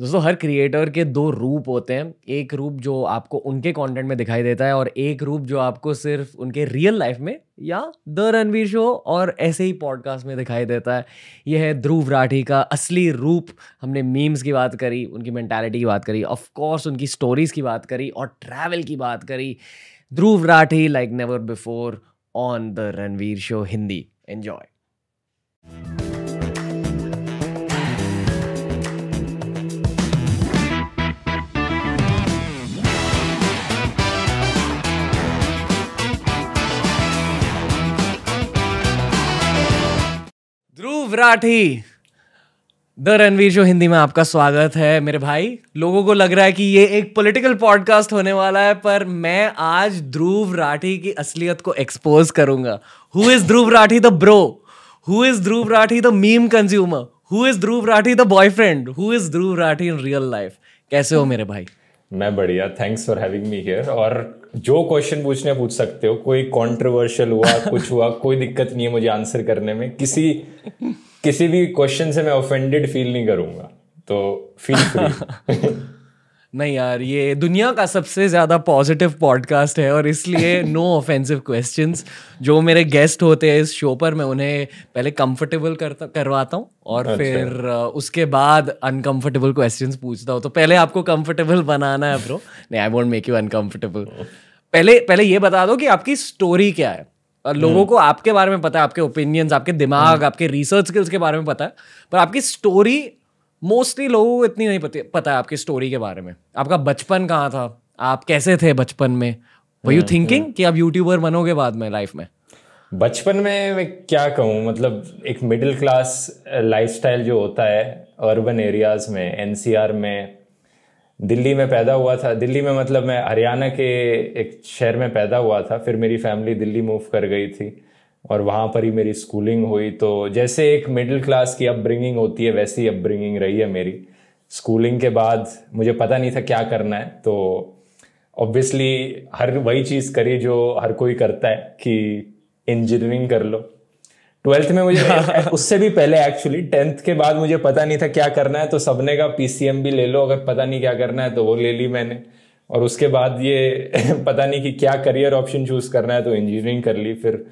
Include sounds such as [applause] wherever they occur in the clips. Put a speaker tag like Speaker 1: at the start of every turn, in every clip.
Speaker 1: दोस्तों हर क्रिएटर के दो रूप होते हैं एक रूप जो आपको उनके कंटेंट में दिखाई देता है और एक रूप जो आपको सिर्फ उनके रियल लाइफ में या द रणवीर शो और ऐसे ही पॉडकास्ट में दिखाई देता है यह है ध्रुव राठी का असली रूप हमने मीम्स की बात करी उनकी मैंटेलिटी की बात करी ऑफ कोर्स उनकी स्टोरीज की बात करी और ट्रैवल की बात करी Dhruv Rathee like never before on the Ranveer show Hindi enjoy विराठी द रणवीर शो हिंदी में आपका स्वागत है मेरे भाई लोगों को लग रहा है कि ये एक पॉलिटिकल पॉडकास्ट होने वाला है पर मैं आज ध्रुव राठी की असलियत को एक्सपोज करूंगा who is Dhruv Rathee the bro who is Dhruv Rathee the meme consumer who is Dhruv Rathee the boyfriend who is Dhruv Rathee
Speaker 2: in real life कैसे हो मेरे भाई मैं बढ़िया thanks for having me here और जो क्वेश्चन पूछने पूछ सकते हो कोई कंट्रोवर्शियल हुआ [laughs] कुछ हुआ कोई दिक्कत नहीं है मुझे आंसर करने में किसी किसी भी क्वेश्चन से मैं ऑफेंडेड फील नहीं करूंगा तो फील फ्री [laughs] नहीं यार ये दुनिया का सबसे ज़्यादा पॉजिटिव
Speaker 1: पॉडकास्ट है और इसलिए नो ऑफेंसिव क्वेश्चन जो मेरे गेस्ट होते हैं इस शो पर मैं उन्हें पहले कंफर्टेबल करता करवाता हूँ और अच्छा। फिर उसके बाद अनकंफर्टेबल क्वेश्चंस पूछता हूँ तो पहले आपको कंफर्टेबल बनाना है ब्रो नहीं I won't make you uncomfortable पहले पहले ये बता दो कि आपकी स्टोरी क्या है और लोगों hmm. को आपके बारे में पता है आपके ओपिनियंस आपके दिमाग hmm. आपके रिसर्च स्किल्स के बारे में पता है पर आपकी स्टोरी मोस्टली लोगों को इतनी नहीं पता पता है आपकी स्टोरी के बारे में आपका बचपन कहाँ था आप कैसे थे बचपन में वो यू
Speaker 2: थिंकिंग कि आप यूट्यूबर बनोगे बाद में लाइफ में बचपन में मैं क्या कहूँ मतलब एक मिडिल क्लास लाइफस्टाइल जो होता है अर्बन एरियाज में एनसीआर में दिल्ली में पैदा हुआ था दिल्ली में मतलब मैं हरियाणा के एक शहर में पैदा हुआ था फिर मेरी फैमिली दिल्ली मूव कर गई थी और वहाँ पर ही मेरी स्कूलिंग हुई तो जैसे एक मिडिल क्लास की अपब्रिंगिंग होती है वैसी ही अपब्रिंगिंग रही है मेरी स्कूलिंग के बाद मुझे पता नहीं था क्या करना है तो ऑब्वियसली हर वही चीज़ करी जो हर कोई करता है कि इंजीनियरिंग कर लो ट्वेल्थ में मुझे [laughs] उससे भी पहले एक्चुअली टेंथ के बाद मुझे पता नहीं था क्या करना है तो सबने का पीसीएम भी ले लो अगर पता नहीं क्या करना है तो वो ले ली मैंने और उसके बाद ये [laughs] पता नहीं कि क्या करियर ऑप्शन चूज करना है तो इंजीनियरिंग कर ली फिर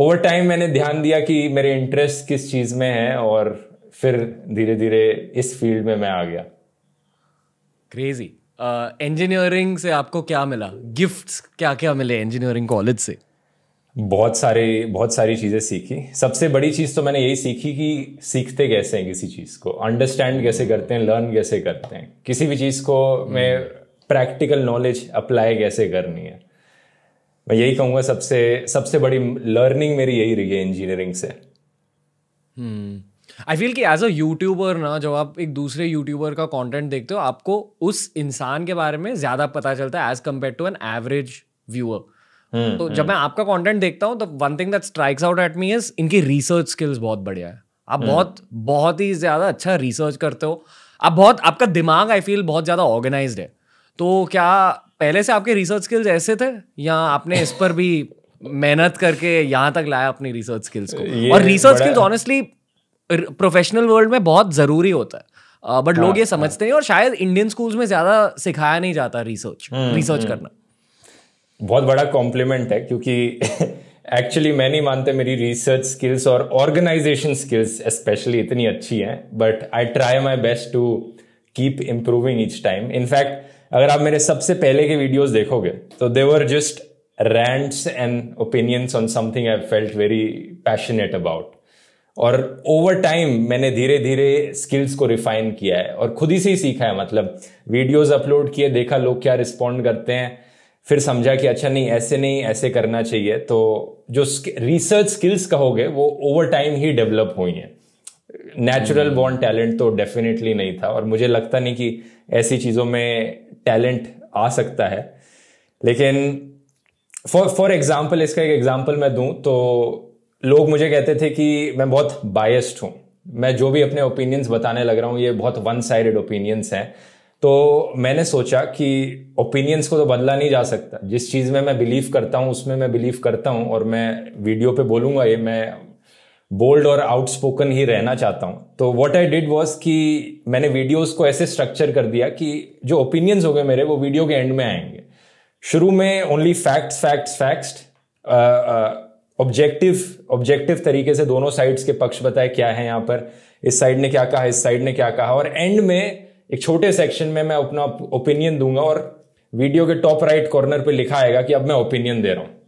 Speaker 2: ओवर टाइम मैंने ध्यान दिया कि मेरे इंटरेस्ट किस चीज़ में है और फिर धीरे धीरे इस फील्ड में मैं आ गया
Speaker 1: क्रेजी इंजीनियरिंग uh, से आपको क्या मिला गिफ्ट्स
Speaker 2: क्या क्या मिले इंजीनियरिंग कॉलेज से बहुत सारे बहुत सारी चीज़ें सीखी सबसे बड़ी चीज़ तो मैंने यही सीखी कि सीखते कैसे हैं किसी चीज़ को अंडरस्टैंड कैसे करते हैं लर्न कैसे करते हैं किसी भी चीज़ को मैं प्रैक्टिकल नॉलेज अप्लाई कैसे करनी है मैं यही कहूंगा सबसे सबसे बड़ी लर्निंग मेरी यही रही है इंजीनियरिंग से आई
Speaker 1: हम्म। फील कि एज अ यूट्यूबर ना जब आप एक दूसरे यूट्यूबर का कंटेंट देखते हो आपको उस इंसान के बारे में ज़्यादा पता चलता है as compare to an average viewer तो हम्म। जब मैं आपका कंटेंट देखता हूँ तो one thing that strikes out at me is इनकी रिसर्च स्किल्स बहुत बढ़िया है आप हम्म। बहुत बहुत ही ज़्यादा अच्छा रिसर्च करते हो आप बहुत आपका दिमाग आई फील बहुत ज़्यादा ऑर्गेनाइज है तो क्या पहले से आपके रिसर्च स्किल्स ऐसे थे या आपने इस पर भी मेहनत करके यहाँ तक लाया अपनी रिसर्च स्किल्स को और research skills honestly professional world में बहुत ज़रूरी होता है बट uh, लोग ये हाँ, समझते हैं हाँ। और शायद इंडियन स्कूल्स में ज़्यादा सिखाया नहीं जाता रिसर्च हम्म, रिसर्च हम्म। करना
Speaker 2: बहुत बड़ा कॉम्प्लीमेंट है क्योंकि एक्चुअली [laughs] मैं नहीं मानता मेरी रिसर्च स्किल्स और ऑर्गेनाइजेशन स्किल्स स्पेशली इतनी अच्छी हैं but I try my best to keep improving each time in fact अगर आप मेरे सबसे पहले के वीडियोस देखोगे तो they were just rants and opinions on something I felt very passionate about और ओवर टाइम मैंने धीरे धीरे स्किल्स को रिफाइन किया है और खुद ही से ही सीखा है मतलब वीडियोस अपलोड किए देखा लोग क्या रिस्पॉन्ड करते हैं फिर समझा कि अच्छा नहीं ऐसे नहीं ऐसे करना चाहिए तो जो रिसर्च स्किल्स कहोगे वो ओवर टाइम ही डेवलप हुई हैं नेचुरल बॉर्न टैलेंट तो डेफिनेटली नहीं था और मुझे लगता नहीं कि ऐसी चीज़ों में टैलेंट आ सकता है लेकिन फॉर फॉर एग्जाम्पल इसका एक एग्जाम्पल मैं दूं तो लोग मुझे कहते थे कि मैं बहुत बायस्ड हूँ मैं जो भी अपने ओपिनियंस बताने लग रहा हूँ ये बहुत वन साइडेड ओपिनियंस हैं तो मैंने सोचा कि ओपिनियंस को तो बदला नहीं जा सकता जिस चीज़ में मैं बिलीव करता हूँ उसमें मैं बिलीव करता हूँ और मैं वीडियो पे बोलूँगा ये मैं बोल्ड और आउटस्पोकन ही रहना चाहता हूँ तो व्हाट आई डिड वॉज कि मैंने वीडियोस को ऐसे स्ट्रक्चर कर दिया कि जो ओपिनियंस हो गए मेरे वो वीडियो के एंड में आएंगे शुरू में only facts facts facts objective objective तरीके से दोनों साइड्स के पक्ष बताए क्या है यहाँ पर इस साइड ने क्या कहा इस साइड ने क्या कहा और एंड में एक छोटे सेक्शन में मैं अपना ओपिनियन दूंगा और वीडियो के टॉप राइट कॉर्नर पे लिखा आएगा कि अब मैं ओपिनियन दे रहा हूँ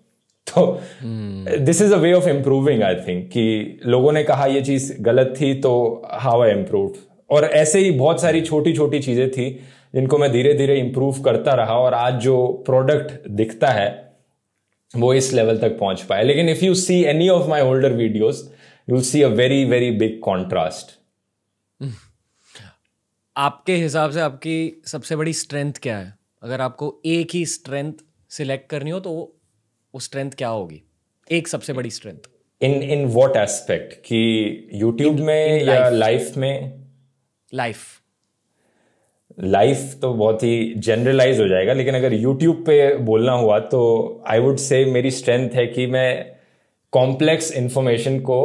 Speaker 2: तो this is a way of improving I think कि लोगों ने कहा ये चीज गलत थी तो हाउ आई इम्प्रूव और ऐसे ही बहुत सारी छोटी छोटी चीजें थी जिनको मैं धीरे धीरे इम्प्रूव करता रहा और आज जो प्रोडक्ट दिखता है वो इस लेवल तक पहुंच पाया लेकिन if you see any of my older videos you see a very very big contrast आपके
Speaker 1: हिसाब से आपकी सबसे बड़ी स्ट्रेंथ क्या है अगर आपको एक ही स्ट्रेंथ सिलेक्ट करनी हो तो वो स्ट्रेंथ क्या होगी एक सबसे बड़ी strength
Speaker 2: in in what aspect कि यूट्यूब में in या लाइफ में लाइफ लाइफ तो बहुत ही जनरलाइज हो जाएगा लेकिन अगर यूट्यूब पे बोलना हुआ तो आई वुड से मेरी स्ट्रेंथ है कि मैं कॉम्प्लेक्स इंफॉर्मेशन को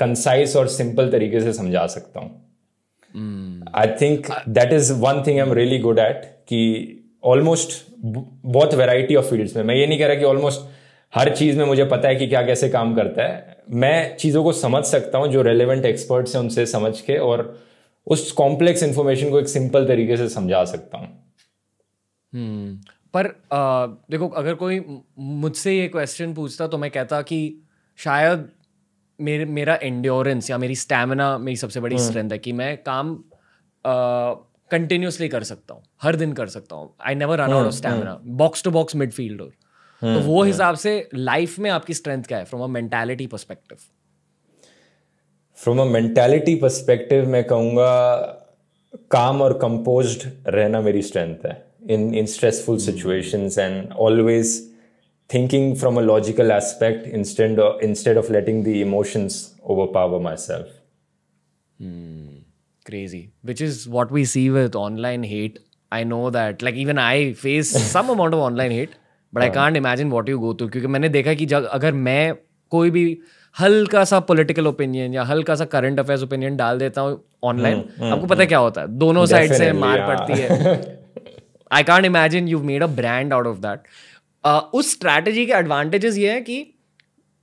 Speaker 2: कंसाइज और सिंपल तरीके से समझा सकता हूँ I think that is one thing I am really good at कि ऑलमोस्ट बहुत वेराइटी ऑफ फील्ड्स में मैं ये नहीं कह रहा कि ऑलमोस्ट हर चीज़ में मुझे पता है कि क्या कैसे काम करता है मैं चीज़ों को समझ सकता हूँ जो रेलिवेंट एक्सपर्ट्स हैं उनसे समझ के और उस कॉम्प्लेक्स इन्फॉर्मेशन को एक सिंपल तरीके से समझा सकता हूँ हम्म,
Speaker 1: पर आ, देखो अगर कोई मुझसे ये क्वेश्चन पूछता तो मैं कहता कि शायद मेरे मेरा एंड्योरेंस या मेरी स्टैमिना मेरी सबसे बड़ी स्ट्रेंथ हम्म। है कि मैं काम कंटिन्यूसली कर सकता हूँ हर दिन कर सकता हूँ I never run out of stamina box to box midfielder तो हम्म, वो हम्म। हिसाब से लाइफ में आपकी स्ट्रेंथ क्या है from a mentality perspective
Speaker 2: from a mentality perspective मैं कहूँगा काम और कंपोज रहना मेरी स्ट्रेंथ है in in stressful situations and always thinking from a logical aspect instant instead of letting the emotions overpower myself crazy which is what we see with
Speaker 1: online hate I know that like even I face some amount of online hate but I can't imagine what you go through क्योंकि मैंने देखा कि जब अगर मैं कोई भी हल्का सा पोलिटिकल ओपिनियन या हल्का सा करंट अफेयर्स ओपिनियन डाल देता हूँ ऑनलाइन हम्म, हम्म, आपको पता हम्म। क्या होता है दोनों साइड से मार पड़ती है I can't imagine you made a brand out of that उस स्ट्रैटेजी के एडवांटेजेस ये है कि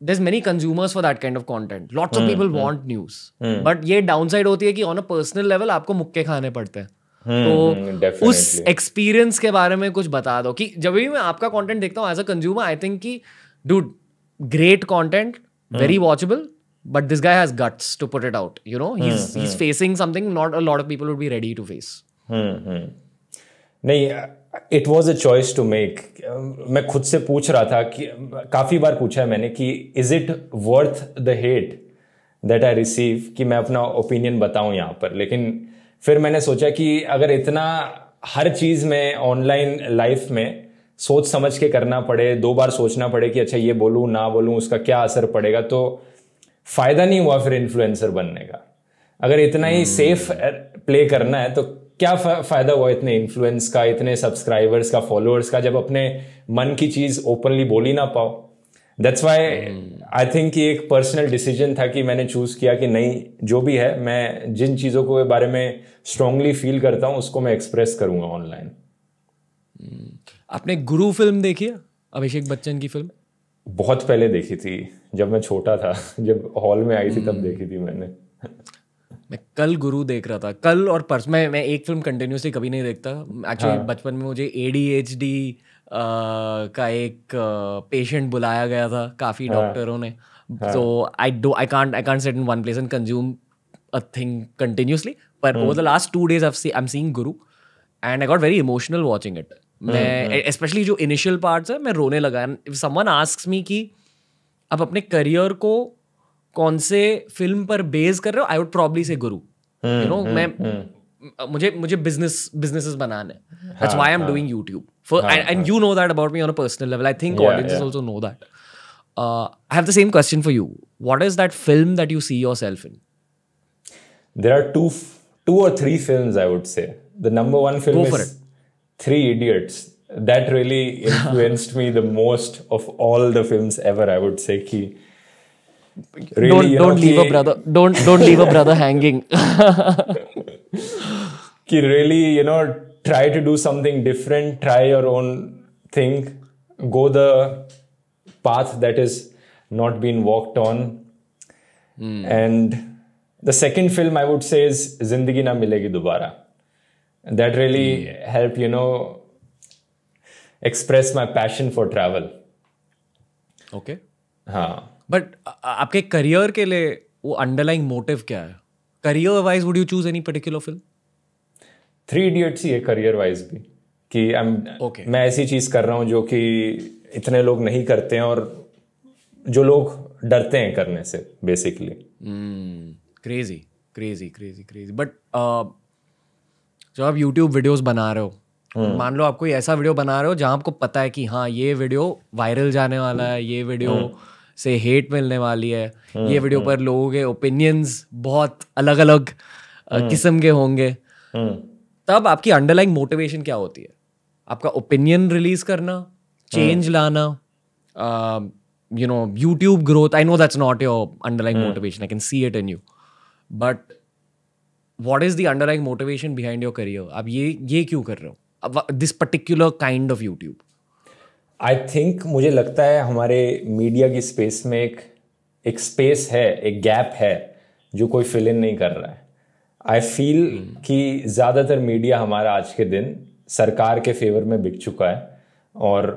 Speaker 1: there's many consumers for that kind of content. Lots of people want news. But ये downside होती है कि on a personal level आपको मुक्के खाने पड़ते हैं तो हम्म, हम्म, उस एक्सपीरियंस के बारे में कुछ बता दो कि जब भी मैं आपका कंटेंट देखता हूँ as a consumer I think कि dude great content very watchable but this guy has guts to put it out you know he is facing something not a lot of people would be ready to face
Speaker 2: नहीं it was a choice to make मैं खुद से पूछ रहा था कि काफ़ी बार पूछा है मैंने कि is it worth the hate that I receive कि मैं अपना ओपिनियन बताऊं यहाँ पर लेकिन फिर मैंने सोचा कि अगर इतना हर चीज़ में ऑनलाइन लाइफ में सोच समझ के करना पड़े दो बार सोचना पड़े कि अच्छा ये बोलूँ ना बोलूँ उसका क्या असर पड़ेगा तो फ़ायदा नहीं हुआ फिर इन्फ्लुएंसर बनने का अगर इतना ही सेफ हम्म। प्ले करना है तो क्या फायदा हुआ इतने इन्फ्लुएंस का इतने सब्सक्राइबर्स का फॉलोअर्स का जब अपने मन की चीज़ ओपनली बोली ना पाओ दैट्स वाई आई थिंक एक पर्सनल डिसीजन था कि मैंने चूज़ किया कि नहीं जो भी है मैं जिन चीज़ों को बारे में स्ट्रांगली फील करता हूँ उसको मैं एक्सप्रेस करूंगा ऑनलाइन
Speaker 1: आपने गुरु फिल्म देखी है अभिषेक बच्चन की फिल्म
Speaker 2: बहुत पहले देखी थी जब मैं छोटा था जब हॉल में आई थी तब hmm. देखी थी मैंने
Speaker 1: मैं कल गुरु देख रहा था कल और परस मैं मैं एक फिल्म कंटिन्यूसली कभी नहीं देखता एक्चुअली हाँ. बचपन में मुझे ए डी एच डी का एक पेशेंट बुलाया गया था काफ़ी डॉक्टरों हाँ। ने तो I do I can't I can't sit in one place and consume a thing continuously पर over the last two days I am seeing Guru and I got very emotional watching it
Speaker 2: मैं
Speaker 1: स्पेशली hmm. e, जो initial parts है मैं रोने लगा someone ask me कि आप अपने करियर को कौन से फिल्म पर बेस कर रहे हो आई वुड प्रॉब्ली से गुरु यू नो मैं hmm. मुझे मुझे बिजनेस बिजनेसेस बनाने that's why I am doing YouTube For, and, and you know that about me on a personal level. I think yeah, audiences yeah. also know that. Uh, I have the same question for you. What is that film that you see
Speaker 2: yourself in? There are two, two or three films I would say. The number one film Go is Three Idiots. That really [laughs] influenced me the most of all the films ever. I would say ki, really, don't don't know, leave ki, a brother don't don't leave a brother
Speaker 1: [laughs] hanging. [laughs] ki
Speaker 2: really you know try to do something different try your own thing go the path that is not been walked on mm. and the second film i would say is zindagi na milegi dobara that really mm. helped you know express my passion for travel okay हाँ but आपके career के लिए वो
Speaker 1: underlying motive क्या है career wise would you choose any particular film
Speaker 2: Three Idiots ही है career wise भी कि I'm, okay. मैं ऐसी चीज़ कर रहा हूँ जो कि इतने लोग नहीं करते हैं और जो लोग डरते हैं करने से basically crazy crazy crazy crazy but जब आप यूट्यूब
Speaker 1: वीडियोस बना रहे हो hmm. मान लो आप कोई ऐसा वीडियो बना रहे हो जहाँ आपको पता है कि हाँ ये वीडियो वायरल जाने वाला है ये वीडियो hmm. से हेट मिलने वाली है hmm. ये वीडियो hmm. पर लोगों के ओपिनियंस बहुत अलग अलग uh, hmm. किस्म के होंगे hmm. तब आपकी अंडरलाइन मोटिवेशन क्या होती है आपका ओपिनियन रिलीज करना चेंज hmm. लाना you know YouTube growth I know that's not your underline motivation I can see it in you but what is the underline motivation behind your career आप ये ये क्यों कर रहे हो this
Speaker 2: particular kind of YouTube I think मुझे लगता है हमारे मीडिया की स्पेस में एक एक स्पेस है एक गैप है जो कोई फिल इन नहीं कर रहा है आई फील hmm. कि ज़्यादातर मीडिया हमारा आज के दिन सरकार के फेवर में बिक चुका है और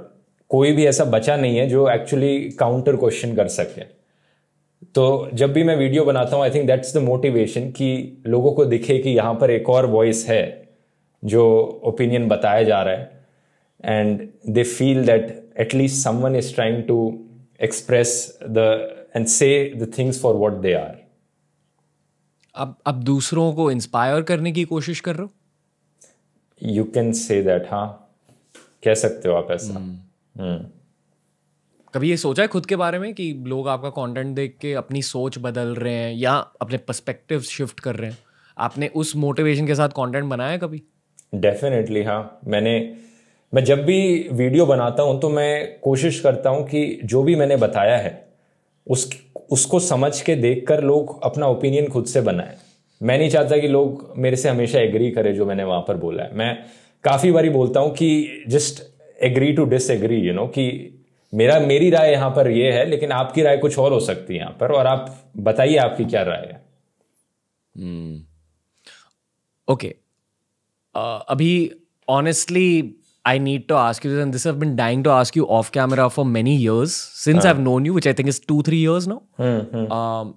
Speaker 2: कोई भी ऐसा बचा नहीं है जो एक्चुअली काउंटर क्वेश्चन कर सके तो जब भी मैं वीडियो बनाता हूँ I think that's the motivation कि लोगों को दिखे कि यहाँ पर एक और वॉइस है जो ओपिनियन बताया जा रहा है and they feel that at least someone is trying to express the and से the things for what they are
Speaker 1: अब अब दूसरों को इंस्पायर करने की कोशिश कर रहे
Speaker 2: हो यू कैन से दैट हाँ कह सकते हो आप ऐसा hmm.
Speaker 1: कभी ये सोचा है खुद के बारे में कि लोग आपका कंटेंट देख के अपनी सोच बदल रहे हैं या अपने पर्सपेक्टिव शिफ्ट कर रहे हैं आपने उस मोटिवेशन के साथ कंटेंट बनाया कभी डेफिनेटली
Speaker 2: हाँ मैंने मैं जब भी वीडियो बनाता हूँ तो मैं कोशिश करता हूँ कि जो भी मैंने बताया है उस उसको समझ के देख कर लोग अपना ओपिनियन खुद से बनाए मैं नहीं चाहता कि लोग मेरे से हमेशा एग्री करें जो मैंने वहाँ पर बोला है मैं काफ़ी बारी बोलता हूँ कि just agree to disagree you know कि मेरा मेरी राय यहाँ पर यह है लेकिन आपकी राय कुछ और हो सकती है यहाँ पर और आप बताइए आपकी क्या राय है
Speaker 1: hmm. Okay hmm. okay. uh, अभी honestly I need to ask you this, and this I've been dying to ask you off camera for many years since uh. I've known you, which I think is two three years now. Hmm, hmm. Um,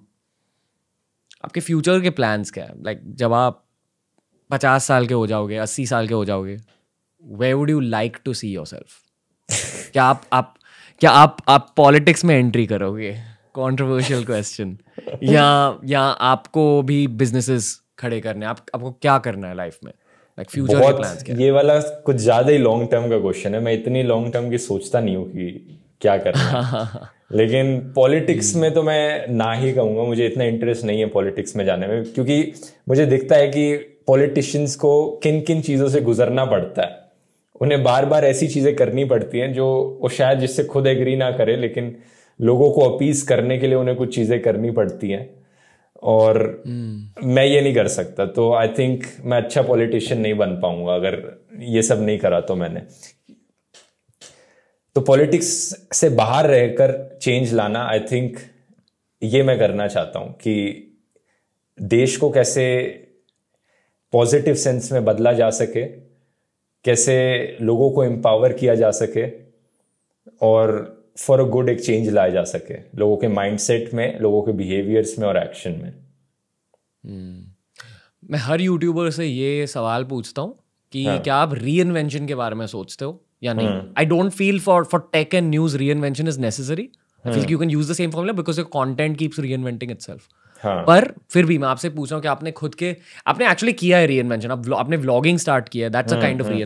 Speaker 1: आपके future के plans क्या है like like, जब आप पचास साल के हो जाओगे अस्सी साल के हो जाओगे where would you like to see yourself क्या आप आप क्या आप आप पॉलिटिक्स में एंट्री करोगे कॉन्ट्रोवर्शियल क्वेश्चन [laughs] या या आपको भी बिजनेसेस खड़े करने आप आपको क्या करना है लाइफ में लाइक फ्यूचर के प्लान्स
Speaker 2: क्या ये वाला कुछ ज़्यादा ही लॉन्ग टर्म का क्वेश्चन है मैं इतनी लॉन्ग टर्म की सोचता नहीं हूँ कि क्या करना [laughs] लेकिन पॉलिटिक्स hmm. में तो मैं ना ही कहूँगा मुझे इतना इंटरेस्ट नहीं है पॉलिटिक्स में जाने में क्योंकि मुझे दिखता है कि पॉलिटिशियंस को किन किन चीज़ों से गुजरना पड़ता है उन्हें बार बार ऐसी चीज़ें करनी पड़ती हैं जो वो शायद जिससे खुद एग्री ना करे लेकिन लोगों को अपीज करने के लिए उन्हें कुछ चीज़ें करनी पड़ती हैं और hmm. मैं ये नहीं कर सकता तो आई थिंक मैं अच्छा पॉलिटिशियन नहीं बन पाऊंगा अगर ये सब नहीं करा तो मैंने तो पॉलिटिक्स से बाहर रहकर चेंज लाना आई थिंक ये मैं करना चाहता हूं कि देश को कैसे पॉजिटिव सेंस में बदला जा सके कैसे लोगों को एम्पावर किया जा सके और फॉर अ गुड एक चेंज लाया जा सके लोगों के माइंडसेट में लोगों के बिहेवियर्स में और एक्शन में hmm.
Speaker 1: मैं हर यूट्यूबर से ये सवाल पूछता हूँ कि हाँ. क्या आप री इन्वेंशन के बारे में सोचते हो या नहीं I don't feel for for tech and news reinvention is necessary you can use the same formula because your content keeps reinventing itself हाँ. पर फिर भी मैं आपसे पूछ रहा हूँ कि आपने खुद के आपने एक्चुअली किया है री आप आपने व्लॉगिंग स्टार्ट किया है that's a kind of re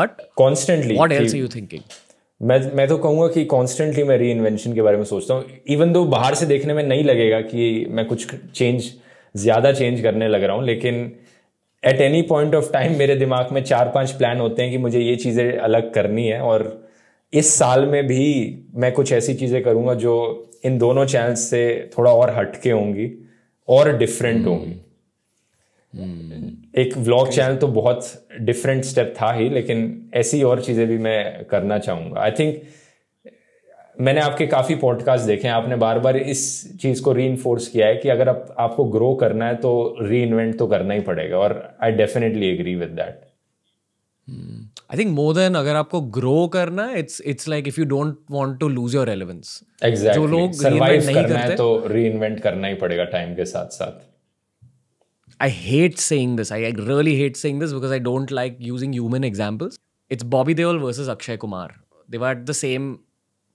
Speaker 1: but constantly what else are you
Speaker 2: thinking मैं मैं तो कहूँगा कि कॉन्स्टेंटली मैं री इन्वेंशन के बारे में सोचता हूँ इवन दो बाहर से देखने में नहीं लगेगा कि मैं कुछ चेंज ज़्यादा चेंज करने लग रहा हूँ लेकिन at any point of time मेरे दिमाग में चार पांच प्लान होते हैं कि मुझे ये चीज़ें अलग करनी है और इस साल में भी मैं कुछ ऐसी चीज़ें करूँगा जो इन दोनों चैनल्स से थोड़ा और हटके होंगी और डिफरेंट hmm. होंगी Hmm. एक व्लॉग चैनल तो बहुत डिफरेंट स्टेप था ही लेकिन ऐसी और चीज़ें भी मैं करना चाहूंगा आई थिंक मैंने आपके काफ़ी पॉडकास्ट देखे हैं आपने बार बार इस चीज़ को री किया है कि अगर आप, आपको ग्रो करना है तो री तो करना ही पड़ेगा और I definitely agree with that
Speaker 1: I think more than अगर आपको ग्रो करना है it's it's like if you don't want to lose your relevance exactly जो लोग करना है तो री
Speaker 2: करना ही पड़ेगा टाइम के साथ साथ
Speaker 1: I hate saying this. I, I really hate saying this because I don't like using human examples. It's Bobby Deol versus Akshay Kumar. They were at the same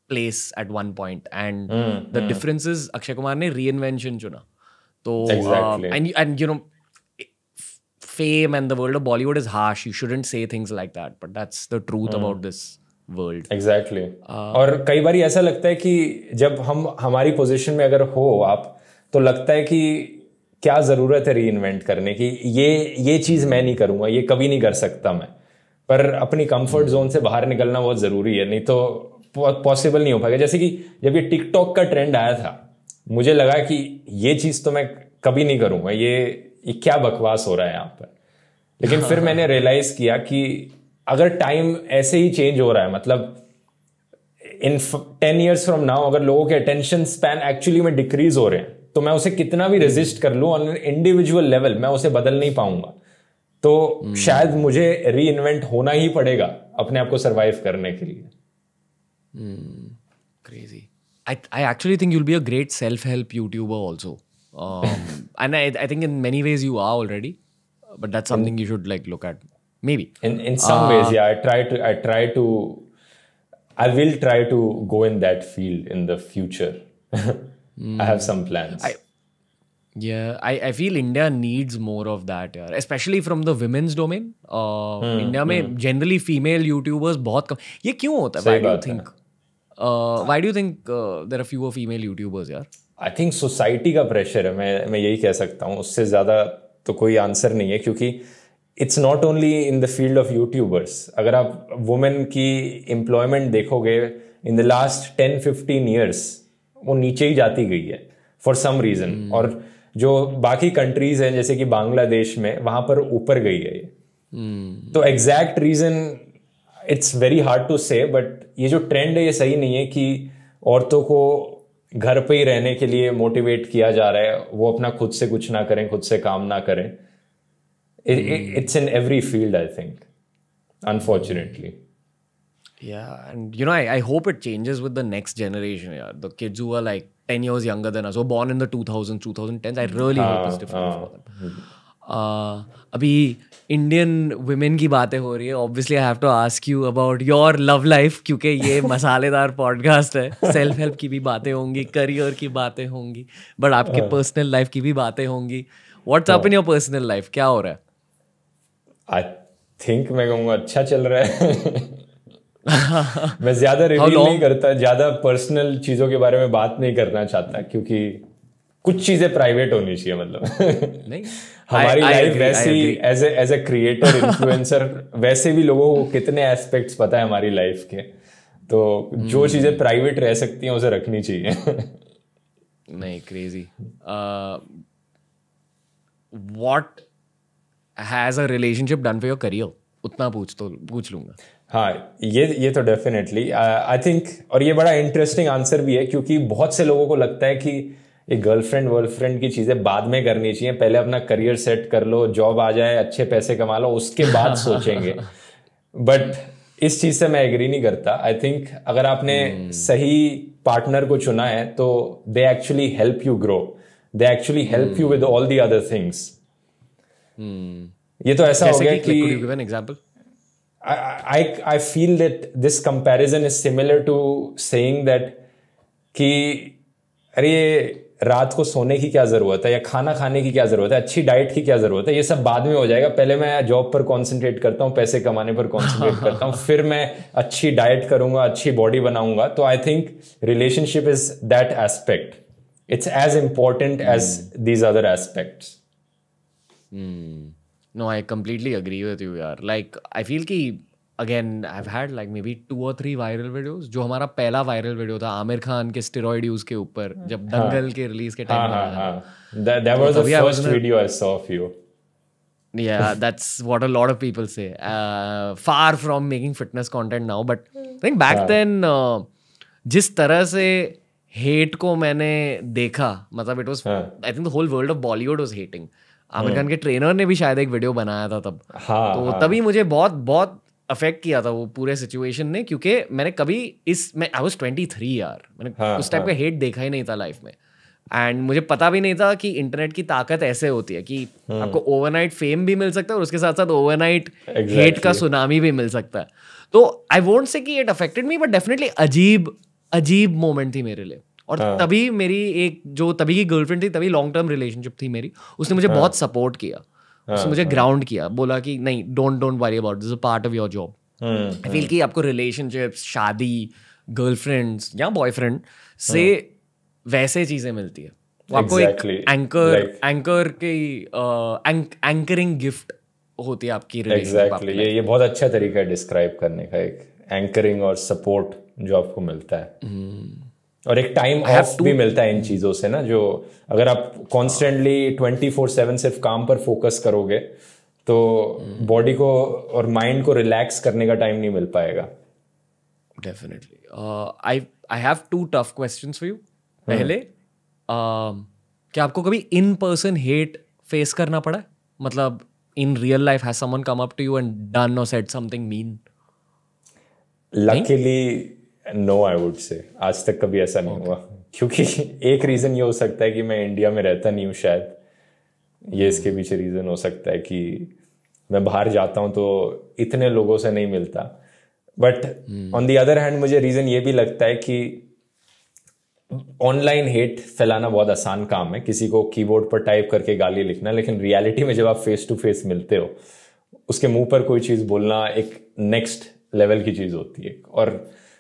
Speaker 1: place at one point, and mm, the mm. difference is Akshay Kumar ne reinvention chuna. So uh, exactly. uh, and and you know, fame and the world of Bollywood is harsh. You shouldn't say things like that, but that's the truth mm. about
Speaker 2: this world exactly exactly. uh, और कई बार ऐसा लगता है कि जब हम हमारी position में अगर हो आप तो लगता है कि क्या ज़रूरत है इन्वेंट करने की ये ये चीज़ मैं नहीं करूंगा ये कभी नहीं कर सकता मैं पर अपनी कंफर्ट जोन से बाहर निकलना बहुत ज़रूरी है नहीं तो पॉसिबल नहीं हो पाएगा जैसे कि जब ये टिकटॉक का ट्रेंड आया था मुझे लगा कि ये चीज़ तो मैं कभी नहीं करूँगा ये, ये क्या बकवास हो रहा है यहाँ पर लेकिन फिर हाँ। मैंने रियलाइज किया कि अगर टाइम ऐसे ही चेंज हो रहा है मतलब in ten years from now अगर लोगों के अटेंशन स्पैन एक्चुअली में डिक्रीज हो रहे हैं तो मैं उसे कितना भी रेजिस्ट कर लूँ ऑन इंडिविजुअल लेवल मैं उसे बदल नहीं पाऊंगा तो hmm. शायद मुझे री इन्वेंट होना ही पड़ेगा अपने आप को सर्वाइव करने के लिए crazy I actually think you'll be a great self help YouTuber also and
Speaker 1: I I think in many ways you are already but that something you should like look at maybe in in some ways या I
Speaker 2: try to I try to I will try to go in that field in the future Mm. I have some plans. I, yeah,
Speaker 1: I, I feel India needs more of that, यार. Especially from the women's domain. Uh, hmm, India में hmm. generally female YouTubers bahut kam- Ye kyun hota? है? Why do you think? Uh, why do you think uh, there are fewer female YouTubers, yaar
Speaker 2: I think society का pressure है मैं मैं यही कह सकता हूँ उससे ज़्यादा तो कोई आंसर नहीं है क्योंकि it's not only in the field of YouTubers अगर आप वुमेन की एम्प्लॉयमेंट देखोगे in the last ten fifteen years वो नीचे ही जाती गई है फॉर सम रीज़न और जो बाकी कंट्रीज हैं जैसे कि बांग्लादेश में वहां पर ऊपर गई है ये
Speaker 3: hmm.
Speaker 2: तो exact reason it's very hard to say but ये जो ट्रेंड है ये सही नहीं है कि औरतों को घर पे ही रहने के लिए मोटिवेट किया जा रहा है वो अपना खुद से कुछ ना करें खुद से काम ना करें it's in every field I think unfortunately
Speaker 1: Yeah, and you know, I, I hope it changes with the next generation. Yeah, the kids who are like ten years younger than us, or born in the 2000s, 2010s. I really uh, hope it's different uh, for them. Uh, abhi Indian अभी Indian women की बातें हो रही है obviously I have to ask you about your love life क्योंकि ये मसालेदार podcast है सेल्फ हेल्प की भी बातें होंगी करियर की बातें होंगी बट आपके पर्सनल लाइफ की भी बातें
Speaker 2: होंगी what's up in your personal life क्या हो रहा है I think मैं कहूँगा अच्छा चल रहा है [laughs] मैं ज्यादा रिवील नहीं करता ज्यादा पर्सनल चीजों के बारे में बात नहीं करना चाहता क्योंकि कुछ चीजें प्राइवेट होनी चाहिए मतलब नहीं [laughs] हमारी लाइफ वैसी as as a creator influencer वैसे भी लोगों को कितने एस्पेक्ट्स पता है हमारी लाइफ के तो जो hmm. चीजें प्राइवेट रह सकती हैं उसे रखनी चाहिए नहीं crazy what has a relationship done for your career उतना पूछ तो पूछ लूंगा हाँ ये ये तो डेफिनेटली आई थिंक और ये बड़ा इंटरेस्टिंग आंसर भी है क्योंकि बहुत से लोगों को लगता है कि ये गर्लफ्रेंड वर्लफ्रेंड की चीज़ें बाद में करनी चाहिए पहले अपना करियर सेट कर लो जॉब आ जाए अच्छे पैसे कमा लो उसके बाद [laughs] सोचेंगे बट इस चीज़ से मैं एग्री नहीं करता आई थिंक अगर आपने hmm. सही पार्टनर को चुना है तो they actually help you grow they actually help you with all the other things ये तो ऐसा हो गया कि example I, I, I feel that this comparison is similar to saying that कि अरे रात को सोने की क्या ज़रूरत है या खाना खाने की क्या ज़रूरत है अच्छी डाइट की क्या ज़रूरत है ये सब बाद में हो जाएगा पहले मैं जॉब पर कॉन्सेंट्रेट करता हूँ पैसे कमाने पर कॉन्सेंट्रेट [laughs] करता हूँ फिर मैं अच्छी डाइट करूंगा अच्छी बॉडी बनाऊंगा तो I think relationship is that aspect it's as important as these other aspects No, I completely agree with you यार like
Speaker 1: I feel कि again I had like maybe two और three viral videos जो हमारा पहला viral video था आमिर खान के steroid use के ऊपर हाँ। जब दंगल हाँ। के रिलीज के टाइम हां that of you yeah that's what a lot of people say uh, far from making fitness content now but hmm. i think back yeah. then uh, जिस तरह से हेट को मैंने देखा मतलब it was I think the whole world of Bollywood was hating Aamir हाँ। खान के trainer ने भी शायद एक वीडियो बनाया था तब हाँ, तो हाँ. तभी मुझे बहुत बहुत अफेक्ट किया था वो पूरे सिचुएशन ने क्योंकि मैंने कभी इस मैं आई वॉज ट्वेंटी थ्री यार मैंने हाँ, उस टाइप हाँ. का हेट देखा ही नहीं था लाइफ में एंड मुझे पता भी नहीं था कि इंटरनेट की ताकत ऐसे होती है कि हाँ। आपको ओवरनाइट फेम भी मिल सकता है और उसके साथ साथ ओवरनाइट exactly. हेट का सुनामी भी मिल सकता है तो आई वोंट से कि it affected me but definitely अजीब अजीब मोमेंट थी मेरे लिए और हाँ. तभी मेरी एक जो तभी की गर्लफ्रेंड थी तभी लॉन्ग टर्म रिलेशनशिप थी मेरी उसने मुझे हाँ. बहुत सपोर्ट किया हाँ. उसने मुझे ग्राउंड हाँ. किया बोला कि नहीं don't don't worry about this part of your job I feel कि आपको रिलेशनशिप शादी गर्लफ्रेंड्स या बॉयफ्रेंड से हाँ. वैसे चीज़ें मिलती है वो आपको exactly. एक एंकर एंकर के एंकरिंग गिफ्ट होती है आपकी एग्जैक्टली ये ये बहुत अच्छा
Speaker 2: तरीका है डिस्क्राइब करने का एक एंकरिंग और सपोर्ट जो आपको मिलता है हम्म। और एक टाइम ऑफ to... भी मिलता है इन चीज़ों से ना जो अगर आप कॉन्स्टेंटली ट्वेंटी फोर सेवन सिर्फ काम पर फोकस करोगे तो बॉडी hmm. को और माइंड को रिलैक्स करने का टाइम नहीं मिल पाएगा definitely I I have
Speaker 1: two tough questions for you पहले uh, क्या आपको कभी इन पर्सन हेट फेस करना पड़ा मतलब in real life has someone come up to you and done no said something mean
Speaker 2: luckily no I would say आज तक कभी ऐसा नहीं okay. हुआ क्योंकि एक रीज़न ये हो सकता है कि मैं इंडिया में रहता नहीं हूँ शायद ये hmm. इसके पीछे रीज़न हो सकता है कि मैं बाहर जाता हूँ तो इतने लोगों से नहीं मिलता but on the other hand मुझे रीज़न ये भी लगता है कि ऑनलाइन हेट फैलाना बहुत आसान काम है किसी को कीबोर्ड पर टाइप करके गाली लिखना लेकिन रियलिटी में जब आप फेस टू फेस मिलते हो उसके मुंह पर कोई चीज़ बोलना एक नेक्स्ट लेवल की चीज़ होती है और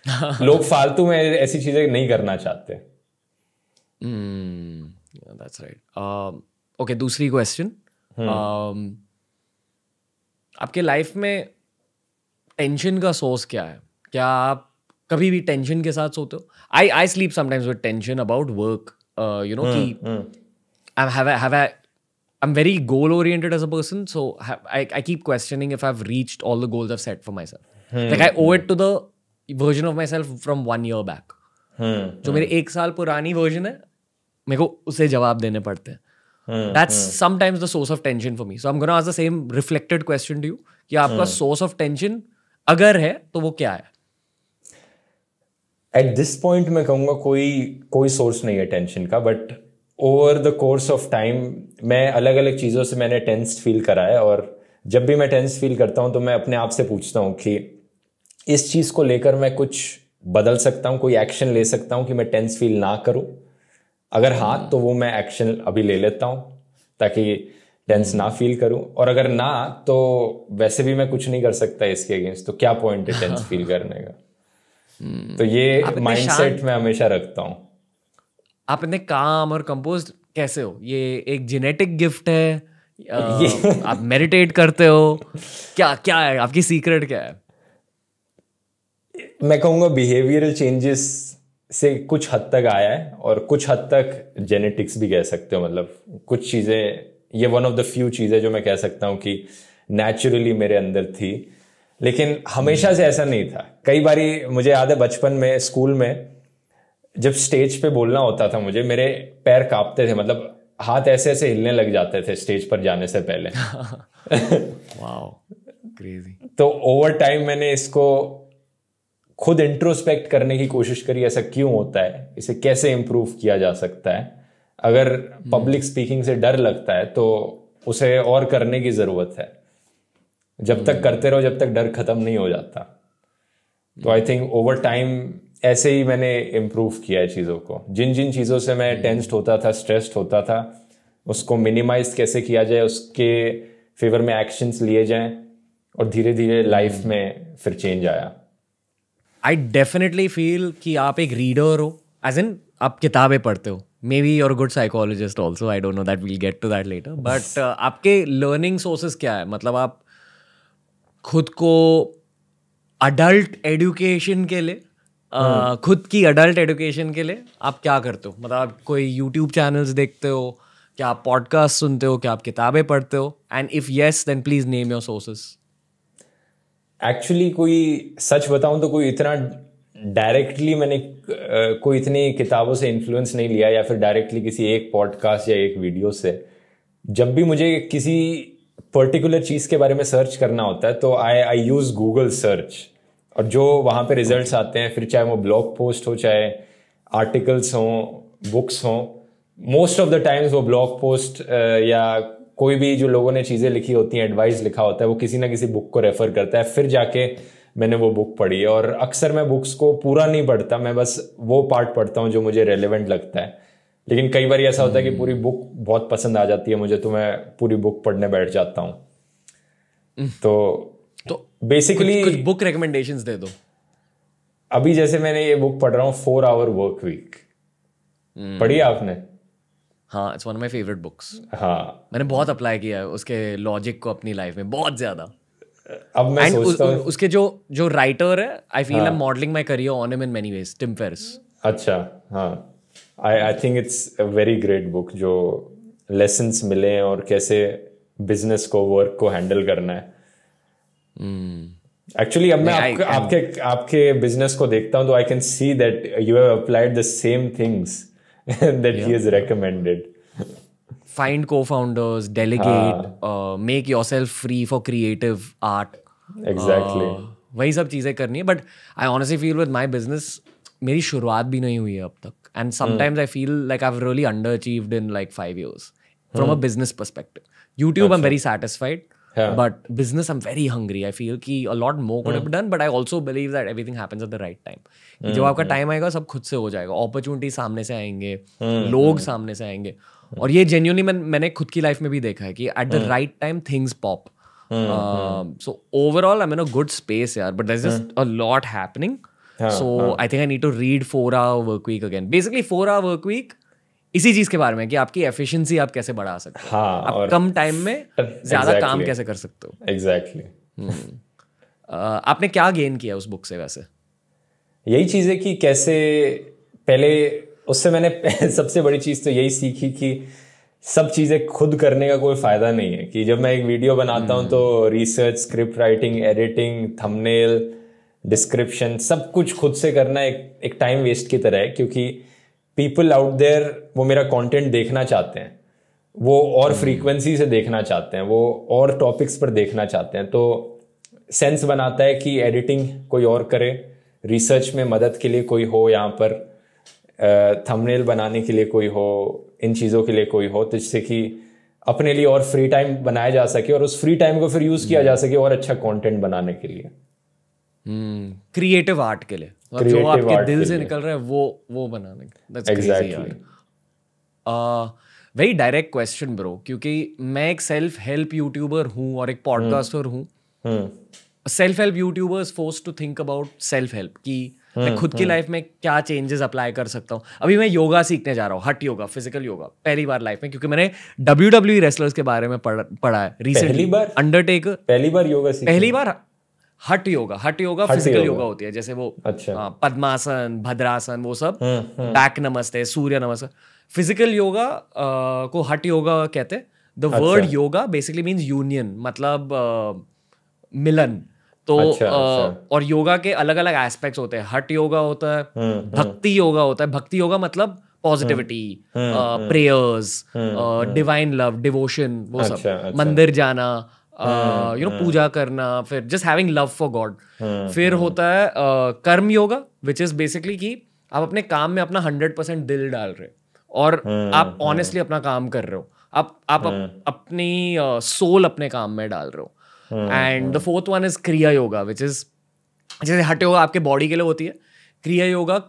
Speaker 2: लोग फालतू में ऐसी चीजें नहीं करना चाहते
Speaker 1: दैट्स
Speaker 2: राइट
Speaker 1: ओके दूसरी क्वेश्चन आपके लाइफ में टेंशन का सोर्स क्या है क्या आप कभी भी टेंशन के साथ सोते हो I I sleep sometimes with tension about work you know कि I'm very goal oriented as a person, so I, I keep questioning if I've reached all the goals I've set for myself. Hmm. Like I owe it to the version of myself from one year back जो मेरे hmm. एक साल पुरानी version है मेरे को उसे जवाब देने पड़ते हैं that's sometimes the source of tension for me so I am gonna ask the same reflected question to you कि आपका सोर्स ऑफ टेंशन अगर है तो वो क्या है
Speaker 2: एट दिस पॉइंट मैं कहूंगा कोई कोई सोर्स नहीं है टेंशन का but over the course of time मैं अलग अलग चीज़ों से मैंने टेंस फील करा है और जब भी मैं टेंस फील करता हूं तो मैं अपने आप से पूछता हूँ कि इस चीज़ को लेकर मैं कुछ बदल सकता हूँ कोई एक्शन ले सकता हूं कि मैं टेंस फील ना करूं अगर हाँ तो वो मैं एक्शन अभी ले लेता हूं ताकि टेंस ना फील हम्म। करूं और अगर ना तो वैसे भी मैं कुछ नहीं कर सकता इसके अगेंस्ट तो क्या पॉइंट है टेंस फील [laughs] करने का हम्म। तो ये माइंडसेट मैं हमेशा रखता हूँ
Speaker 1: आप इतने काम और कंपोज कैसे हो ये एक जेनेटिक गिफ्ट है आ, आप मेडिटेट करते हो [laughs] क्या क्या है आपकी सीक्रेट क्या है
Speaker 2: मैं कहूँगा बिहेवियरल चेंजेस से कुछ हद तक आया है और कुछ हद तक जेनेटिक्स भी कह सकते हो मतलब कुछ चीज़ें ये वन ऑफ द फ्यू चीज़ें जो मैं कह सकता हूँ कि नेचुरली मेरे अंदर थी लेकिन हमेशा से ऐसा नहीं था कई बारी मुझे याद है बचपन में स्कूल में जब स्टेज पे बोलना होता था मुझे मेरे पैर कांपते थे मतलब हाथ ऐसे ऐसे हिलने लग जाते थे स्टेज पर जाने से पहले क्रेजी [laughs] तो ओवर टाइम मैंने इसको खुद इंट्रोस्पेक्ट करने की कोशिश करिए ऐसा क्यों होता है इसे कैसे इम्प्रूव किया जा सकता है अगर पब्लिक हम्म। स्पीकिंग से डर लगता है तो उसे और करने की ज़रूरत है जब तक हम्म। करते रहो जब तक डर खत्म नहीं हो जाता तो आई थिंक ओवर टाइम ऐसे ही मैंने इम्प्रूव किया है चीज़ों को जिन जिन चीज़ों से मैं टेंस्ड हम्म। होता था स्ट्रेस्ड होता था उसको मिनिमाइज कैसे किया जाए उसके फेवर में एक्शंस लिए जाएं और धीरे धीरे लाइफ में फिर चेंज आया आई डेफिनेटली फील कि आप एक रीडर
Speaker 1: हो एज एन आप किताबें पढ़ते हो maybe your good psychologist also I don't know that we'll get to that later but आपके लर्निंग सोर्सेस क्या है मतलब आप खुद को अडल्ट एडुकेशन के लिए uh, हाँ। खुद की अडल्ट एडुकेशन के लिए आप क्या करते हो मतलब आप कोई यूट्यूब चैनल्स देखते हो क्या आप पॉडकास्ट सुनते हो क्या आप किताबें पढ़ते हो and if yes then please name your sources
Speaker 2: actually कोई सच बताऊं तो कोई इतना डायरेक्टली मैंने कोई इतनी किताबों से इन्फ्लुएंस नहीं लिया या फिर डायरेक्टली किसी एक पॉडकास्ट या एक वीडियो से जब भी मुझे किसी पर्टिकुलर चीज़ के बारे में सर्च करना होता है तो I I use Google search और जो वहाँ पे रिजल्ट आते हैं फिर चाहे वो ब्लॉग पोस्ट हो चाहे आर्टिकल्स हों बुक्स हों मोस्ट ऑफ द टाइम्स वो ब्लॉग पोस्ट या कोई भी जो लोगों ने चीज़ें लिखी होती हैं एडवाइस लिखा होता है वो किसी ना किसी बुक को रेफ़र करता है फिर जाके मैंने वो बुक पढ़ी और अक्सर मैं बुक्स को पूरा नहीं पढ़ता मैं बस वो पार्ट पढ़ता हूँ जो मुझे रेलिवेंट लगता है लेकिन कई बार ऐसा होता है कि hmm. पूरी बुक बहुत पसंद आ जाती है मुझे तो मैं पूरी बुक पढ़ने बैठ जाता हूँ hmm. तो तो बेसिकली कुछ, कुछ बुक
Speaker 1: रिकमेंडेशन दे दो
Speaker 2: अभी जैसे मैंने ये बुक पढ़ रहा हूँ फोर आवर वर्क वीक पढ़ी आपने हाँ it's one of my favourite books हाँ
Speaker 1: मैंने बहुत अप्लाई किया है उसके लॉजिक को अपनी लाइफ में बहुत ज़्यादा अब मैं And सोचता हूँ उसके जो जो राइटर है I feel I modelling my career on him in many ways Tim Ferriss अच्छा
Speaker 2: हाँ I I think it's a very great book जो लेसन मिले हैं और कैसे बिजनेस को वर्क को हैंडल करना है hmm. Actually, अब मैं आपके आपके आपके बिजनेस को देखता हूँ तो I can see that you have applied the same things that yeah. he has recommended. Find co
Speaker 1: founders, delegate, uh, make yourself free for creative art. Exactly. Uh, वही सब चीज़ें करनी है but I honestly feel with my business मेरी शुरुआत भी नहीं हुई है अब तक and sometimes I feel like I really underachieved in like five years from a business perspective YouTube I am very satisfied but business I I'm very hungry. I feel कि a lot more could have been hmm. done, but I also believe that everything happens at the right आपका time आएगा सब खुद से हो जाएगा opportunity सामने से आएंगे लोग सामने से आएंगे और ये जेन्यूनली मैं, मैंने खुद की लाइफ में भी देखा है कि at the right time things pop so overall I mean a good space यार but this is a lot happening so I think I need to read four hour work week again basically four hour work week इसी चीज के बारे में कि आपकी efficiency आप कैसे बढ़ा सकते हो हाँ, आप कम टाइम में [laughs] ज्यादा exactly, काम कैसे कर सकते
Speaker 2: हो एग्जैक्टली exactly. हम्म।
Speaker 1: आपने क्या गेन किया उस बुक से वैसे
Speaker 2: यही चीज है कि कैसे पहले उससे मैंने [laughs] सबसे बड़ी चीज तो यही सीखी कि सब चीज़ें खुद करने का कोई फ़ायदा नहीं है कि जब मैं एक वीडियो बनाता हूँ हम्म। तो research script writing editing thumbnail description सब कुछ खुद से करना एक एक टाइम वेस्ट की तरह है क्योंकि पीपल आउट देयर वो मेरा कंटेंट देखना चाहते हैं वो और फ्रीक्वेंसी हम्म। से देखना चाहते हैं वो और टॉपिक्स पर देखना चाहते हैं तो सेंस बनाता है कि एडिटिंग कोई और करे रिसर्च में मदद के लिए कोई हो यहाँ पर थंबनेल बनाने के लिए कोई हो इन चीज़ों के लिए कोई हो तो जिससे कि अपने लिए और फ्री टाइम बनाया जा सके और उस फ्री टाइम को फिर यूज़ किया जा हम्म। सके और अच्छा कंटेंट बनाने के लिए
Speaker 1: क्रिएटिव
Speaker 2: hmm. आर्ट के लिए और मतलब जो आपके दिल से निकल
Speaker 1: रहा है वो वो बनाने वेरी डायरेक्ट क्वेश्चन ब्रो क्योंकि मैं एक सेल्फ हेल्प यूट्यूबर हूँ और एक पॉडकास्टर हम्म। हूँ self help YouTubers force to think about self help कि मैं हम्म, खुद की लाइफ हम्म। में क्या चेंजेस अप्लाई कर सकता हूँ अभी मैं योगा सीखने जा रहा हूँ हट योगा फिजिकल योगा पहली बार लाइफ में क्योंकि मैंने डब्ल्यू डब्ल्यू रेसलर्स के बारे में पढ़ा है रिसेंटली अंडरटेकर पहली बार योगा पहली बार हट योगा हट योगा फिजिकल योगा होती है जैसे वो अच्छा। हाँ, पद्मासन भद्रासन वो सब बैक हम्म, हम्म। नमस्ते सूर्य नमस्ते फिजिकल योगा आ, को हट योगा कहते द वर्ड अच्छा। योगा बेसिकली मीन्स यूनियन मतलब आ, मिलन तो अच्छा, आ, अच्छा। और योगा के अलग अलग एस्पेक्ट्स होते हैं हट योगा होता है हम्म, भक्ति योगा होता है भक्ति योगा मतलब positivity prayers divine love devotion वो सब अच्छा, अच्छा। मंदिर जाना यू नो हाँ, हाँ। पूजा करना फिर just having love for God फिर हाँ। होता है कर्म योगा विच इज बेसिकली कि आप अपने काम में अपना हंड्रेड परसेंट दिल डाल रहे हो और आप ऑनेस्टली अपना काम कर रहे हो आप आप अप, अपनी सोल uh, अपने काम में डाल रहे
Speaker 3: हो
Speaker 1: and the fourth one is kriya yoga which is जैसे हट योगा आपके बॉडी के लिए होती है क्रिया योगा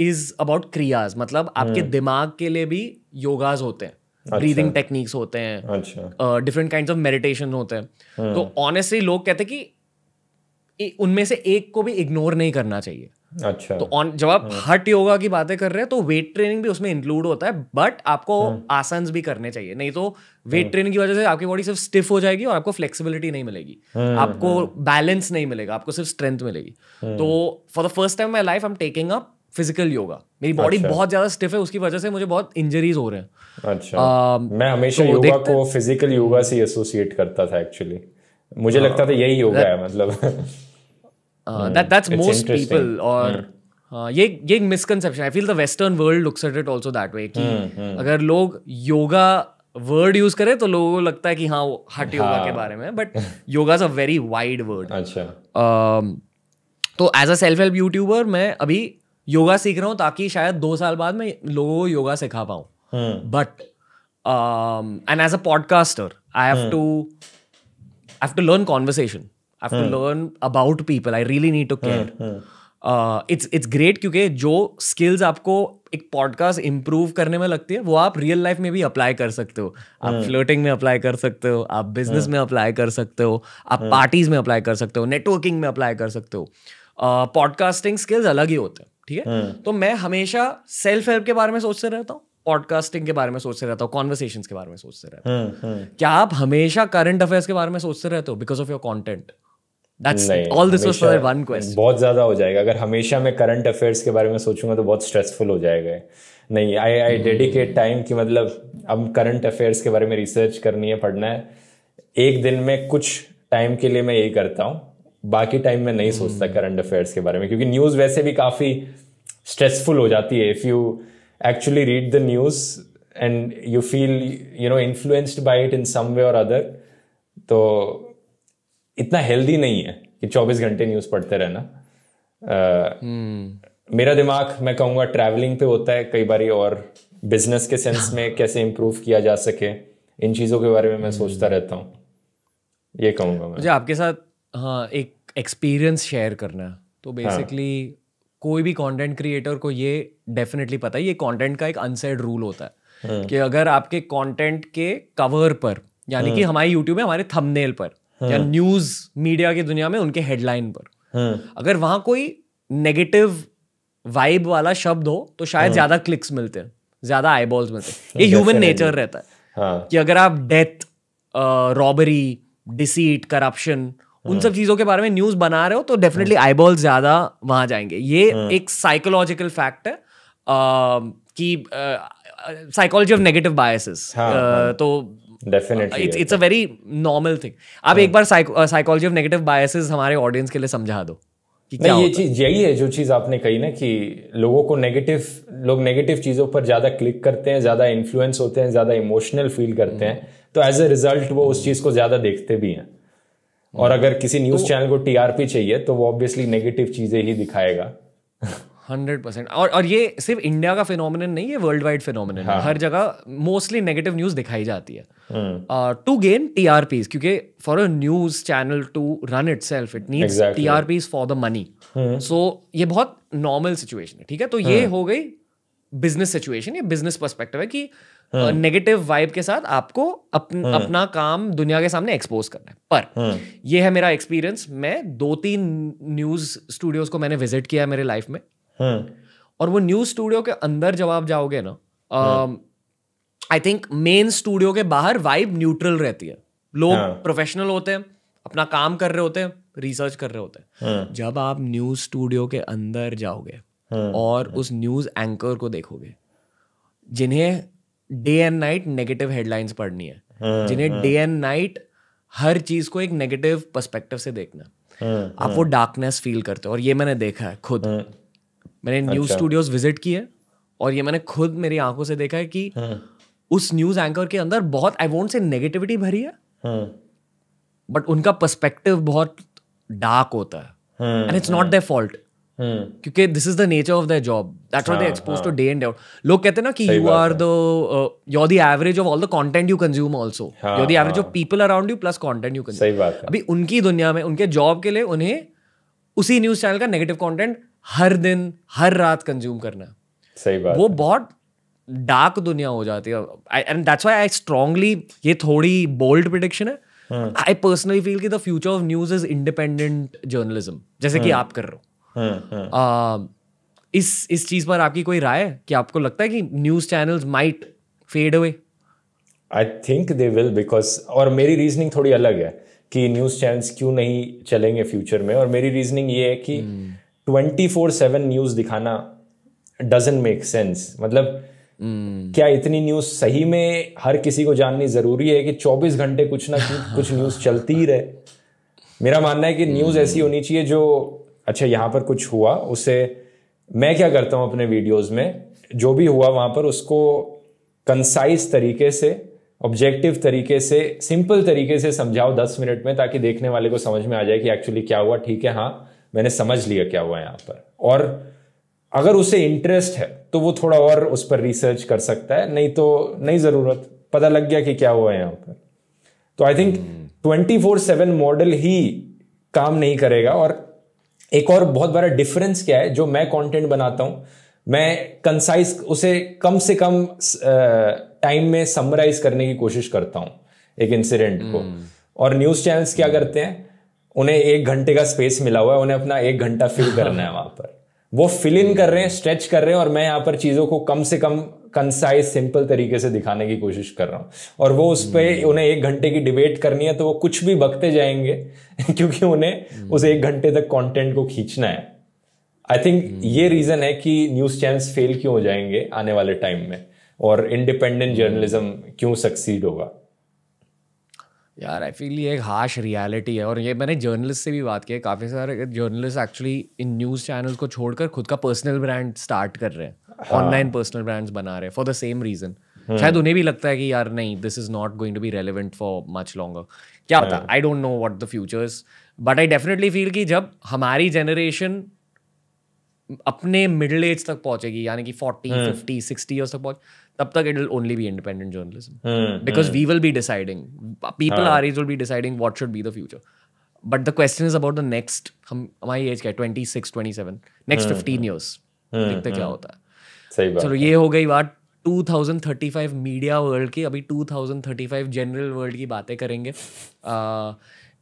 Speaker 1: इज अबाउट क्रियाज मतलब आपके दिमाग के लिए भी योगाज होते हैं ब्रीदिंग अच्छा। टेक्निक्स होते हैं डिफरेंट काइंड ऑफ मेडिटेशन होते हैं हम्म। तो ऑनेस्टली लोग कहते हैं कि उनमें से एक को भी इग्नोर नहीं करना चाहिए अच्छा तो ऑन जब आप हम्म। हट योगा की बातें कर रहे हैं तो वेट ट्रेनिंग भी उसमें इंक्लूड होता है बट आपको हम्म। आसन भी करने चाहिए नहीं तो वेट ट्रेनिंग की वजह से आपकी बॉडी सिर्फ स्टिफ हो जाएगी और आपको फ्लेक्सिबिलिटी नहीं मिलेगी आपको बैलेंस नहीं मिलेगा आपको सिर्फ स्ट्रेंथ मिलेगी तो for the first time my life I am taking up physical yoga मेरी बॉडी अच्छा। बहुत ज्यादा स्टिफ है उसकी वजह से मुझे बहुत इंजरीज हो रहे हैं अच्छा आ, um, मैं हमेशा तो योगा
Speaker 2: को फिजिकल योगा से एसोसिएट करता था एक्चुअली मुझे आ, हाँ। लगता था यही योगा है मतलब दैट दैट्स मोस्ट पीपल और hmm।
Speaker 1: हाँ, ये ये एक misconception I feel the western world looks at it also that way कि hmm, hmm। अगर लोग योगा वर्ड यूज करें तो लोगों को लगता है कि हाँ वो हट योगा के हाँ। बारे में but yoga is a very wide word अच्छा um, तो as a self help YouTuber मैं अभी योगा सीख रहा हूँ ताकि शायद दो साल बाद मैं लोगों को योगा सिखा पाऊँ but and as a podcaster I have to I have to learn conversation I have to learn about people I really need to care it's it's great क्योंकि जो स्किल्स आपको एक पॉडकास्ट इंप्रूव करने में लगती है वो आप रियल लाइफ में भी अप्लाई कर सकते हो आप फ्लोटिंग हम्म। में अप्लाई कर सकते हो आप बिजनेस हम्म। में अप्लाई कर सकते हो आप पार्टीज हम्म। में अप्लाई कर सकते हो नेटवर्किंग में अप्लाई कर सकते हो पॉडकास्टिंग स्किल्स अलग ही होते हैं ठीक है हम्म। तो मैं हमेशा सेल्फ हेल्प के बारे में सोचते रहता हूँ पॉडकास्टिंग के बारे में सोचते रहता हूँ कॉन्वर्सेशन के बारे में सोचते रहता हूँ हम्म, हम्म। क्या आप हमेशा करंट अफेयर्स के बारे में सोचते रहते हो बिकॉज ऑफ योर कॉन्टेंट बहुत
Speaker 2: ज्यादा हो जाएगा अगर हमेशा मैं करंट अफेयर्स के बारे में सोचूंगा तो बहुत स्ट्रेसफुल हो जाएगा नहीं आई आई डेडिकेट टाइम कि मतलब अब करंट अफेयर्स के बारे में रिसर्च करनी है पढ़ना है एक दिन में कुछ टाइम के लिए मैं यही करता हूँ बाकी टाइम में नहीं सोचता करंट hmm. अफेयर्स के बारे में क्योंकि न्यूज़ वैसे भी काफ़ी स्ट्रेसफुल हो जाती है if you actually read the news and you feel you know influenced by it in some way और अदर तो इतना हेल्दी नहीं है कि 24 घंटे न्यूज़ पढ़ते रहना hmm. मेरा दिमाग मैं कहूंगा ट्रैवलिंग पे होता है कई बार और बिजनेस के सेंस में [laughs] कैसे इंप्रूव किया जा सके इन चीज़ों के बारे में मैं hmm. सोचता रहता हूँ ये कहूंगा मुझे
Speaker 1: आपके साथ हाँ एक एक्सपीरियंस शेयर करना है तो बेसिकली हाँ. कोई भी कंटेंट क्रिएटर को ये डेफिनेटली पता है ये कंटेंट का एक अनसेड रूल होता है हाँ. कि अगर आपके कंटेंट के कवर पर यानी हाँ. कि हमारे यूट्यूब में हमारे थंबनेल पर हाँ. या न्यूज मीडिया की दुनिया में उनके हेडलाइन पर हाँ. अगर वहां कोई नेगेटिव वाइब वाला शब्द हो तो शायद हाँ. ज्यादा क्लिक्स मिलते हैं ज्यादा आईबॉल्स मिलते हैं ये ह्यूमन नेचर रहता है हाँ. कि अगर आप डेथ रॉबरी डिसीट करप्शन उन सब चीजों के बारे में न्यूज बना रहे हो तो डेफिनेटली आई बॉल ज्यादा वहां जाएंगे ये हाँ। एक साइकोलॉजिकल फैक्ट है कि psychology of negative biases so
Speaker 2: it's
Speaker 1: a very normal thing आप हाँ। एक बार साइकोलॉजी ऑफ नेगेटिव बायसेस हमारे
Speaker 2: ऑडियंस के लिए समझा दो नहीं ये चीज यही है जो चीज आपने कही ना कि लोगों को नेगेटिव लोग नेगेटिव चीजों पर ज्यादा क्लिक करते हैं ज्यादा इन्फ्लुएंस होते हैं ज्यादा इमोशनल फील करते हैं हम्म। तो एज ए रिजल्ट वो उस चीज को ज्यादा देखते भी हैं और हम्म। अगर किसी न्यूज तो, चैनल को टीआरपी चाहिए तो वो ऑब्वियसली नेगेटिव चीजें ही दिखाएगा हंड्रेड परसेंट और और
Speaker 1: ये सिर्फ इंडिया का फिनोमिन नहीं है वर्ल्ड वाइड फिनोमिन हाँ. है हर जगह मोस्टली नेगेटिव न्यूज दिखाई जाती है to gain T R Ps क्योंकि for a news channel to run itself it needs T R Ps for the money so ये बहुत नॉर्मल सिचुएशन है ठीक है तो ये हम्म। हो गई बिजनेस सिचुएशन ये बिजनेस परस्पेक्टिव है कि नेगेटिव हाँ। वाइब के साथ आपको अपन, हाँ. अपना काम दुनिया के सामने एक्सपोज करना है पर हाँ. ये है मेरा एक्सपीरियंस मैं दो तीन न्यूज स्टूडियोज को मैंने विजिट किया है मेरे लाइफ में हाँ। और वो न्यूज स्टूडियो के अंदर जब आप जाओगे ना आई थिंक मेन स्टूडियो के बाहर वाइब न्यूट्रल रहती है लोग प्रोफेशनल हाँ। होते हैं अपना काम कर रहे होते हैं रिसर्च कर रहे होते हैं जब आप न्यूज स्टूडियो के अंदर जाओगे और उस न्यूज एंकर को देखोगे जिन्हें day and night negative headlines पढ़नी है हाँ, जिन्हें डे एंड नाइट हर चीज को एक नेगेटिव पर्सपेक्टिव से देखना हाँ, आप हाँ। वो डार्कनेस फील करते हो और ये मैंने देखा है खुद मैंने न्यूज स्टूडियोज विजिट किए और ये मैंने खुद मेरी आंखों से देखा है कि उस न्यूज एंकर के अंदर बहुत आई वोंट से नेगेटिविटी भरी है बट उनका पर्सपेक्टिव बहुत डार्क होता है and it's not the fault Hmm. क्योंकि this is the nature of the job that what they expose to day and out लोग कहते हैं ना कि you are the you the average of all the content you consume also you are the average of people around you plus content you consume अभी उनकी दुनिया में उनके जॉब के लिए उन्हें उसी न्यूज चैनल का नेगेटिव कॉन्टेंट हर दिन हर रात कंज्यूम करना सही बात वो बहुत डार्क दुनिया हो जाती है and that's why I strongly ये थोड़ी बोल्ड प्रिडिक्शन
Speaker 2: है
Speaker 1: आई पर्सनली फील कि the future of news is independent journalism जैसे कि हाँ। आप कर रहे हो हाँ, हाँ। इस इस चीज पर आपकी कोई राय है कि आपको लगता है कि news channels might
Speaker 2: fade away I think they will because और मेरी रीजनिंग थोड़ी अलग है कि न्यूज चैनल्स क्यों नहीं चलेंगे फ्यूचर में और मेरी रीजनिंग ये है कि ट्वेंटी फोर सेवन न्यूज दिखाना डजेंट मेक सेंस मतलब Hmm. क्या इतनी न्यूज सही में हर किसी को जाननी जरूरी है कि 24 घंटे कुछ ना कुछ न्यूज [laughs] चलती ही रहे मेरा मानना है कि न्यूज hmm. ऐसी होनी चाहिए जो अच्छा यहाँ पर कुछ हुआ उसे मैं क्या करता हूँ अपने वीडियोस में जो भी हुआ वहाँ पर उसको कंसाइज तरीके से ऑब्जेक्टिव तरीके से सिंपल तरीके से समझाओ दस मिनट में ताकि देखने वाले को समझ में आ जाए कि एक्चुअली क्या हुआ ठीक है हाँ मैंने समझ लिया क्या हुआ यहाँ पर और अगर उसे इंटरेस्ट है तो वो थोड़ा और उस पर रिसर्च कर सकता है नहीं तो नहीं ज़रूरत पता लग गया कि क्या हुआ है यहाँ पर तो I think twenty four seven model ही काम नहीं करेगा और एक और बहुत बड़ा डिफरेंस क्या है जो मैं कंटेंट बनाता हूं मैं कंसाइज उसे कम से कम टाइम में समराइज करने की कोशिश करता हूं एक इंसिडेंट को हम्म। और न्यूज चैनल्स क्या करते हैं उन्हें एक घंटे का स्पेस मिला हुआ है उन्हें अपना एक घंटा फिल करना है [laughs] वहां पर वो फिल इन कर रहे हैं स्ट्रेच कर रहे हैं और मैं यहाँ पर चीजों को कम से कम कंसाइज सिंपल तरीके से दिखाने की कोशिश कर रहा हूँ और वो उस पर हम्म। उन्हें एक घंटे की डिबेट करनी है तो वो कुछ भी बकते जाएंगे [laughs] क्योंकि उन्हें हम्म। उस एक घंटे तक कॉन्टेंट को खींचना है आई थिंक हम्म। ये रीज़न है कि न्यूज़ चैनल्स फेल क्यों हो जाएंगे आने वाले टाइम में और इंडिपेंडेंट जर्नलिज्म क्यों सक्सीड होगा
Speaker 1: यार आई फील ये एक हार्श रियलिटी है और ये मैंने जर्नलिस्ट से भी बात की है काफ़ी सारे जर्नलिस्ट एक्चुअली इन न्यूज़ चैनल्स को छोड़कर खुद का पर्सनल ब्रांड स्टार्ट कर रहे हैं ऑनलाइन पर्सनल ब्रांड्स बना रहे हैं फॉर द सेम रीजन शायद उन्हें भी लगता है कि यार नहीं this is not going to be relevant for much longer क्या पता I don't know what the future's but I definitely feel कि जब हमारी जनरेशन अपने मिडिल एज तक पहुंचेगी यानी कि फोर्टी फिफ्टी सिक्सटी ईयर्स तक पहुंच तब तक it will only be independent journalism because we will be deciding people are is will be deciding what should be the future but the question is about the next हम हमारी age क्या है twenty six twenty seven next fifteen years देखते क्या हम्म। होता है सही बात चलो ये हो गई बात 2035 मीडिया वर्ल्ड की अभी 2035 जनरल वर्ल्ड की बातें करेंगे आ,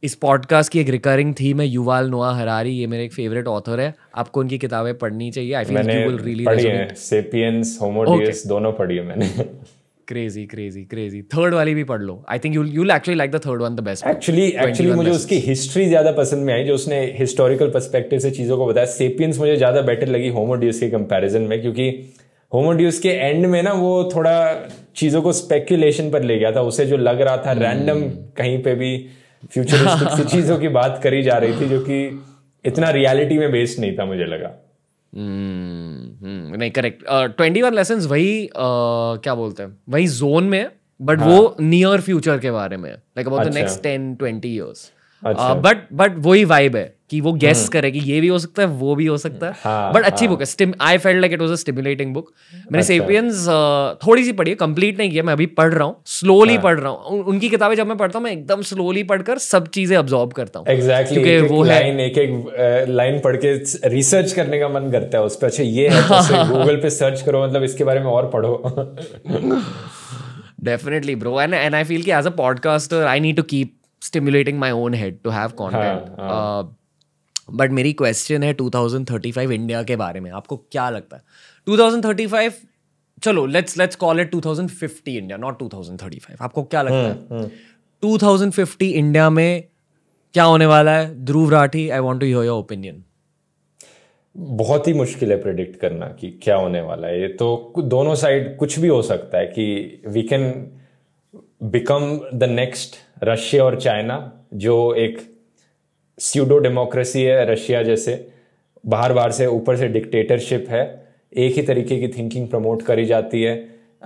Speaker 1: इस पॉडकास्ट की एक रिकरिंग थी मैं युवाल नोआ हरारी ये मेरे एक फेवरेट ऑथर है आपको उनकी किताबें पढ़नी चाहिए I think you will really
Speaker 2: sapiens homo दोनों पढ़ी है मैंने क्रेजी क्रेजी क्रेजी
Speaker 1: थर्ड वाली भी पढ़ लो I think you you actually like the third one the best actually actually मुझे उसकी
Speaker 2: हिस्ट्री ज्यादा पसंद में आई जो उसने हिस्टोरिकल पर्सपेक्टिव से चीजों को बताया सेपियंस मुझे ज्यादा बेटर लगी होमोड्यूस के कंपेरिजन में क्योंकि होमोड्यूस के एंड में ना वो थोड़ा चीजों को स्पेक्यूलेशन पर ले गया था उसे जो लग रहा था रैंडम hmm. कहीं पे भी फ्यूचरिस्टिक सी [laughs] चीजों की बात करी जा रही थी जो कि इतना रियलिटी में बेस्ड नहीं था मुझे लगा
Speaker 1: hmm. हम्म, नहीं करेक्ट ट्वेंटी वन लेसन वही uh, क्या बोलते हैं वही जोन में है बट हाँ. वो नियर फ्यूचर के बारे में like about the next ten twenty years but अच्छा। बट uh, वही वाइब है कि वो गेस हम्म। करे कि ये भी हो सकता है वो भी हो सकता है हाँ, बट अच्छी हाँ. बुक है I felt like it was a stimulating book
Speaker 2: मैंने सेपियंस
Speaker 1: अच्छा। uh, थोड़ी सी पढ़ी है कंप्लीट नहीं किया मैं अभी पढ़ रहा हूँ स्लोली हाँ. पढ़ रहा हूँ उनकी किताबें जब मैं पढ़ता हूँ मैं एकदम स्लोली पढ़कर सब चीजें ऑब्जॉर्व करता हूँ exactly, क्योंकि वो लाइन एक
Speaker 2: एक लाइन पढ़ के रिसर्च करने का मन करता है उस पर अच्छा ये गूगल तो [laughs] पे सर्च करो मतलब इसके बारे में और पढ़ो definitely bro and and I feel
Speaker 1: कि as a podcaster I need to keep stimulating my own head to have content but मेरी क्वेश्चन है 2035 इंडिया के बारे में आपको क्या लगता है 2035 चलो let's let's call it 2050 India not 2035 आपको क्या लगता है 2050 हाँ, इंडिया हाँ। में क्या होने वाला है Dhruv Rathee I want
Speaker 2: to hear your opinion बहुत ही मुश्किल है प्रिडिक्ट करना कि क्या होने वाला है ये तो दोनों साइड कुछ भी हो सकता है कि we can become the next Russia और चाइना जो एक सीडो डेमोक्रेसी है रशिया जैसे बाहर बाहर से ऊपर से डिक्टेटरशिप है एक ही तरीके की थिंकिंग प्रमोट करी जाती है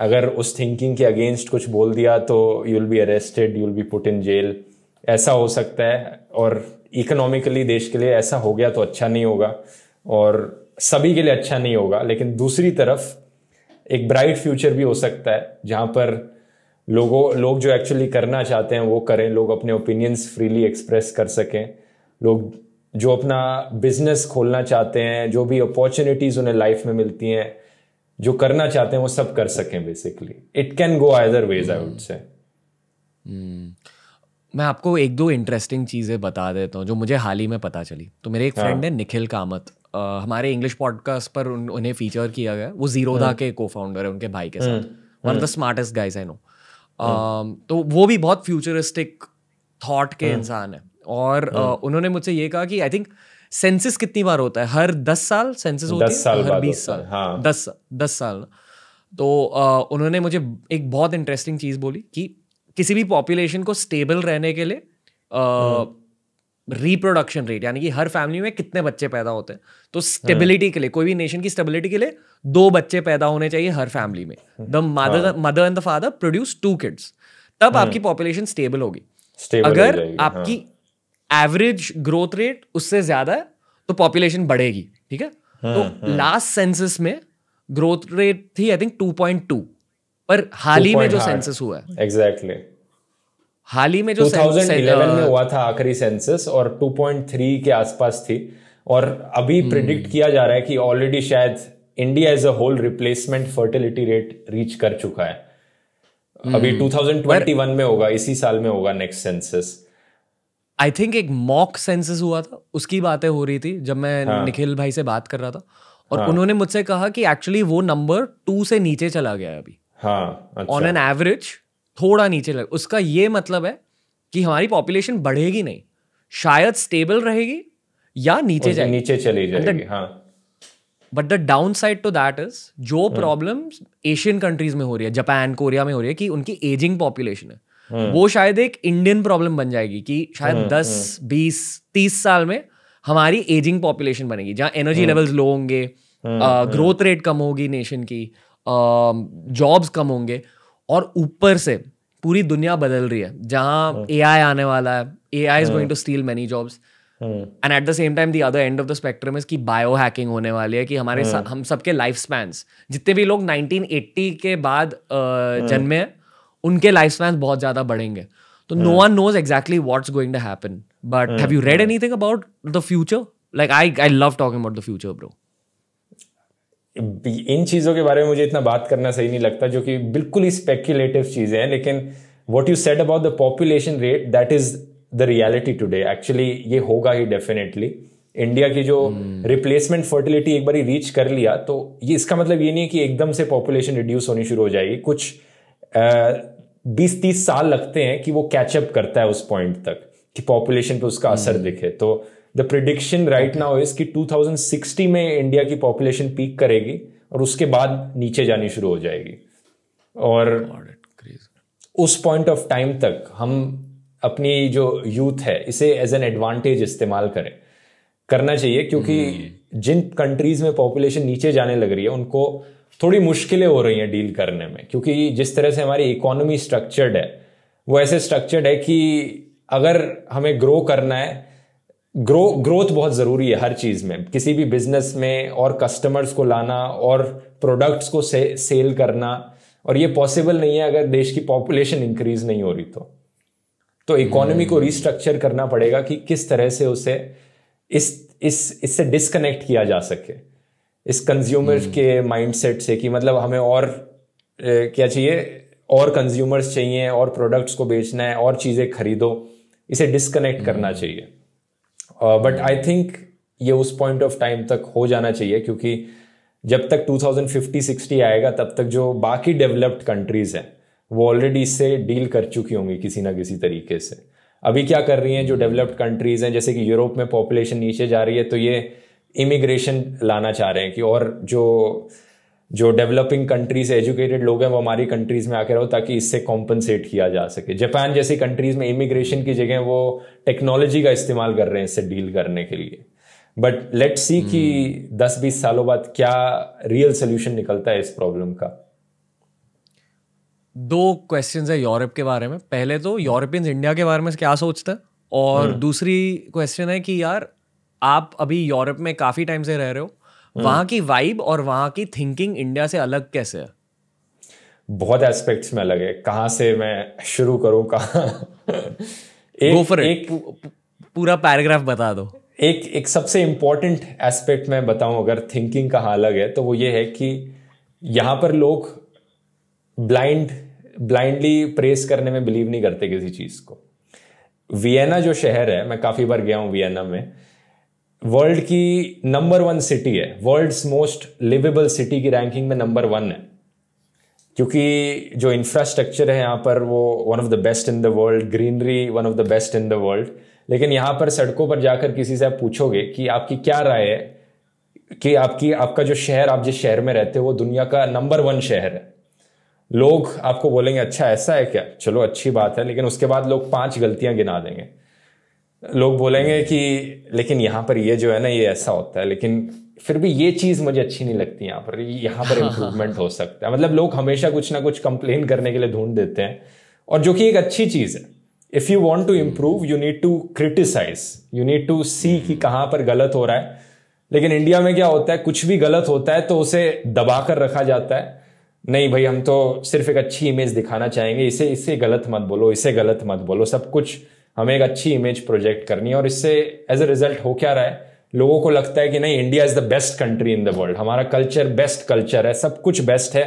Speaker 2: अगर उस थिंकिंग के अगेंस्ट कुछ बोल दिया तो you will be arrested you will be put in jail ऐसा हो सकता है और इकोनॉमिकली देश के लिए ऐसा हो गया तो अच्छा नहीं होगा और सभी के लिए अच्छा नहीं होगा लेकिन दूसरी तरफ एक ब्राइट फ्यूचर भी हो सकता है जहाँ पर लोगों लोग जो एक्चुअली करना चाहते हैं वो करें लोग अपने ओपिनियंस फ्रीली एक्सप्रेस कर सकें लोग जो अपना बिजनेस खोलना चाहते हैं जो भी अपॉर्चुनिटीज़ उन्हें लाइफ में मिलती हैं जो करना चाहते हैं वो सब कर सकें basically it can go other ways I would say
Speaker 1: मैं आपको एक दो इंटरेस्टिंग चीज़ें बता देता हूँ जो मुझे हाल ही में पता चली तो मेरे एक फ्रेंड हाँ। है निखिल कामत आ, हमारे इंग्लिश पॉडकास्ट पर उन, उन्हें फीचर किया गया वो जीरोधा हाँ। के को फाउंडर है उनके भाई के हाँ। साथ one of the smartest guys I know Um, तो वो भी बहुत फ्यूचरिस्टिक थॉट के hmm. इंसान है और hmm. uh, उन्होंने मुझसे ये कहा कि आई थिंक सेंसिस कितनी बार होता है हर दस साल सेंसिस होती है साल हर बीस साल दस हाँ। दस दस साल तो uh, उन्होंने मुझे एक बहुत इंटरेस्टिंग चीज़ बोली कि किसी भी पॉपुलेशन को स्टेबल रहने के लिए uh, hmm. रिप्रोडक्शन रेट यानी कि हर फैमिली में कितने बच्चे पैदा होते हैं तो स्टेबिलिटी हाँ। के लिए कोई भी नेशन की स्टेबिलिटी के लिए दो बच्चे पैदा होने चाहिए हर फैमिली में the mother mother and the father produce two kids तब हाँ। आपकी पॉपुलेशन स्टेबल होगी अगर आपकी एवरेज ग्रोथ रेट उससे ज्यादा है तो पॉपुलेशन बढ़ेगी ठीक है हाँ, तो लास्ट सेंसिस में ग्रोथ रेट थी I think two point two पर हाल ही में जो सेंसिस हुआ है
Speaker 2: एग्जैक्टली exactly. हाल ही में जो 2011 में हुआ था आखिरी सेंसस और 2.3 के आसपास थी और अभी प्रिडिक्ट हम्म। किया जा रहा है कि ऑलरेडी शायद India as a whole replacement fertility rate reach कर चुका है हम्म। अभी 2021 में होगा इसी साल में होगा नेक्स्ट सेंसस
Speaker 1: आई थिंक एक मॉक सेंसस हुआ था उसकी बातें हो रही थी जब मैं हाँ. निखिल भाई से बात कर रहा था और हाँ. उन्होंने मुझसे कहा कि एक्चुअली वो नंबर टू से नीचे चला गया है अभी ऑन एन एवरेज थोड़ा नीचे लग उसका ये मतलब है कि हमारी पॉपुलेशन बढ़ेगी नहीं शायद स्टेबल रहेगी या नीचे जाएगी नीचे चली जाएगी हाँ but the downside to that is जो प्रॉब्लम एशियन कंट्रीज में हो रही है जापान कोरिया में हो रही है कि उनकी एजिंग पॉपुलेशन है हुँ. हम्म। वो शायद एक इंडियन प्रॉब्लम बन जाएगी कि शायद हुँ, हम्म, दस हम्म। बीस तीस साल में हमारी एजिंग पॉपुलेशन बनेगी जहाँ एनर्जी लेवल्स लो होंगे ग्रोथ रेट कम होगी नेशन की जॉब्स कम होंगे और ऊपर से पूरी दुनिया बदल रही है जहां ए आई आने वाला है A I is going to steal many jobs and at the same time the other end of the spectrum is की बायो हैकिंग होने वाली है कि हमारे hmm. हम सबके लाइफ स्पैंस जितने भी लोग 1980 के बाद uh, hmm. जन्मे हैं उनके लाइफ स्पैंस बहुत ज़्यादा बढ़ेंगे तो no one knows exactly what's going to happen but have you read anything about the
Speaker 2: future like I I love talking about the future bro इन चीज़ों के बारे में मुझे इतना बात करना सही नहीं लगता जो कि बिल्कुल ही स्पेक्यूलेटिव चीज़ें हैं लेकिन what you said about the population rate that is the reality today actually ये होगा ही डेफिनेटली इंडिया की जो रिप्लेसमेंट hmm. फर्टिलिटी एक बार रीच कर लिया तो ये इसका मतलब ये नहीं है कि एकदम से पॉपुलेशन रिड्यूस होनी शुरू हो जाएगी कुछ बीस तीस साल लगते हैं कि वो कैचअप करता है उस पॉइंट तक कि पॉपुलेशन पे उसका hmm. असर दिखे तो the prediction right now is कि 2060 में इंडिया की पॉपुलेशन पीक करेगी और उसके बाद नीचे जानी शुरू हो जाएगी और उस पॉइंट ऑफ टाइम तक हम अपनी जो यूथ है इसे एज एन एडवांटेज इस्तेमाल करें करना चाहिए क्योंकि hmm. जिन कंट्रीज में पॉपुलेशन नीचे जाने लग रही है उनको थोड़ी मुश्किलें हो रही हैं डील करने में क्योंकि जिस तरह से हमारी इकोनॉमी स्ट्रक्चर्ड है वो ऐसे स्ट्रक्चर्ड है कि अगर हमें ग्रो करना है ग्रो ग्रोथ बहुत ज़रूरी है हर चीज़ में किसी भी बिजनेस में और कस्टमर्स को लाना और प्रोडक्ट्स को से, सेल करना और ये पॉसिबल नहीं है अगर देश की पॉपुलेशन इंक्रीज नहीं हो रही तो तो इकोनॉमी को रिस्ट्रक्चर हम्म। करना पड़ेगा कि किस तरह से उसे इस इस इससे डिसकनेक्ट किया जा सके इस कंज्यूमर हम्म। के माइंडसेट से कि मतलब हमें और ए, क्या चाहिए और कंज्यूमर्स चाहिए और प्रोडक्ट्स को बेचना है और चीज़ें खरीदो इसे डिसकनेक्ट हम्म। करना चाहिए बट आई थिंक ये उस पॉइंट ऑफ टाइम तक हो जाना चाहिए क्योंकि जब तक 2050-60 आएगा तब तक जो बाकी डेवलप्ड कंट्रीज हैं वो ऑलरेडी इससे डील कर चुकी होंगी किसी ना किसी तरीके से अभी क्या कर रही हैं जो डेवलप्ड कंट्रीज हैं जैसे कि यूरोप में पॉपुलेशन नीचे जा रही है तो ये इमिग्रेशन लाना चाह रहे हैं कि और जो जो डेवलपिंग कंट्रीज एजुकेटेड लोग हैं वो हमारी कंट्रीज में आके रहो ताकि इससे कॉम्पनसेट किया जा सके जापान जैसी कंट्रीज में इमिग्रेशन की जगह वो टेक्नोलॉजी का इस्तेमाल कर रहे हैं इससे डील करने के लिए बट लेट सी कि 10-20 हम्म। सालों बाद क्या रियल सोल्यूशन निकलता है इस प्रॉब्लम का
Speaker 1: दो क्वेश्चन है यूरोप के बारे में पहले तो यूरोपियंस इंडिया के बारे में क्या सोचते हैं और हम्म। दूसरी क्वेश्चन है कि यार आप अभी यूरोप में काफ़ी टाइम से रह रहे हो हम्म। वहां की वाइब और वहां की थिंकिंग इंडिया से
Speaker 2: अलग कैसे है बहुत एस्पेक्ट्स में अलग है कहा से मैं शुरू करूं कहा एक, एक पूरा पैराग्राफ बता दो एक एक सबसे इम्पॉर्टेंट एस्पेक्ट मैं बताऊं अगर थिंकिंग कहाँ अलग है तो वो ये है कि यहाँ पर लोग ब्लाइंड ब्लाइंडली प्रेस करने में बिलीव नहीं करते किसी चीज़ को वियना जो शहर है मैं काफ़ी बार गया हूँ वियना में वर्ल्ड की नंबर वन सिटी है वर्ल्ड मोस्ट लिवेबल सिटी की रैंकिंग में नंबर वन है क्योंकि जो इंफ्रास्ट्रक्चर है यहाँ पर वो one of the best in the world greenery one of the best in the world लेकिन यहाँ पर सड़कों पर जाकर किसी से आप पूछोगे कि आपकी क्या राय है कि आपकी आपका जो शहर आप जिस शहर में रहते हो वो दुनिया का नंबर वन शहर है लोग आपको बोलेंगे अच्छा ऐसा है क्या चलो अच्छी बात है लेकिन उसके बाद लोग पांच गलतियां गिना देंगे लोग बोलेंगे कि लेकिन यहाँ पर ये जो है ना ये ऐसा होता है लेकिन फिर भी ये चीज मुझे अच्छी नहीं लगती यहाँ पर यहाँ पर इम्प्रूवमेंट हाँ, हाँ, हाँ। हो सकता है मतलब लोग हमेशा कुछ ना कुछ कंप्लेन करने के लिए ढूंढ देते हैं और जो कि एक अच्छी चीज है if you want to improve you need to criticise you need to see कि कहाँ पर गलत हो रहा है लेकिन इंडिया में क्या होता है कुछ भी गलत होता है तो उसे दबा कर रखा जाता है नहीं भाई हम तो सिर्फ एक अच्छी इमेज दिखाना चाहेंगे इसे इसे गलत मत बोलो इसे गलत मत बोलो सब कुछ हमें एक अच्छी इमेज प्रोजेक्ट करनी है और इससे एज ए रिजल्ट हो क्या रहा है लोगों को लगता है कि नहीं India is the best country in the world हमारा कल्चर बेस्ट कल्चर है सब कुछ बेस्ट है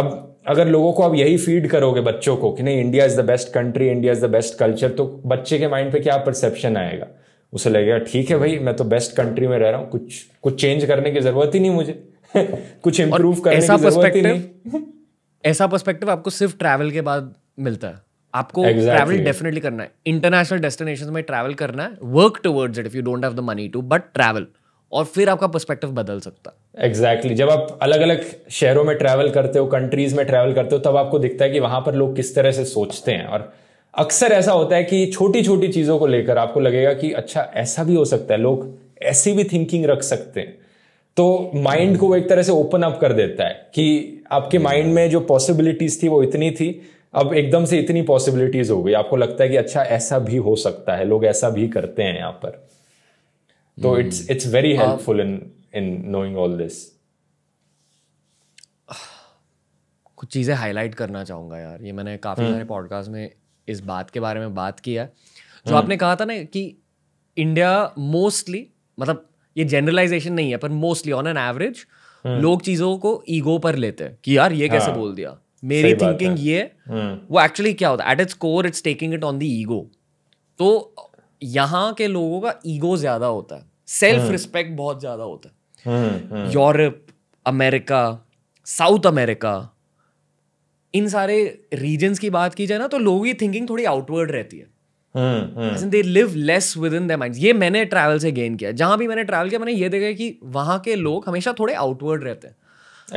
Speaker 2: अब अगर लोगों को आप यही फीड करोगे बच्चों को कि नहीं India is the best country India is the best culture तो बच्चे के माइंड पे क्या परसेप्शन आएगा उसे लगेगा ठीक है भाई मैं तो बेस्ट कंट्री में रह रहा हूँ कुछ कुछ चेंज करने की जरूरत ही नहीं मुझे [laughs] कुछ इम्प्रूव करने
Speaker 1: की जरूरत ही नहीं ऐसा पर्सपेक्टिव आपको सिर्फ ट्रैवल के बाद मिलता है आपको ट्रैवल डेफिनेटली करना है इंटरनेशनल डेस्टिनेशन में ट्रैवल करना है work towards it if you don't have the money
Speaker 2: to but travel और फिर आपका पर्सपेक्टिव बदल सकता एग्जैक्टली exactly. जब आप अलग अलग शहरों में ट्रैवल करते हो कंट्रीज में ट्रैवल करते हो तब आपको दिखता है कि वहां पर लोग किस तरह से सोचते हैं और अक्सर ऐसा होता है कि छोटी छोटी चीजों को लेकर आपको लगेगा कि अच्छा ऐसा भी हो सकता है लोग ऐसी भी थिंकिंग रख सकते हैं तो माइंड को वो एक तरह से ओपन अप कर देता है कि आपके माइंड में जो पॉसिबिलिटीज थी वो इतनी थी अब एकदम से इतनी पॉसिबिलिटीज हो गई आपको लगता है कि अच्छा ऐसा भी हो सकता है लोग ऐसा भी करते हैं यहाँ पर तो it's it's very helpful in in knowing all this
Speaker 1: कुछ चीज़ें हाईलाइट करना चाहूँगा यार ये मैंने काफ़ी hmm. सारे पॉडकास्ट में इस बात के बारे में बात किया जो hmm. आपने कहा था ना कि इंडिया मोस्टली मतलब ये जनरलाइजेशन नहीं है पर मोस्टली ऑन एन एवरेज लोग चीज़ों को ईगो पर लेते हैं कि यार ये हाँ। कैसे बोल दिया मेरी थिंकिंग ये हम्म। वो एक्चुअली क्या होता है at its core it's taking it on the ego तो यहाँ के लोगों का ईगो ज्यादा होता है सेल्फ हम्म। रिस्पेक्ट बहुत ज्यादा होता है यूरोप अमेरिका साउथ अमेरिका इन सारे रीजन्स की बात की जाए ना तो लोगों की थिंकिंग थोड़ी आउटवर्ड रहती
Speaker 3: है
Speaker 1: they live less within the mind ये मैंने ट्रैवल से गेन किया जहां भी मैंने ट्रैवल किया मैंने ये देखा कि वहाँ के लोग हमेशा थोड़े आउटवर्ड रहते हैं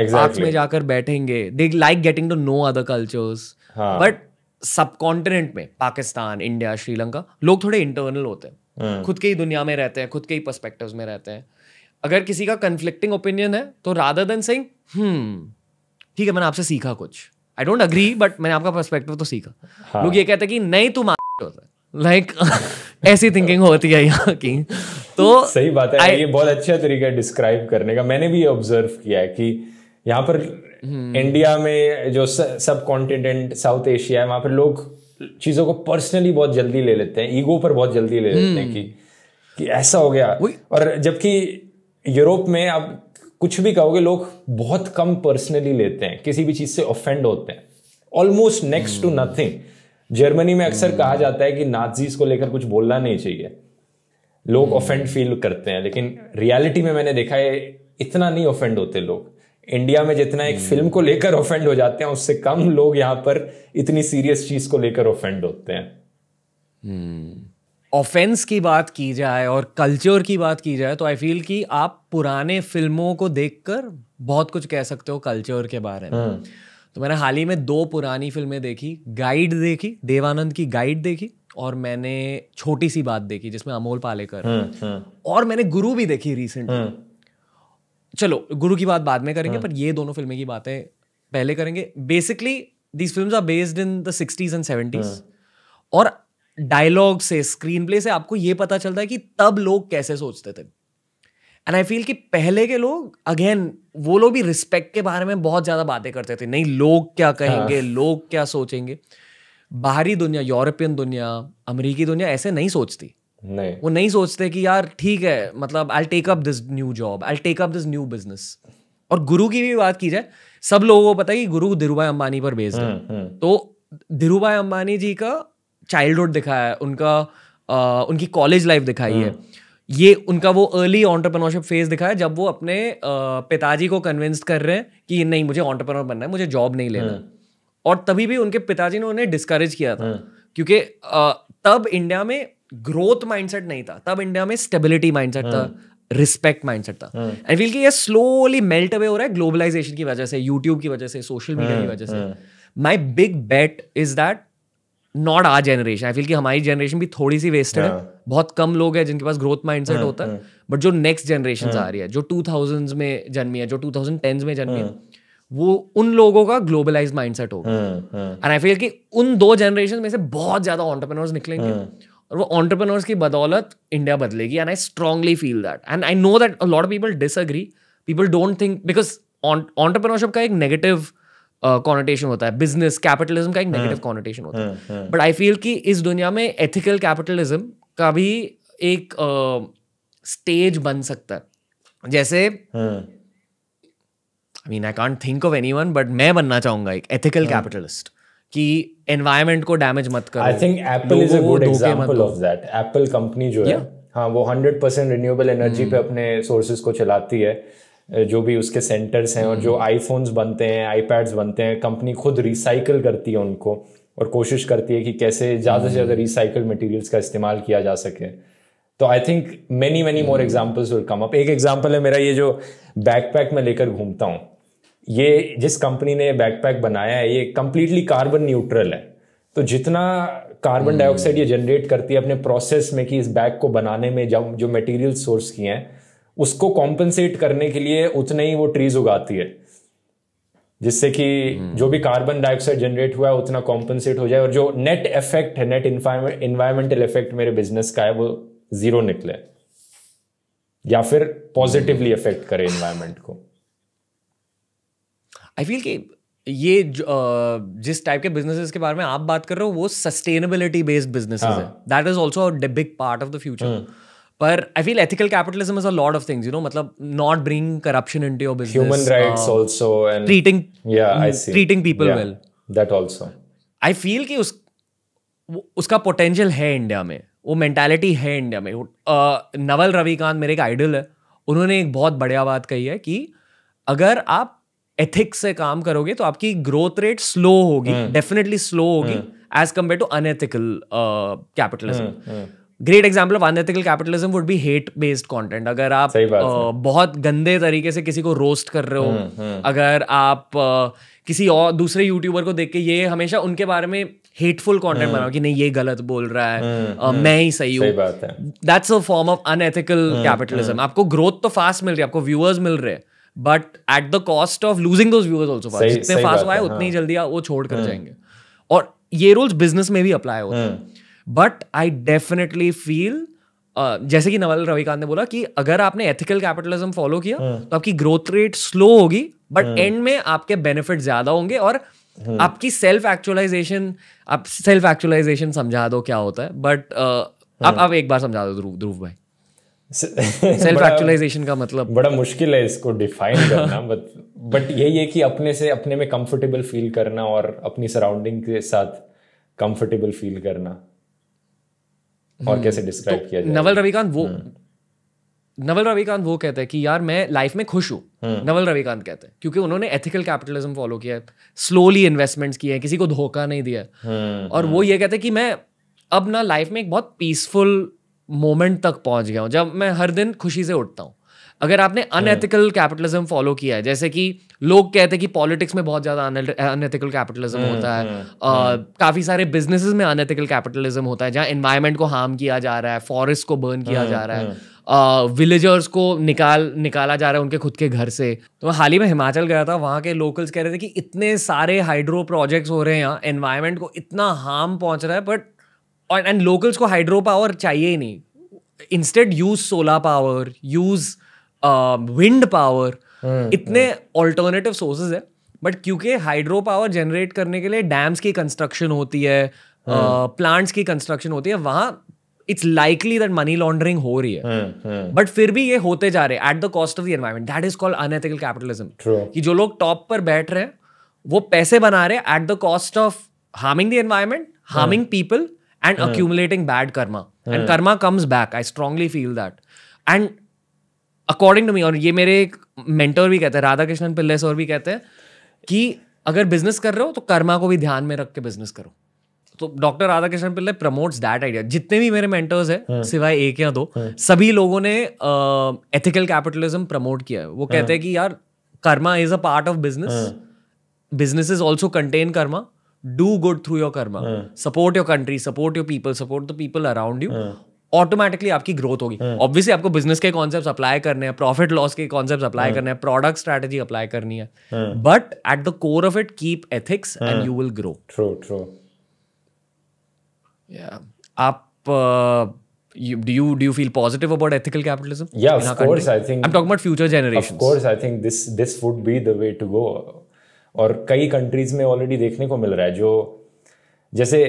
Speaker 1: exactly. में जाकर बैठेंगे they like getting to know other cultures but subcontinent में पाकिस्तान इंडिया श्रीलंका लोग थोड़े इंटरनल होते हैं
Speaker 3: hmm. खुद
Speaker 1: के ही दुनिया में रहते हैं खुद के ही पर्सपेक्टिव में रहते हैं अगर किसी का कंफ्लिक्टिंग ओपिनियन है तो राधर देन हम्म ठीक है मैंने आपसे सीखा कुछ आई डोंट अग्री बट मैंने आपका पर्सपेक्टिव तो सीखा हाँ. लोग ये कहते हैं कि नहीं तुम होता
Speaker 2: लाइक [laughs] ऐसी थिंकिंग होती है यहाँ की तो सही बात है I, ये बहुत अच्छा तरीका डिस्क्राइब करने का मैंने भी ये ऑब्जर्व किया है कि यहाँ पर इंडिया हम्म। में जो सब कॉन्टिनेंट साउथ एशिया है वहां पर लोग चीज़ों को पर्सनली बहुत जल्दी ले लेते हैं ईगो पर बहुत जल्दी ले लेते हैं हम्म। कि कि ऐसा हो गया और जबकि यूरोप में आप कुछ भी कहोगे लोग बहुत कम पर्सनली लेते हैं किसी भी चीज़ से ऑफेंड होते हैं almost next to nothing Germany में अक्सर हम्म। कहा जाता है कि नाजीज को लेकर कुछ बोलना नहीं चाहिए लोग ऑफेंड फील करते हैं लेकिन रियलिटी में मैंने देखा है इतना नहीं ऑफेंड होते लोग इंडिया में जितना एक हम्म। फिल्म को लेकर ऑफेंड हो जाते हैं उससे कम लोग यहां पर इतनी सीरियस चीज को लेकर ऑफेंड होते हैं ऑफेंस हम्म। की बात की जाए और कल्चर
Speaker 1: की बात की जाए तो आई फील कि आप पुराने फिल्मों को देखकर बहुत कुछ कह सकते हो कल्चर के बारे में हम्म। तो मैंने हाल ही में दो पुरानी फिल्में देखी गाइड देखी देवानंद की गाइड देखी और मैंने छोटी सी बात देखी जिसमें अमोल पालेकर और मैंने गुरु भी देखी रिसेंटली चलो गुरु की बात बाद में करेंगे हाँ। पर ये दोनों फिल्में की बातें पहले करेंगे basically these film are based in the sixties and seventies और डायलॉग से स्क्रीन प्ले से आपको ये पता चलता है कि तब लोग कैसे सोचते थे एंड आई फील कि पहले के लोग अगेन वो लोग भी रिस्पेक्ट के बारे में बहुत ज़्यादा बातें करते थे नहीं लोग क्या कहेंगे हाँ। लोग क्या सोचेंगे बाहरी दुनिया यूरोपियन दुनिया अमेरिकी दुनिया ऐसे नहीं सोचती नहीं वो नहीं सोचते कि यार ठीक है मतलब I take up this new job I take up this new business और गुरु की भी बात की जाए सब लोगों को पता है कि गुरु धीरूभाई अंबानी पर बेस्ड है हम्म, हम्म। तो धीरूभाई अंबानी जी का चाइल्डहुड दिखाया है उनका आ, उनकी कॉलेज लाइफ दिखाई है हम्म। ये उनका वो अर्ली ऑन्टरप्रनोरशिप फेज दिखाया जब वो अपने पिताजी को कन्विंस कर रहे हैं कि नहीं मुझे ऑन्टरप्रनोर बनना है मुझे जॉब नहीं लेना और तभी भी उनके पिताजी ने उन्हें डिस्करेज किया था क्योंकि तब इंडिया में ग्रोथ माइंडसेट नहीं था तब इंडिया में स्टेबिलिटी माइंडसेट था रिस्पेक्ट हाँ। माइंडसेट था एंड फील कि ये स्लोली मेल्ट अवे हो रहा है ग्लोबलाइजेशन की वजह से यूट्यूब की वजह से सोशल मीडिया की हाँ, वजह से my big bet is that not our generation I feel कि हमारी जनरेशन भी थोड़ी सी वेस्टेड है हाँ। बहुत कम लोग हैं जिनके पास ग्रोथ माइंडसेट होता है बट जो नेक्स्ट जनरेशन आ रही है जो टू थाउजेंड में जन्मी है जो टू थाउजेंड टेन्स में जन्मी है वो उन लोगों का ग्लोबलाइज माइंडसेट होगा एंड आई फील कि उन दो जनरेशन में से बहुत ज्यादा ऑन्टरप्रेनर्स निकलेंगे और वो ऑन्टरप्रनोर्स की बदौलत इंडिया बदलेगी and I strongly feel that and I know that lot of people disagree people don't think because entrepreneurship का एक नेगेटिव कॉनोटेशन uh, होता है बिजनेस कैपिटलिज्म का एक नेगेटिव हाँ। कॉनोटेशन होता है बट आई फील कि इस दुनिया में एथिकल कैपिटलिज्म का भी एक स्टेज uh, बन सकता है जैसे I mean I can't think of anyone but मैं बनना चाहूंगा एक एथिकल कैपिटलिस्ट हाँ। कि एनवायरमेंट को डैमेज मत करो I think Apple is a good example
Speaker 2: of that Apple company जो yeah. है हाँ वो हंड्रेड परसेंट रिन्यूएबल एनर्जी पे अपने सोर्सेज को चलाती है जो भी उसके सेंटर्स हैं hmm. और जो आईफोन्स hmm. बनते हैं आईपैड्स बनते हैं कंपनी खुद रिसाइकल करती है उनको और कोशिश करती है कि कैसे ज़्यादा से ज़्यादा रिसाइकल मटेरियल्स का इस्तेमाल किया जा सके तो I think many many more examples will come up एक एग्जांपल है मेरा ये जो बैकपैक में लेकर घूमता हूँ ये जिस कंपनी ने बैकपैक बनाया है ये कंप्लीटली कार्बन न्यूट्रल है तो जितना कार्बन डाइऑक्साइड hmm. ये जनरेट करती है अपने प्रोसेस में कि इस बैग को बनाने में जब जो मटेरियल सोर्स किए हैं उसको कॉम्पनसेट करने के लिए उतने ही वो ट्रीज उगाती है जिससे कि hmm. जो भी कार्बन डाइऑक्साइड जनरेट हुआ है उतना कॉम्पनसेट हो जाए और जो नेट इफेक्ट है नेट इन्वायरमेंटल इफेक्ट मेरे बिजनेस का है वो जीरो निकले या फिर पॉजिटिवली इफेक्ट hmm. करे इन्वायरमेंट को
Speaker 1: आई फील कि ये जिस टाइप के बिजनेसेस के बारे में आप बात कर रहे हो वो सस्टेनेबिलिटी बेस्ड बिजनेस है that is also big part of the future पर I feel ethical capitalism is a lot of things you know मतलब not bring corruption into your business human rights also and treating या I see treating people well that also I feel कि उस उसका potential है India में वो mentality है India में नवल रविकांत मेरे एक आइडल है उन्होंने एक बहुत बढ़िया बात कही है कि अगर आप एथिक्स से काम करोगे तो आपकी ग्रोथ रेट स्लो होगी डेफिनेटली हम्म। स्लो होगी as compare to unethical capitalism great example of unethical capitalism would be hate based content अगर आप uh, बहुत गंदे तरीके से किसी को रोस्ट कर रहे हो हम्म, हम्म। अगर आप uh, किसी और दूसरे यूट्यूबर को देख के ये हमेशा उनके बारे में हेटफुल कंटेंट बनाओ कि नहीं ये गलत बोल रहा है आ, uh, मैं ही सही हूँ
Speaker 2: that's
Speaker 1: a form of unethical capitalism आपको ग्रोथ तो फास्ट मिल रही है आपको व्यूअर्स मिल रहे हैं but at the cost of losing those viewers also fast जितने फास्ट हुआ है उतनी हाँ। जल्दी वो छोड़ कर हाँ। जाएंगे और ये रूल्स बिजनेस में भी अप्लाई होते हैं बट आई डेफिनेटली फील जैसे कि नवल रविकांत ने बोला कि अगर आपने एथिकल कैपिटलिज्म फॉलो किया हाँ। तो आपकी ग्रोथ रेट स्लो होगी बट एंड में आपके बेनिफिट ज्यादा होंगे और आपकी सेल्फ एक्चुअलाइजेशन आप सेल्फ एक्चुअलाइजेशन समझा दो क्या होता है बट आप आप एक बार समझा दो ध्रुव ध्रुव भाई सेल्फ [laughs] एक्चुअलाइजेशन का मतलब बड़ा मुश्किल
Speaker 2: है इसको डिफाइन करना बट बट यही है कि अपने से अपने में कंफर्टेबल फील करना और अपनी सराउंडिंग के साथ कंफर्टेबल फील करना और हम्म। कैसे डिस्क्राइब तो किया जाए नवल रविकांत वो हम्म।
Speaker 1: नवल रविकांत वो कहते हैं कि यार मैं लाइफ में खुश हूँ हम्म। नवल रविकांत कहते हैं क्योंकि उन्होंने एथिकल कैपिटलिज्म फॉलो किया है स्लोली इन्वेस्टमेंट्स किए हैं किसी को धोखा नहीं दिया और वो ये कहते हैं कि मैं अब ना लाइफ में एक बहुत पीसफुल मोमेंट तक पहुंच गया हूँ जब मैं हर दिन खुशी से उठता हूँ अगर आपने अनएथिकल कैपिटलिज्म फॉलो किया है जैसे कि लोग कहते हैं कि पॉलिटिक्स में बहुत ज़्यादा अनएथिकल कैपिटलिज्म होता है हम्म, हम्म। काफ़ी सारे बिजनेसेस में अनएथिकल कैपिटलिज्म होता है जहाँ इन्वायरमेंट को हार्म किया जा रहा है फॉरेस्ट को बर्न किया हम्म, जा रहा है विलेजर्स को निकाल निकाला जा रहा है उनके खुद के घर से तो हाल ही में हिमाचल गया था वहाँ के लोकल्स कह रहे थे कि इतने सारे हाइड्रो प्रोजेक्ट्स हो रहे हैं यहाँ एनवायरमेंट को इतना हार्म पहुँच रहा है बट एंड लोकल्स को हाइड्रो पावर चाहिए ही नहीं instead use solar power use wind power इतने ऑल्टरनेटिव सोर्सेज है बट क्योंकि हाइड्रो पावर जनरेट करने के लिए डैम्स की कंस्ट्रक्शन होती है प्लांट्स uh, hmm. की कंस्ट्रक्शन होती है वहां it's likely that money laundering हो रही है बट hmm, hmm. फिर भी ये होते जा रहे हैं at the cost of the environment that is called unethical capitalism कि जो लोग टॉप पर बैठ रहे हैं वो पैसे बना रहे at the cost of harming the environment harming people and yeah. हाँ। accumulating bad karma. Yeah. And हाँ। karma comes back. I strongly feel that. And according to me और ये मेरे एक मेंटर भी कहते हैं राधा कृष्णन पिल्ले और भी कहते हैं कि अगर बिजनेस कर रहे हो तो कर्मा को भी ध्यान में रख के बिजनेस करो तो doctor Radha Krishna Pillai promotes that idea जितने भी मेरे मेंटर्स हैं हाँ। सिवाय एक या दो सभी लोगों ने एथिकल कैपिटलिज्म प्रमोट किया है वो कहते हैं कि यार karma is a part of business business is also content karma do good through your karma support your country support your people support the people around you automatically आपकी ग्रोथ होगी ऑब्वियसली हाँ. आपको बिजनेस के कॉन्सेप्ट अप्लाई करने हैं प्रॉफिट लॉस के concept apply हाँ. करने हैं प्रोडक्ट स्ट्रेटेजी अप्लाई करनी है but at the core of it keep ethics and you
Speaker 2: will grow true true
Speaker 1: आप uh, You, do you do you feel positive about ethical capitalism? Yeah, of course. Country? I think I'm talking
Speaker 2: about future generations. Of course, I think this this would be the way to go. और कई countries में already देखने को मिल रहा है जो जैसे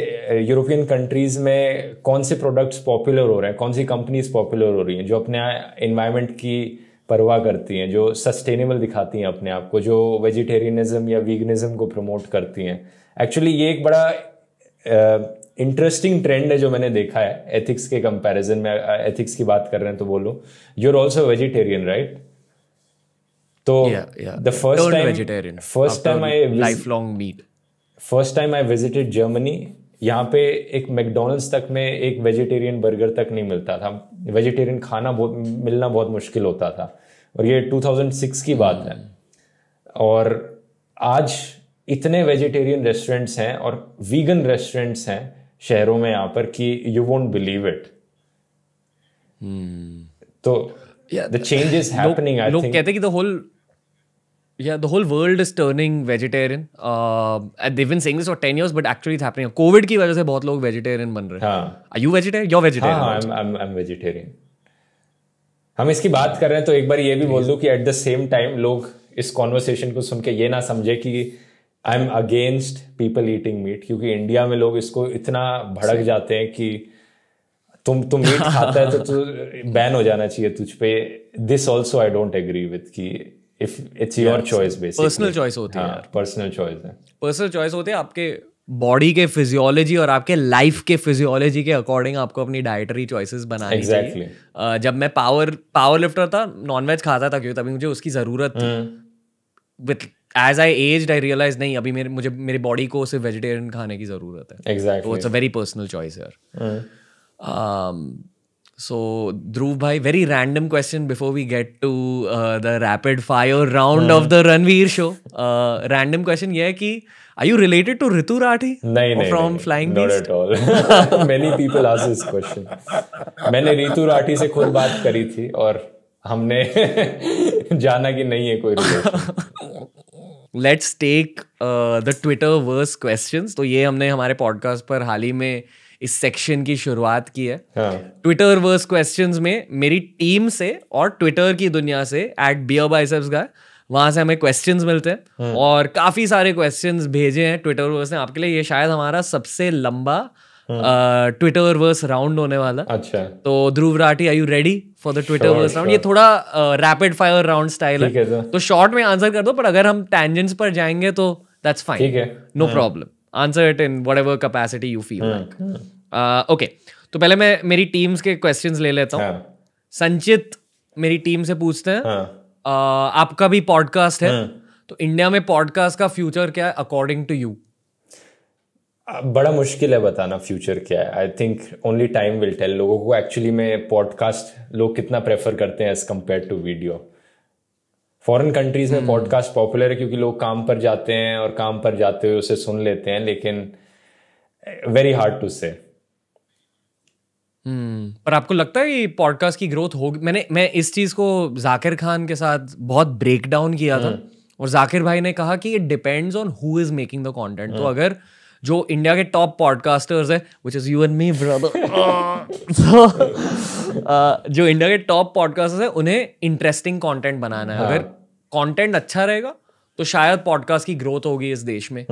Speaker 2: European countries में कौन से प्रोडक्ट्स पॉपुलर हो रहे हैं कौन सी कंपनीज पॉपुलर हो रही हैं जो अपने इन्वायरमेंट की परवाह करती हैं जो सस्टेनेबल दिखाती हैं अपने आप को जो वेजिटेरियनिज्म या वीगनिज्म को प्रमोट करती हैं एक्चुअली ये एक बड़ा इंटरेस्टिंग ट्रेंड है जो मैंने देखा है एथिक्स के कंपैरिजन में एथिक्स की बात कर रहे हैं तो बोलो you are also vegetarian right तो yeah, yeah. The first Turned time vegetarian. First time I lifelong meat. First time I यहाँ पे एक मैकडोनल्ड्स तक में एक वेजिटेरियन बर्गर तक नहीं मिलता था वेजिटेरियन खाना बहुत मिलना बहुत मुश्किल होता था और ये 2006 की बात है और आज इतने वेजिटेरियन रेस्टोरेंट्स हैं और वीगन रेस्टोरेंट्स हैं शहरों में यहाँ पर कि यू वोंट बिलीव इट तो the change is happening I think कहते
Speaker 1: कि the whole yeah, the whole world is turning vegetarian. Uh, and they've been saying this for 10 years, but actually it's happening. COVID ki wajah se bahut log vegetarian
Speaker 2: ban rahe हैं. Are you vegetarian? You're vegetarian. हाँ, I'm, I'm, I'm vegetarian. हम इसकी बात कर रहे हैं तो एक बार ये भी बोल दूं कि एट द सेम टाइम लोग इस कॉन्वर्सेशन को सुन के ये ना समझे कि I am against people eating meat क्योंकि इंडिया में लोग इसको इतना भड़क जाते हैं कि तुम तुम मीट खाता है तो
Speaker 1: तू बैन हो
Speaker 2: जाना चाहिए तुझ पे this also I don't agree with कि if it's your choice basically personal choice होती है पर्सनल हाँ, चॉइस है
Speaker 1: पर्सनल चॉइस होते हैं आपके बॉडी के फिजियोलॉजी और आपके लाइफ के फिजियोलॉजी के अकॉर्डिंग आपको अपनी डाइटरी चॉइसेस बनानी exactly. चाहिए uh, जब मैं पावर पावर लिफ्टर था नॉनवेज खाता था क्यों तभी मुझे उसकी ज़रूरत थी with age I as I realise नहीं अभी मेरे मुझे मेरी बॉडी को सिर्फ वेजिटेरियन खाने की ज़रूरत है exact it's a very personal choice यार हम्म। um, सो ध्रुव भाई very random question before we get to the rapid fire round of the Ranveer show random question ये है कि are you related to Ritu Rathee
Speaker 2: नहीं फ्रॉम फ्लाइंग मेनी पीपल आज this question मैंने ऋतु राठी से खुद बात करी थी और हमने [laughs] जाना कि नहीं है कोई let's
Speaker 1: take the Twitter verse question तो ये हमने हमारे पॉडकास्ट पर हाल ही में इस सेक्शन की शुरुआत की है ट्विटर वर्स क्वेश्चन में मेरी टीम से और ट्विटर की दुनिया से एट बियर बाइसेप्स का वहां से हमें क्वेश्चंस मिलते हैं हाँ। और काफी सारे क्वेश्चंस भेजे हैं ट्विटर वर्स ने आपके लिए ये शायद हमारा सबसे लंबा ट्विटर वर्स राउंड होने वाला अच्छा तो Dhruv Rathee are you ready for the Twitter verse round ये थोड़ा रैपिड फायर राउंड स्टाइल है तो शॉर्ट में आंसर कर दो पर अगर हम टेंजेंट्स पर जाएंगे तो that's fine no problem answer it in whatever capacity you feel okay तो पहले मैं मेरी टीम्स के क्वेश्चन ले लेता हूँ हाँ। संचित मेरी टीम से पूछते हैं हाँ। uh, आपका भी पॉडकास्ट है हाँ। तो इंडिया में पॉडकास्ट का फ्यूचर क्या है अकॉर्डिंग टू यू
Speaker 2: बड़ा मुश्किल है बताना फ्यूचर क्या है I think only time will tell लोगों को एक्चुअली में पॉडकास्ट लोग कितना प्रेफर करते हैं as compare to video foreign countries में पॉडकास्ट hmm. पॉपुलर है क्योंकि लोग काम पर जाते हैं और काम पर जाते हुए उसे सुन लेते हैं लेकिन वेरी हार्ड टू से
Speaker 1: पर आपको लगता है कि पॉडकास्ट की ग्रोथ होगी मैंने मैं इस चीज को जाकिर खान के साथ बहुत ब्रेक डाउन किया था hmm. और जाकिर भाई ने कहा कि it depends on who is making the content तो hmm. अगर जो इंडिया के टॉप पॉडकास्टर्स है which is you and me brother जो इंडिया के टॉप पॉडकास्टर्स है उन्हें इंटरेस्टिंग कंटेंट बनाना है हाँ. अगर कंटेंट अच्छा रहेगा तो शायद पॉडकास्ट की ग्रोथ होगी इस देश में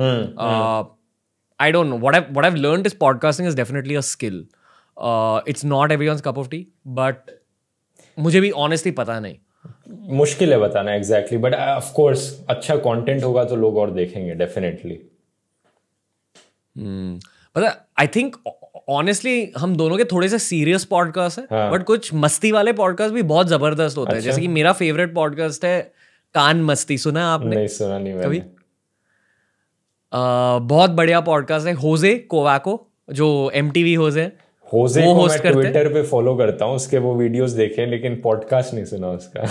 Speaker 1: I don't know what what I learn is podcasting is definitely a skill it's not everyone's cup of tea but मुझे भी ऑनेस्टली
Speaker 2: पता नहीं मुश्किल है बताना एग्जैक्टली बट ऑफ कोर्स अच्छा कंटेंट होगा तो लोग और देखेंगे डेफिनेटली मतलब आई थिंक
Speaker 1: ऑनेस्टली हम दोनों के थोड़े से सीरियस पॉडकास्ट है बट हाँ. कुछ मस्ती वाले पॉडकास्ट भी बहुत जबरदस्त होते अच्छा? हैं जैसे कि मेरा फेवरेट पॉडकास्ट है कान मस्ती सुना आपने नहीं सुना नहीं कभी आ, बहुत बढ़िया पॉडकास्ट है होजे कोवाको जो एम टी वी होजे
Speaker 2: होजे वो को मैं ट्विटर पे फॉलो करता हूँ उसके वो वीडियोस देखे लेकिन पॉडकास्ट नहीं सुना उसका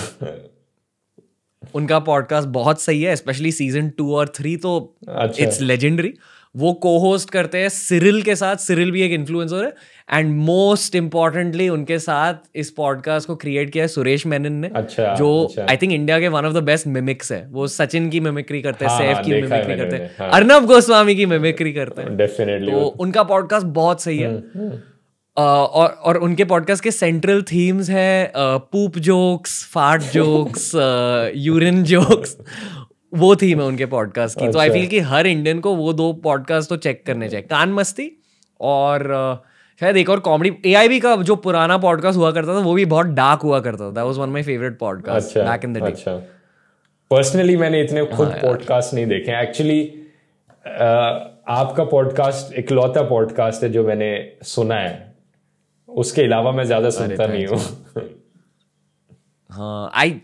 Speaker 1: उनका पॉडकास्ट बहुत सही है स्पेशली सीजन टू और थ्री तो इट्स अच्छा। लेजेंडरी वो को होस्ट करते हैं सिरिल के साथ सिरिल भी एक इन्फ्लुएंसर है एंड मोस्ट इम्पॉर्टेंटली उनके साथ इस पॉडकास्ट को क्रिएट किया है सुरेश मेनन ने अच्छा, जो आई थिंक इंडिया के one of the best mimics है वो सचिन की मिमिक्री करते हैं सैफ हाँ, हाँ, की मिमिक्री करते हैं अर्नब गोस्वामी हाँ। की मिमिक्री करते हैं
Speaker 2: डेफिनेटली तो
Speaker 1: उनका पॉडकास्ट बहुत सही है हम्म, हम्म। और और उनके पॉडकास्ट के सेंट्रल थीम्स हैं poop jokes fart jokes urine jokes वो थी मैं उनके पॉडकास्ट की तो आई फील अच्छा। कि हर इंडियन को वो दो पॉडकास्ट तो चेक करने चाहिए कान मस्ती और शायद एक और कॉमेडी ए आई बी का जो पुराना पॉडकास्ट हुआ करता था वो भी बहुत डार्क हुआ करता था was one
Speaker 2: my favourite podcast back in the day personally मैंने इतने हाँ खुद पॉडकास्ट नहीं देखे एक्चुअली आपका पॉडकास्ट इकलौता पॉडकास्ट है जो मैंने सुना है उसके अलावा मैं ज्यादा सुनता नहीं हूँ
Speaker 1: [laughs] हाँ आई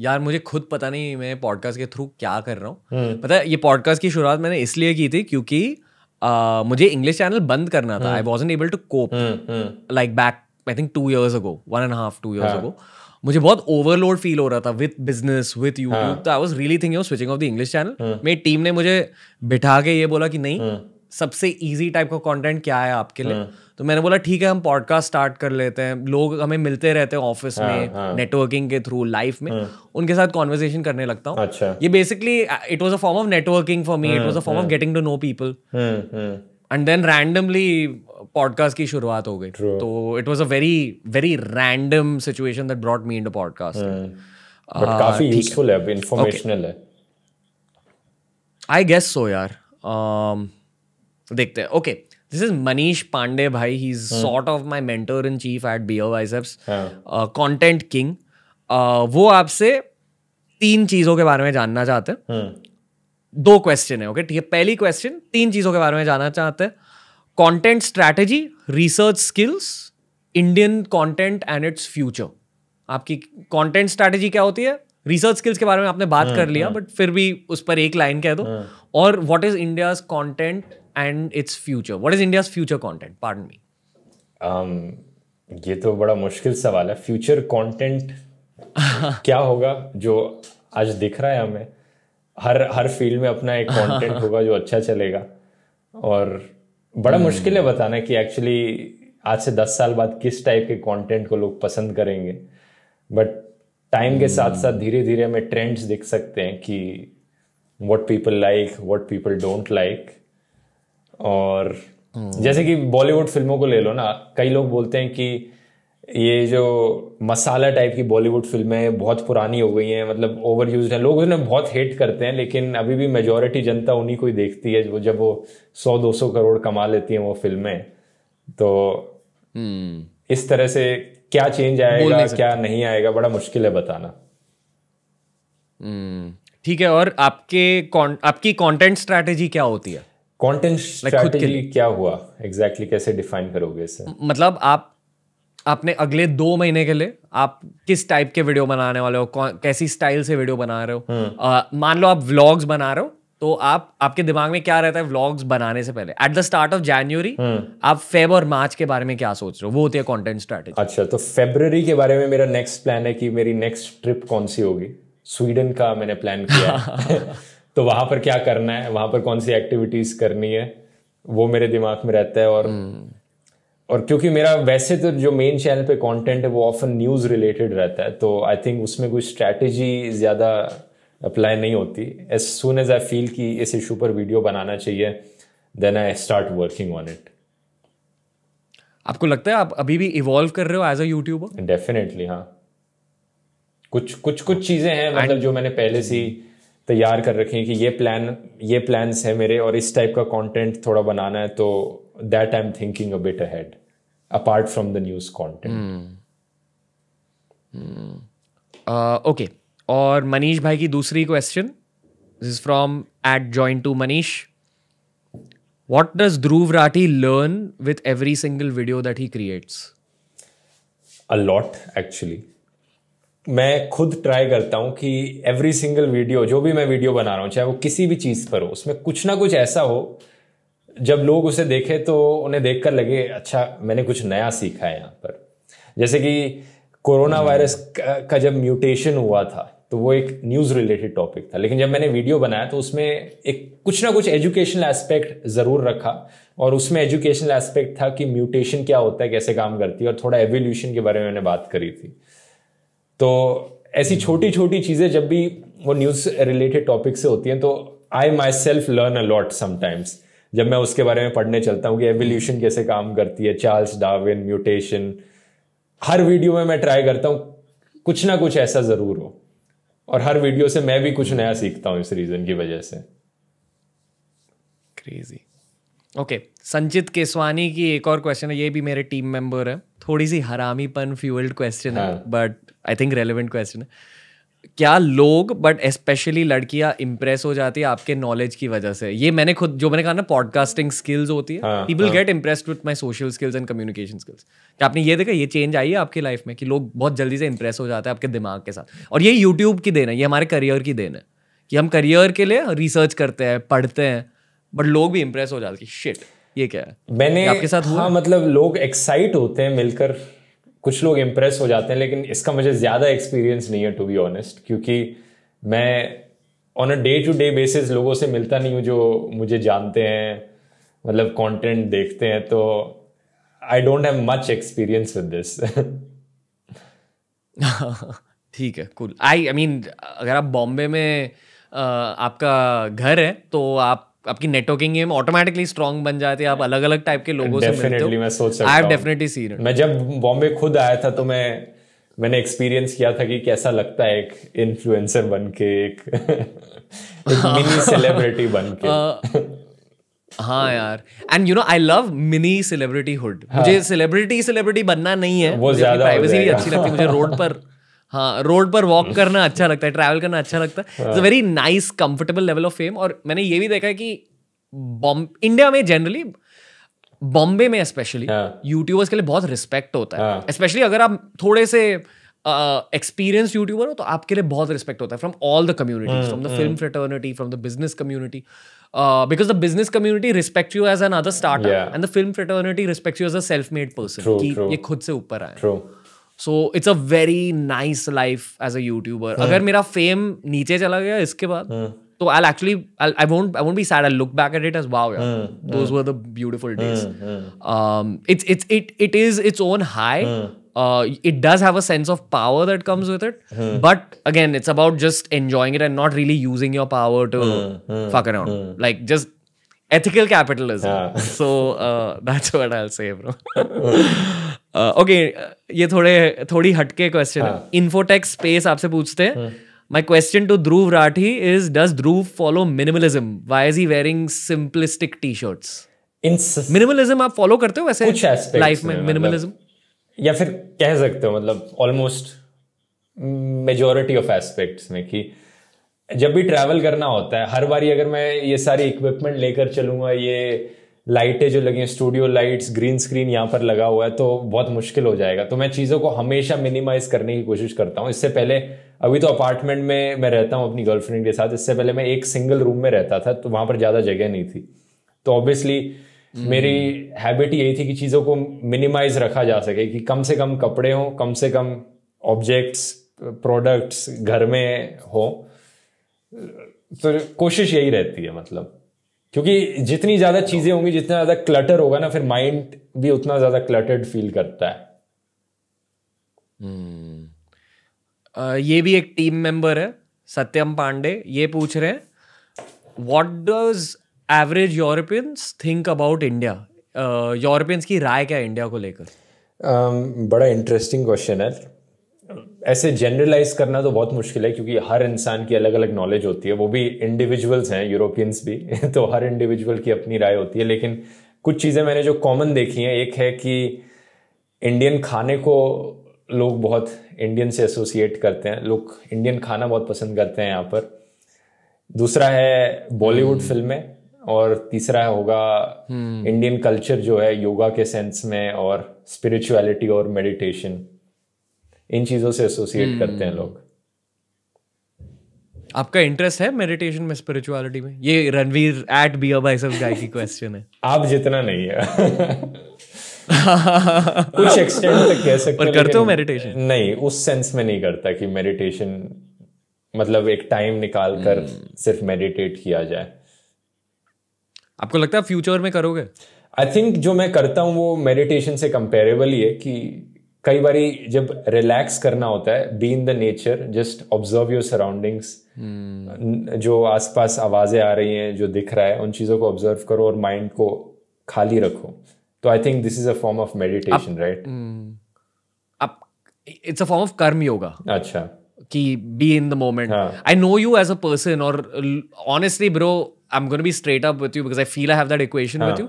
Speaker 1: यार मुझे खुद पता नहीं मैं पॉडकास्ट के थ्रू क्या कर रहा हूँ हम्म। पता है ये पॉडकास्ट की शुरुआत मैंने इसलिए की थी क्योंकि uh, मुझे इंग्लिश चैनल बंद करना था I was able to cope like back I think two years ago one and half two years ago मुझे बहुत ओवरलोड फील हो रहा था विथ बिजनेस विथ यूट्यूब तो I was really thing switching off the English channel मेरी team ने मुझे बिठा के ये बोला कि नहीं हाँ। सबसे इजी टाइप का कंटेंट क्या है आपके लिए हाँ। तो मैंने बोला ठीक है हम पॉडकास्ट स्टार्ट कर लेते हैं लोग हमें मिलते रहते हैं ऑफिस हाँ, में हाँ. नेटवर्किंग के थ्रू लाइफ में हाँ. उनके साथ कॉन्वर्जेशन करने लगता हूँ अच्छा। ये basically it was a form of networking for me it was a form of getting to know people and then randomly podcast की शुरुआत हो गई तो it was a very very random situation that brought me in the podcast काफी useful है informational है I guess so यार um, देखते हैं okay okay. Is Manish Pandey भाई he is sort of my mentor in chief eight B O Biceps, content hmm. King uh, uh, वो आपसे तीन चीजों के बारे में जानना चाहते हैं hmm. दो क्वेश्चन है ओके ठीक है पहली क्वेश्चन तीन चीजों के बारे में जानना चाहते हैं content strategy research skills Indian content and its future आपकी कॉन्टेंट स्ट्रैटेजी क्या होती है रिसर्च स्किल्स के बारे में आपने बात hmm, कर लिया बट hmm. फिर भी उस पर एक लाइन कह दो और what is India content and its future what is India's future content part मी
Speaker 2: ये तो बड़ा मुश्किल सवाल है फ्यूचर कॉन्टेंट [laughs] क्या होगा जो आज दिख रहा है हमें हर हर फील्ड में अपना एक कंटेंट [laughs] होगा जो अच्छा चलेगा और बड़ा hmm. मुश्किल है बताना कि एक्चुअली आज से दस साल बाद किस टाइप के कंटेंट को लोग पसंद करेंगे बट टाइम के साथ hmm. साथ धीरे धीरे हमें ट्रेंड्स दिख सकते हैं कि what people like what people don't like और जैसे कि बॉलीवुड फिल्मों को ले लो ना कई लोग बोलते हैं कि ये जो मसाला टाइप की बॉलीवुड फिल्में बहुत पुरानी हो गई हैं मतलब ओवर यूज हैं लोग उन्हें बहुत हेट करते हैं लेकिन अभी भी मेजोरिटी जनता उन्हीं को ही देखती है जब वो सौ दो सौ करोड़ कमा लेती हैं वो फिल्में तो हम्म। इस तरह से क्या चेंज आएगा क्या नहीं आएगा बड़ा मुश्किल है बताना हम्म। ठीक है और आपके आपकी
Speaker 1: कंटेंट स्ट्रैटेजी क्या होती है
Speaker 2: कंटेंट स्ट्रेटजी क्या हुआ एग्जैक्टली exactly कैसे डिफाइन करोगे इसे
Speaker 1: मतलब आप आपने अगले दो महीने के लिए आप किस टाइप के वीडियो बनाने वाले हो कैसी स्टाइल से वीडियो बना रहे हो हम्म। मान लो आप व्लॉग्स बना रहे हो तो आप आपके दिमाग में क्या रहता है व्लॉग्स बनाने से पहले at the start of January आप फेब और
Speaker 2: मार्च के बारे में क्या सोच रहे हो वो होती है कंटेंट स्ट्रैटेजी अच्छा तो फेब्रवरी के बारे में मेरा नेक्स्ट प्लान है कि मेरी नेक्स्ट ट्रिप कौन सी होगी स्वीडन का मैंने प्लान किया [laughs] [laughs] तो वहां पर क्या करना है वहां पर कौन सी एक्टिविटीज करनी है वो मेरे दिमाग में रहता है और hmm. और क्योंकि मेरा वैसे तो जो मेन चैनल पे कंटेंट है वो ऑफन न्यूज रिलेटेड रहता है तो आई थिंक उसमें कोई स्ट्रैटेजी ज्यादा अप्लाई नहीं होती as soon as I feel कि इस इशू पर वीडियो बनाना चाहिए then I start working on it आपको लगता है आप अभी भी इवॉल्व कर रहे हो एज अ यूट्यूबर डेफिनेटली हाँ कुछ कुछ कुछ चीजें हैं मतलब जो मैंने पहले से तैयार कर रखें कि ये प्लान ये प्लान्स है मेरे और इस टाइप का कंटेंट थोड़ा बनाना है तो that I am thinking a bit ahead apart from the news content
Speaker 1: okay और मनीष भाई की दूसरी question this is from at join to Manish what does Dhruv Rathee learn with every
Speaker 2: single video that he creates a lot actually मैं खुद try करता हूँ कि every single video जो भी मैं वीडियो बना रहा हूँ चाहे वो किसी भी चीज़ पर हो उसमें कुछ ना कुछ ऐसा हो जब लोग उसे देखे तो उन्हें देख लगे अच्छा मैंने कुछ नया सीखा है यहाँ पर जैसे कि कोरोना वायरस का जब म्यूटेशन हुआ था तो वो एक न्यूज़ रिलेटेड टॉपिक था लेकिन जब मैंने वीडियो बनाया तो उसमें एक कुछ ना कुछ एजुकेशनल एस्पेक्ट ज़रूर रखा और उसमें एजुकेशनल एस्पेक्ट था कि म्यूटेशन क्या होता है कैसे काम करती है और थोड़ा एवोल्यूशन के बारे में मैंने बात करी थी तो ऐसी छोटी छोटी चीज़ें जब भी वो न्यूज़ रिलेटेड टॉपिक से होती हैं तो I myself learn a lot sometimes जब मैं उसके बारे में पढ़ने चलता हूँ कि एवोल्यूशन कैसे काम करती है चार्ल्स डार्विन म्यूटेशन हर वीडियो में मैं ट्राई करता हूँ कुछ ना कुछ ऐसा ज़रूर हो और हर वीडियो से मैं भी कुछ नया सीखता हूँ इस रीज़न की वजह से क्रेजी
Speaker 1: ओके okay. संचित केसवानी की एक और क्वेश्चन है ये भी मेरे टीम मेंबर है थोड़ी सी हरामीपन फ्यूल्ड क्वेश्चन है but I think relevant question है क्या लोग बट स्पेशली लड़कियां इंप्रेस हो जाती है आपके नॉलेज की वजह से ये मैंने खुद जो मैंने कहा ना पॉडकास्टिंग स्किल्स होती है people get impressed with my social skills and communication skills क्या आपने ये देखा ये चेंज आई है आपकी लाइफ में कि लोग बहुत जल्दी से इंप्रेस हो जाते हैं आपके दिमाग के साथ और ये यूट्यूब की देन है ये हमारे करियर की देन है कि हम करियर के लिए रिसर्च करते हैं
Speaker 2: पढ़ते हैं बट लोग भी इम्प्रेस हो जाते कि शिट ये क्या है मैंने आपके साथ हुआ? हाँ मतलब लोग एक्साइट होते हैं मिलकर कुछ लोग इम्प्रेस हो जाते हैं लेकिन इसका मुझे ज़्यादा एक्सपीरियंस नहीं है टू बी ऑनेस्ट क्योंकि मैं on a day to day basis लोगों से मिलता नहीं हूँ जो मुझे जानते हैं मतलब कंटेंट देखते हैं तो I don't have much experience with this
Speaker 1: ठीक है कूल आई आई मीन अगर आप बॉम्बे में आ, आपका घर है तो आप आपकी नेटवर्किंग गेम ऑटोमेटिकली स्ट्रॉन्ग बन जाती है आप अलग अलग टाइप के लोगों से मिलते हो मैं सोच सकता आई डेफिनेटली
Speaker 2: सीन मैं जब बॉम्बे खुद आया था तो मैं मैंने एक्सपीरियंस किया था कि कैसा लगता है एक इन्फ्लुएंसर बन के एक, एक मिनी हाँ। सेलिब्रिटी बन
Speaker 1: के [laughs] हाँ यार and you know I love mini celebrityhood मुझे सेलिब्रिटी सेलिब्रिटी बनना नहीं है वो ज्यादा प्राइवेसी अच्छी लगती है मुझे रोड पर हाँ रोड पर वॉक [laughs] करना अच्छा लगता है ट्रैवल करना अच्छा लगता है it's a very nice comfortable level of fame और मैंने ये भी देखा है कि बॉम्बे इंडिया में जनरली बॉम्बे में स्पेशली यूट्यूबर्स हाँ। के लिए बहुत रिस्पेक्ट होता है स्पेशली हाँ। अगर आप थोड़े से एक्सपीरियंस uh, यूट्यूबर हो तो आपके लिए बहुत रिस्पेक्ट होता है from all the community from the film fraternity from the business community because the business community respect you as an other startup and the film fraternity respect you as a self made person कि ये खुद से ऊपर आए so it's a very nice life as a YouTuber अगर मेरा fame नीचे चला गया इसके बाद तो I actually I won't I won't be sad I look back at it as wow यार those were the beautiful days it's it's it it is its own high uh, it does have a sense of power that comes with it. Huh. But again, it's about just enjoying it and not really using your power to huh. Huh. fuck around. Like just ethical capitalism yeah. हाँ। so uh, that's what i'll say bro okay uh, uh, ये थोड़े थोड़ी हटके question है infotech हाँ। Space आपसे पूछते हैं my question to Dhruv Rathee is does Dhruv follow minimalism why is he wearing simplistic T shirts minimalism आप फॉलो करते हो वैसे कुछ लाइफ में मिनिमलिज्म
Speaker 2: मतलब या फिर कह सकते हो मतलब ऑलमोस्ट मेजोरिटी ऑफ एस्पेक्ट्स में कि जब भी ट्रैवल करना होता है हर बारी अगर मैं ये सारी इक्विपमेंट लेकर चलूंगा ये लाइटें जो लगी हैं स्टूडियो लाइट्स ग्रीन स्क्रीन यहाँ पर लगा हुआ है तो बहुत मुश्किल हो जाएगा तो मैं चीज़ों को हमेशा मिनिमाइज करने की कोशिश करता हूँ इससे पहले अभी तो अपार्टमेंट में मैं रहता हूँ अपनी गर्लफ्रेंड के साथ इससे पहले मैं एक सिंगल रूम में रहता था तो वहाँ पर ज़्यादा जगह नहीं थी तो ऑब्वियसली हम्म। मेरी हैबिट यही थी कि चीज़ों को मिनिमाइज रखा जा सके कि कम से कम कपड़े हों कम से कम ऑब्जेक्ट्स प्रोडक्ट्स घर में हों तो कोशिश यही रहती है मतलब क्योंकि जितनी ज़्यादा चीज़ें होंगी जितना ज़्यादा क्लटर होगा ना फिर माइंड भी उतना ज़्यादा क्लटर्ड फील करता है
Speaker 1: hmm. uh, ये भी एक टीम मेंबर है सत्यम पांडे ये पूछ रहे हैं what does average Europeans think about India Europeans की राय क्या
Speaker 2: इंडिया को लेकर um, बड़ा इंटरेस्टिंग क्वेश्चन है ऐसे जनरलाइज करना तो बहुत मुश्किल है क्योंकि हर इंसान की अलग अलग नॉलेज होती है वो भी इंडिविजुअल्स हैं यूरोपियंस भी [laughs] तो हर इंडिविजुअल की अपनी राय होती है लेकिन कुछ चीज़ें मैंने जो कॉमन देखी हैं एक है कि इंडियन खाने को लोग बहुत इंडियन से एसोसिएट करते हैं लोग इंडियन खाना बहुत पसंद करते हैं यहाँ पर दूसरा है बॉलीवुड फिल्में hmm. और तीसरा होगा इंडियन hmm. कल्चर जो है योगा के सेंस में और स्पिरिचुअलिटी और मेडिटेशन इन चीज़ों से एसोसिएट हम्म। करते हैं लोग
Speaker 1: आपका इंटरेस्ट है मेडिटेशन में स्पिरिचुअलिटी में ये
Speaker 2: रणवीर एट बी अबाई सब गाय की क्वेश्चन है [laughs] आप जितना नहीं है
Speaker 1: [laughs] कुछ एक्सटेंड तक कह सकते पर करते हो मेडिटेशन
Speaker 2: नहीं उस सेंस में नहीं करता कि मेडिटेशन मतलब एक टाइम निकाल कर हम्म। सिर्फ मेडिटेट किया जाए आपको लगता है फ्यूचर में करोगे आई थिंक जो मैं करता हूँ वो मेडिटेशन से कंपेरेबल ही है कि कई बार जब रिलैक्स करना होता है be in the nature just observe your surroundings जो आसपास आवाज़ें आ रही हैं जो दिख रहा है उन चीज़ों को ऑब्जर्व करो और माइंड को खाली रखो तो I think this is a form of meditation right
Speaker 1: it's a form of karma yoga अच्छा कि be in the moment I know you as a person और honestly bro I am gonna be straight up you because I feel I have that equation with you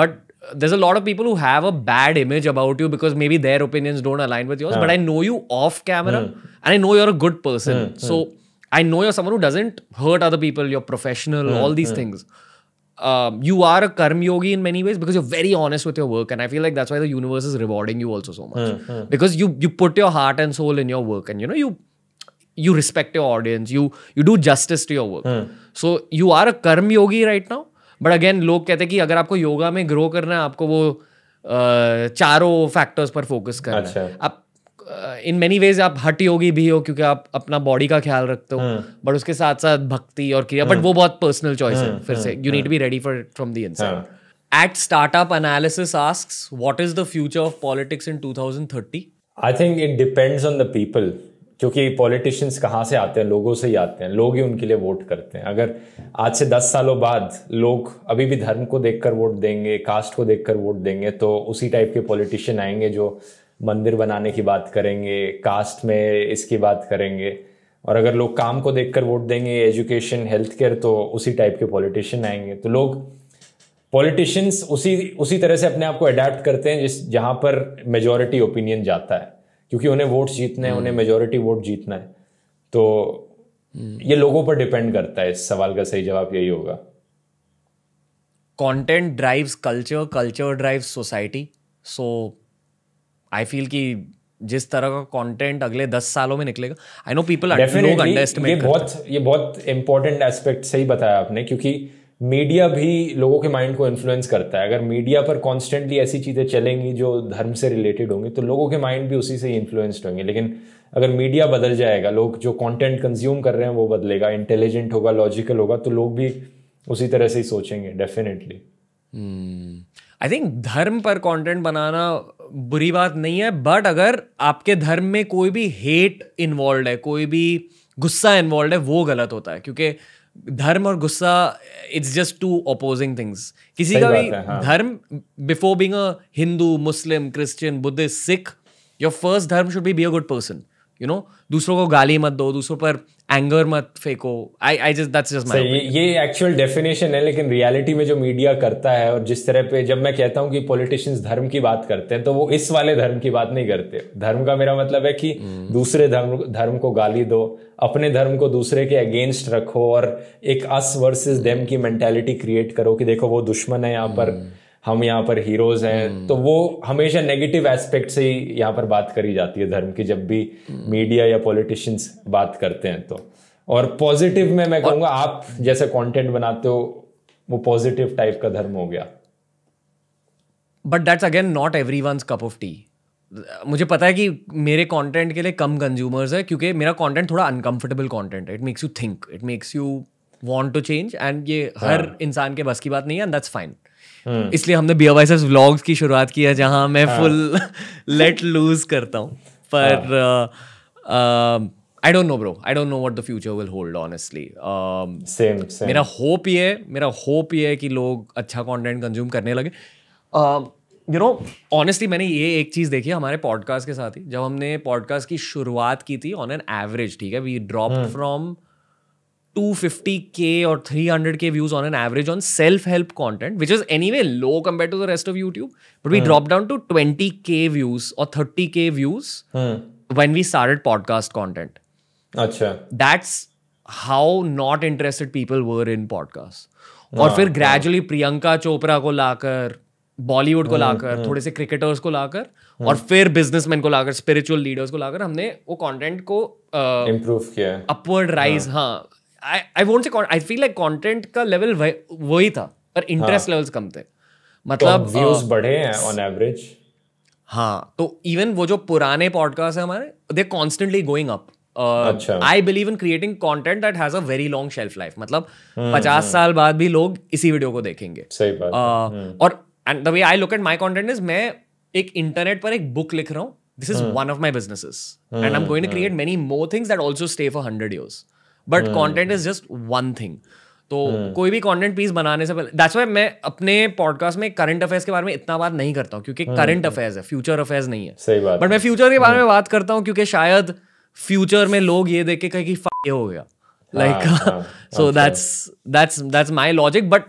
Speaker 1: but there's a lot of people who have a bad image about you because maybe their opinions don't align with yours. But I know you off camera, hmm. and I know you're a good person. Hmm. So I know you're someone who doesn't hurt other people. You're professional. Hmm. all these things. Um, you are a karma yogi in many ways because you're very honest with your work, and I feel like that's why the universe is rewarding you also so much because you you put your heart and soul in your work, and you know you you respect your audience. You you do justice to your work. So you are a karma yogi right now but again लोग कहते हैं कि अगर आपको योगा में grow करना है आपको वो चारों फैक्टर्स पर फोकस करना अच्छा। है आप इन मेनी वेज आप हट योगी भी हो क्योंकि आप अपना बॉडी का ख्याल रखते हो बट हम्म। उसके साथ साथ भक्ति और क्रिया बट हम्म। वो बहुत पर्सनल चॉइस है हम्म, फिर से you need be ready for from the inside at startup analysis asks what is the
Speaker 2: future of politics in 2030 I think it depends on the people क्योंकि पॉलिटिशियंस कहाँ से आते हैं लोगों से ही आते हैं लोग ही उनके लिए वोट करते हैं अगर आज से दस सालों बाद लोग अभी भी धर्म को देखकर वोट देंगे कास्ट को देखकर वोट देंगे तो उसी टाइप के पॉलिटिशियन आएंगे जो मंदिर बनाने की बात करेंगे कास्ट में इसकी बात करेंगे और अगर लोग काम को देखकर वोट देंगे एजुकेशन हेल्थ केयर तो उसी टाइप के पॉलिटिशियन आएंगे तो लोग पॉलिटिशियंस उसी उसी तरह से अपने आप को अडेप्ट करते हैं जिस जहाँ पर मेजोरिटी ओपिनियन जाता है क्योंकि उन्हें वोट्स जीतने हैं उन्हें मेजोरिटी वोट जीतना है तो हम्म। ये लोगों पर डिपेंड करता है इस सवाल का सही जवाब यही होगा content drives culture culture drives society so
Speaker 1: I feel कि जिस तरह का कंटेंट अगले दस सालों में निकलेगा आई
Speaker 2: नो पीपल ये बहुत ये बहुत इंपॉर्टेंट एस्पेक्ट सही बताया आपने क्योंकि मीडिया भी लोगों के माइंड को इन्फ्लुएंस करता है अगर मीडिया पर कॉन्स्टेंटली ऐसी चीज़ें चलेंगी जो धर्म से रिलेटेड होंगी तो लोगों के माइंड भी उसी से ही इन्फ्लुएंस्ड होंगे लेकिन अगर मीडिया बदल जाएगा लोग जो कंटेंट कंज्यूम कर रहे हैं वो बदलेगा इंटेलिजेंट होगा लॉजिकल होगा तो लोग भी उसी तरह से ही सोचेंगे डेफिनेटली
Speaker 1: आई थिंक धर्म पर कंटेंट बनाना बुरी बात नहीं है बट अगर आपके धर्म में कोई भी हेट इन्वॉल्व है कोई भी गुस्सा इन्वॉल्व है वो गलत होता है क्योंकि धर्म और गुस्सा it's just two opposing things किसी का भी हाँ. Dharma before being a Hindu Muslim Christian Buddhist Sikh your first dharma should be be a good person you know दूसरों को गाली
Speaker 2: मत दो दूसरों पर एंगर मत फेंको I I just that's just my ये एक्चुअल डेफिनेशन है लेकिन रियलिटी में जो मीडिया करता है और जिस तरह पे जब मैं कहता हूँ कि पॉलिटिशियंस धर्म की बात करते हैं तो वो इस वाले धर्म की बात नहीं करते धर्म का मेरा मतलब है कि hmm. दूसरे धर्म धर्म को गाली दो अपने धर्म को दूसरे के अगेंस्ट रखो और एक अस वर्सेस डेम की मेंटेलिटी क्रिएट करो कि देखो वो दुश्मन है यहाँ पर hmm. हम यहाँ पर हीरोज हैं hmm. तो वो हमेशा नेगेटिव एस्पेक्ट से ही यहाँ पर बात करी जाती है धर्म की जब भी मीडिया hmm. या पॉलिटिशियंस बात करते हैं तो और पॉजिटिव में मैं कहूँगा आप जैसे कंटेंट बनाते हो वो पॉजिटिव टाइप का धर्म हो गया but that's again not 
Speaker 1: everyone cup of tea मुझे पता है कि मेरे कंटेंट के लिए कम कंज्यूमर्स है क्योंकि मेरा कंटेंट थोड़ा अनकंफर्टेबल कंटेंट है it makes you think it makes you want to change and ये हाँ। हर इंसान के बस की बात नहीं है एंड दैट्स फाइन हम्म। इसलिए हमने बी व्लॉग्स की शुरुआत की है जहाँ मैं फुल लेट लूज करता हूँ पर I don't know bro I don't know what the future will hold honestly same मेरा होप ये है मेरा होप ये है कि लोग अच्छा कंटेंट कंज्यूम करने लगे यू नो ऑनेस्टली मैंने ये एक चीज़ देखी हमारे पॉडकास्ट के साथ ही जब हमने पॉडकास्ट की शुरुआत की थी ऑन एन एवरेज ठीक है we drop from two fifty K और three hundred K views on an average on self help content which is anyway low compare to the rest of YouTube but we drop down to twenty K views और thirty K views when we start podcast content अच्छा that's how not interested people were in podcast और फिर gradually Priyanka चोपरा को लाकर बॉलीवुड को लाकर थोड़े से cricketers को लाकर और फिर बिजनेसमैन को लाकर स्पिरिचुअल लीडर्स को लाकर हमने वो कंटेंट को इम्प्रूव uh, किया अपवर्ड राइज हाँ, हाँ I won't say I feel like content का लेवल वही था पर इंटरेस्ट हाँ। लेवल्स कम थे
Speaker 2: मतलब व्यूज बढ़े हैं ऑन एवरेज
Speaker 1: हाँ तो इवन वो जो पुराने पॉडकास्ट है हमारे they constantly going up I believe in creating content that has a very long shelf life मतलब हम्म, पचास हम्म। साल बाद भी लोग इसी वीडियो को देखेंगे सही बात uh, और and the way I look at my content is मैं एक इंटरनेट पर एक बुक लिख रहा हूँ this is one of my businesses and I am going to create many more things that also stay for hundred years but content is just one thing तो हाँ। कोई भी कॉन्टेंट पीस बनाने से पहले दैट्स वाई मैं अपने podcast में करंट अफेयर्स के बारे में इतना बात नहीं करता हूँ क्योंकि करंट हाँ। अफेयर्स है फ्यूचर अफेयर्स नहीं है सही बात बट मैं फ्यूचर के बारे में हाँ। बात करता हूँ क्योंकि शायद फ्यूचर में लोग ये देख के कहे कि ये हो गया like so that's that's that's my logic but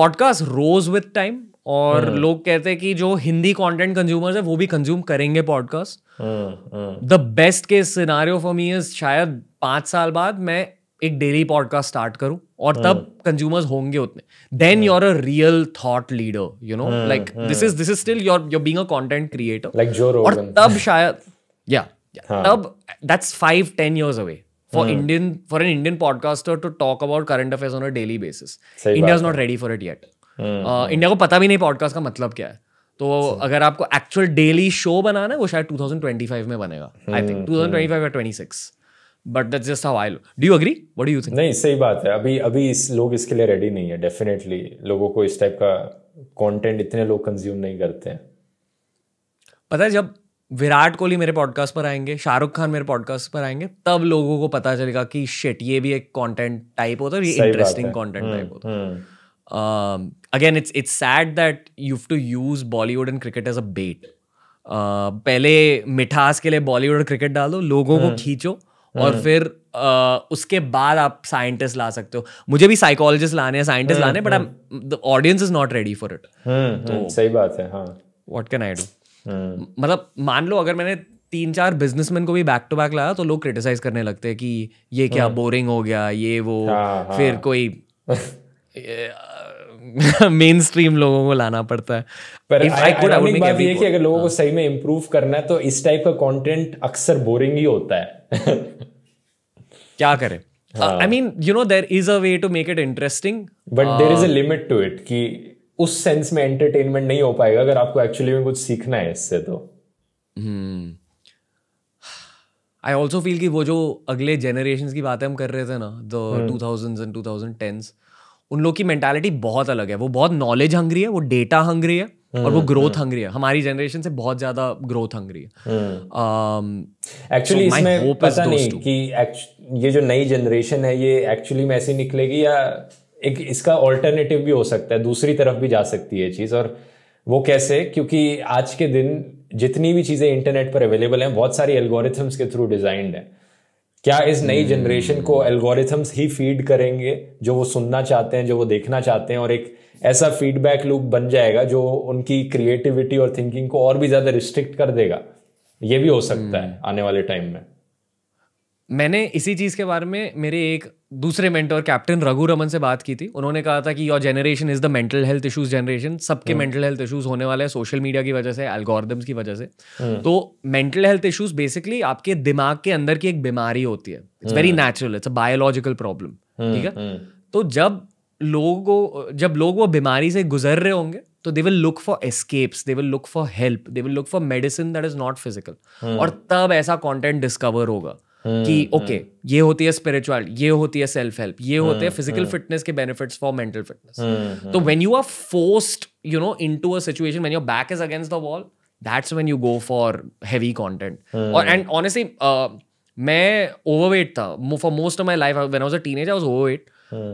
Speaker 1: podcast grows with time और लोग कहते हैं कि जो हिंदी कंटेंट कंज्यूमर्स है वो भी कंज्यूम करेंगे podcast the best case scenario for me is शायद पांच साल बाद मैं एक डेली पॉडकास्ट स्टार्ट करूं और hmm. तब कंज्यूमर्स होंगे उतने then you are a real thought leader you know like this is this is still your your being a content creator like जो और तब शायद या हाँ। तब that's five ten years away for Indian for an Indian podcaster to talk about current affairs on a daily basis India is not ready for it yet India को पता भी नहीं पॉडकास्ट का मतलब क्या है तो अगर आपको एक्चुअल डेली शो बनाना है वो शायद 2025 में बनेगा आई थिंक 2025 या 26 but that's just how I
Speaker 2: look do you agree what do you think नहीं सही बात है अभी अभी इस लोग इसके लिए रेडी नहीं है डेफिनेटली लोगों को इस टाइप का कंटेंट इतने लोग कंज्यूम नहीं करते हैं
Speaker 1: पता है जब विराट कोहली मेरे पॉडकास्ट पर आएंगे शाहरुख खान मेरे पॉडकास्ट पर आएंगे तब लोगों को पता चलेगा कि शेट ये भी एक कंटेंट टाइप होता है ये इंटरेस्टिंग कंटेंट टाइप होता है हम्म। um, again it's it's sad that you have to use Bollywood and cricket as a bait. Uh, पहले मिठास के लिए बॉलीवुड और क्रिकेट डालो लोगों को हाँ। खींचो हाँ। और फिर uh, उसके बाद आप साइंटिस्ट ला सकते हो मुझे भी साइकोलॉजिस्ट लाने हैं साइंटिस्ट हाँ, लाने but the audience is not ready for it तो
Speaker 2: सही बात है व्हाट
Speaker 1: कैन आई डू मतलब मान लो अगर मैंने तीन चार बिजनेसमैन को भी बैक टू बैक लाया तो लोग क्रिटिसाइज करने लगते हैं कि ये क्या बोरिंग हो गया ये वो हाँ, हाँ. फिर कोई
Speaker 2: [laughs]
Speaker 1: मेन [laughs] स्ट्रीम लोगों को लाना पड़ता है पर If I, I बात ये कि अगर
Speaker 2: लोगों को हाँ। सही में इम्प्रूव करना है तो इस टाइप का कंटेंट अक्सर बोरिंग ही होता है क्या
Speaker 1: करें I mean you know there is a way to make it
Speaker 2: interesting but there is a limit to it कि उस सेंस में एंटरटेनमेंट नहीं हो पाएगा अगर आपको एक्चुअली में कुछ सीखना है इससे तो
Speaker 1: आई ऑल्सो फील कि वो जो अगले जनरेशन की बातें हम कर रहे थे ना the two thousand and two thousand tens उन लोग की मेंटालिटी बहुत अलग है वो बहुत नॉलेज हंग्री है वो डेटा हंग्री है और वो ग्रोथ हम्म, हंग्री हम्म। है हमारी जनरेशन से बहुत ज्यादा ग्रोथ हंग्री है एक्चुअली हम्म। um, इसमें पता नहीं
Speaker 2: कि ये जो नई जनरेशन है ये एक्चुअली में ऐसी निकलेगी या एक इसका ऑल्टरनेटिव भी हो सकता है दूसरी तरफ भी जा सकती है चीज और वो कैसे क्योंकि आज के दिन जितनी भी चीजें इंटरनेट पर अवेलेबल हैं बहुत सारी एल्गोरिथम्स के थ्रू डिजाइंड है क्या इस नई जनरेशन हम्म। को एल्गोरिथम्स ही फीड करेंगे जो वो सुनना चाहते हैं जो वो देखना चाहते हैं और एक ऐसा फीडबैक लूप बन जाएगा जो उनकी क्रिएटिविटी और थिंकिंग को और भी ज़्यादा रिस्ट्रिक्ट कर देगा ये भी हो सकता है हम्म। आने वाले टाइम में मैंने इसी चीज़ के बारे में मेरे एक दूसरे मेंटर कैप्टन रघु रमन से
Speaker 1: बात की थी उन्होंने कहा था कि your generation is the mental health issues generation सबके मेंटल हेल्थ इशूज़ होने वाले हैं सोशल मीडिया की वजह से एल्गोरिदम्स की वजह से हम्म। तो मेंटल हेल्थ इशूज़ बेसिकली आपके दिमाग के अंदर की एक बीमारी होती है it's very natural it's a biological problem ठीक है हम्म। तो जब लोगों को जब लोग वो बीमारी से गुजर रहे होंगे तो they will look for escapes they will look for help they will look for medicine that is not physical और तब ऐसा कॉन्टेंट डिस्कवर होगा कि ओके हाँ, okay, हाँ। ये होती है स्पिरिचुअल ये होती है सेल्फ हेल्प ये हाँ, होते हैं फिजिकल फिटनेस के बेनिफिट्स फॉर मेंटल फिटनेस तो when you are forced you know into a situation when your back is against the wall that's when you go for heavy content और and honestly मैं overweight था for most of my life when as a teenage was overweight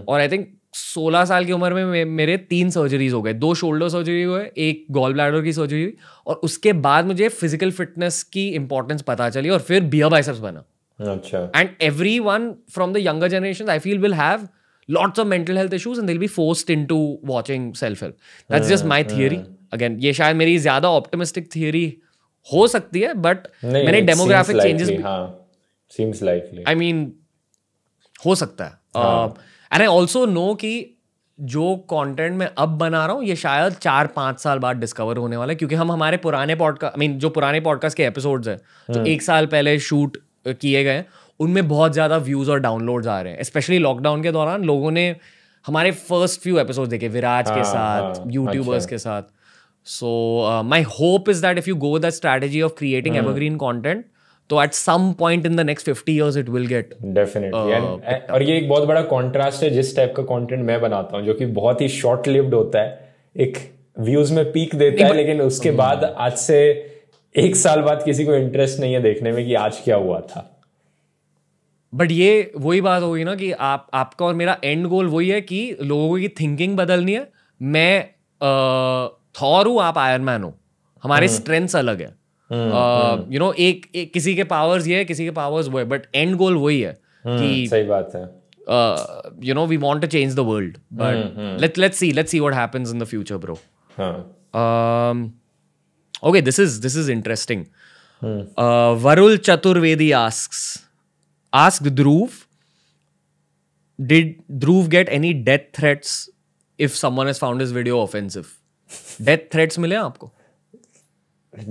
Speaker 1: और I think सोलह साल की उम्र में मेरे तीन सर्जरीज हो गए दो शोल्डर सर्जरी हुए एक गॉल ब्लैडर की सर्जरी हुई और उसके बाद मुझे फिजिकल फिटनेस की इंपॉर्टेंस पता चली और फिर बियर बाइसेप्स बना
Speaker 2: and
Speaker 1: everyone from the younger generation I feel will have lots of mental health issues and they'll be be into watching self help That's just my uh, theory. Again uh. ये शायद मेरी ज्यादा optimistic theory हो सकती है but मैंने demographic changes
Speaker 2: seems likely I
Speaker 1: mean हो सकता है एंड आई ऑल्सो नो कि जो कंटेंट मैं अब बना रहा हूँ ये शायद चार पाँच साल बाद डिस्कवर होने वाला है क्योंकि हम हमारे पुराने पॉडकास्ट आई मीन जो पुराने पॉडकास्ट के एपिसोड्स हैं जो तो हाँ। एक साल पहले शूट किए गए उनमें बहुत ज़्यादा व्यूज़ और डाउनलोड्स आ रहे हैं स्पेशली लॉकडाउन के दौरान लोगों ने हमारे फर्स्ट फ्यू एपिसोड देखे विराज हाँ, के साथ यूट्यूबर्स हाँ, अच्छा। के साथ so my hope is that if you go the strategy of creating evergreen content तो at some point in
Speaker 2: the next fifty years it will get definitely और ये एक बहुत बड़ा कॉन्ट्रास्ट है जिस टाइप का कॉन्टेंट मैं बनाता हूँ जो कि बहुत ही शॉर्ट लिव्ड होता है एक व्यूज में पीक देता है लेकिन उसके हम्म। बाद आज से एक साल बाद किसी को इंटरेस्ट नहीं है देखने में कि आज क्या हुआ था
Speaker 1: बट ये वही बात होगी ना कि आप आपका और मेरा एंड गोल वही है कि लोगों की थिंकिंग बदलनी है मैं थॉर हूँ आप आयरन मैन हो हमारे स्ट्रेंथ्स हम्म। अलग
Speaker 2: है
Speaker 1: यू नो एक किसी के पावर्स ये है किसी के पावर्स वो है बट एंड गोल वही है हम्म, कि सही बात है you know we want to change the world but let's let's see let's see what happens in the future bro okay this is this is interesting Varul Chaturvedi ask ask Dhruv did Dhruv get any death threats if someone has found video offensive death threats मिले आपको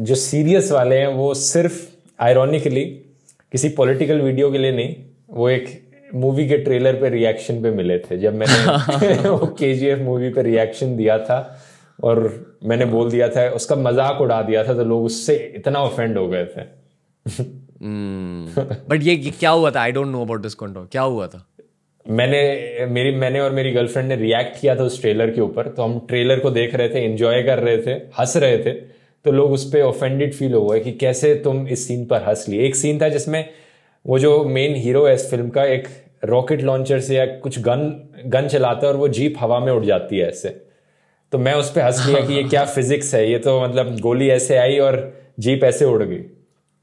Speaker 2: जो serious वाले हैं वो सिर्फ ironically किसी political video के लिए नहीं वो एक मूवी के ट्रेलर पे रिएक्शन पे मिले थे जब मैंने [laughs] [laughs] वो केजीएफ मूवी पे रिएक्शन दिया था और मैंने बोल दिया था उसका मजाक उड़ा दिया था तो लोग उससे इतना ऑफेंड हो गए थे
Speaker 1: बट
Speaker 2: hmm. ये, ये क्या हुआ था I don't know about this कॉन्टो क्या हुआ था मैंने मेरी मैंने और मेरी गर्लफ्रेंड ने रिएक्ट किया था उस ट्रेलर के ऊपर तो हम ट्रेलर को देख रहे थे इंजॉय कर रहे थे हंस रहे थे तो लोग उस पर ऑफेंडेड फील हो गए कि कैसे तुम इस सीन पर हंस लिए एक सीन था जिसमें वो जो मेन हीरो है इस फिल्म का एक रॉकेट लॉन्चर से या कुछ गन गन चलाता है और वो जीप हवा में उड़ जाती है ऐसे तो मैं उस पर हंस लिया कि ये हाँ। क्या फिजिक्स है ये तो मतलब गोली ऐसे आई और जीप ऐसे उड़ गई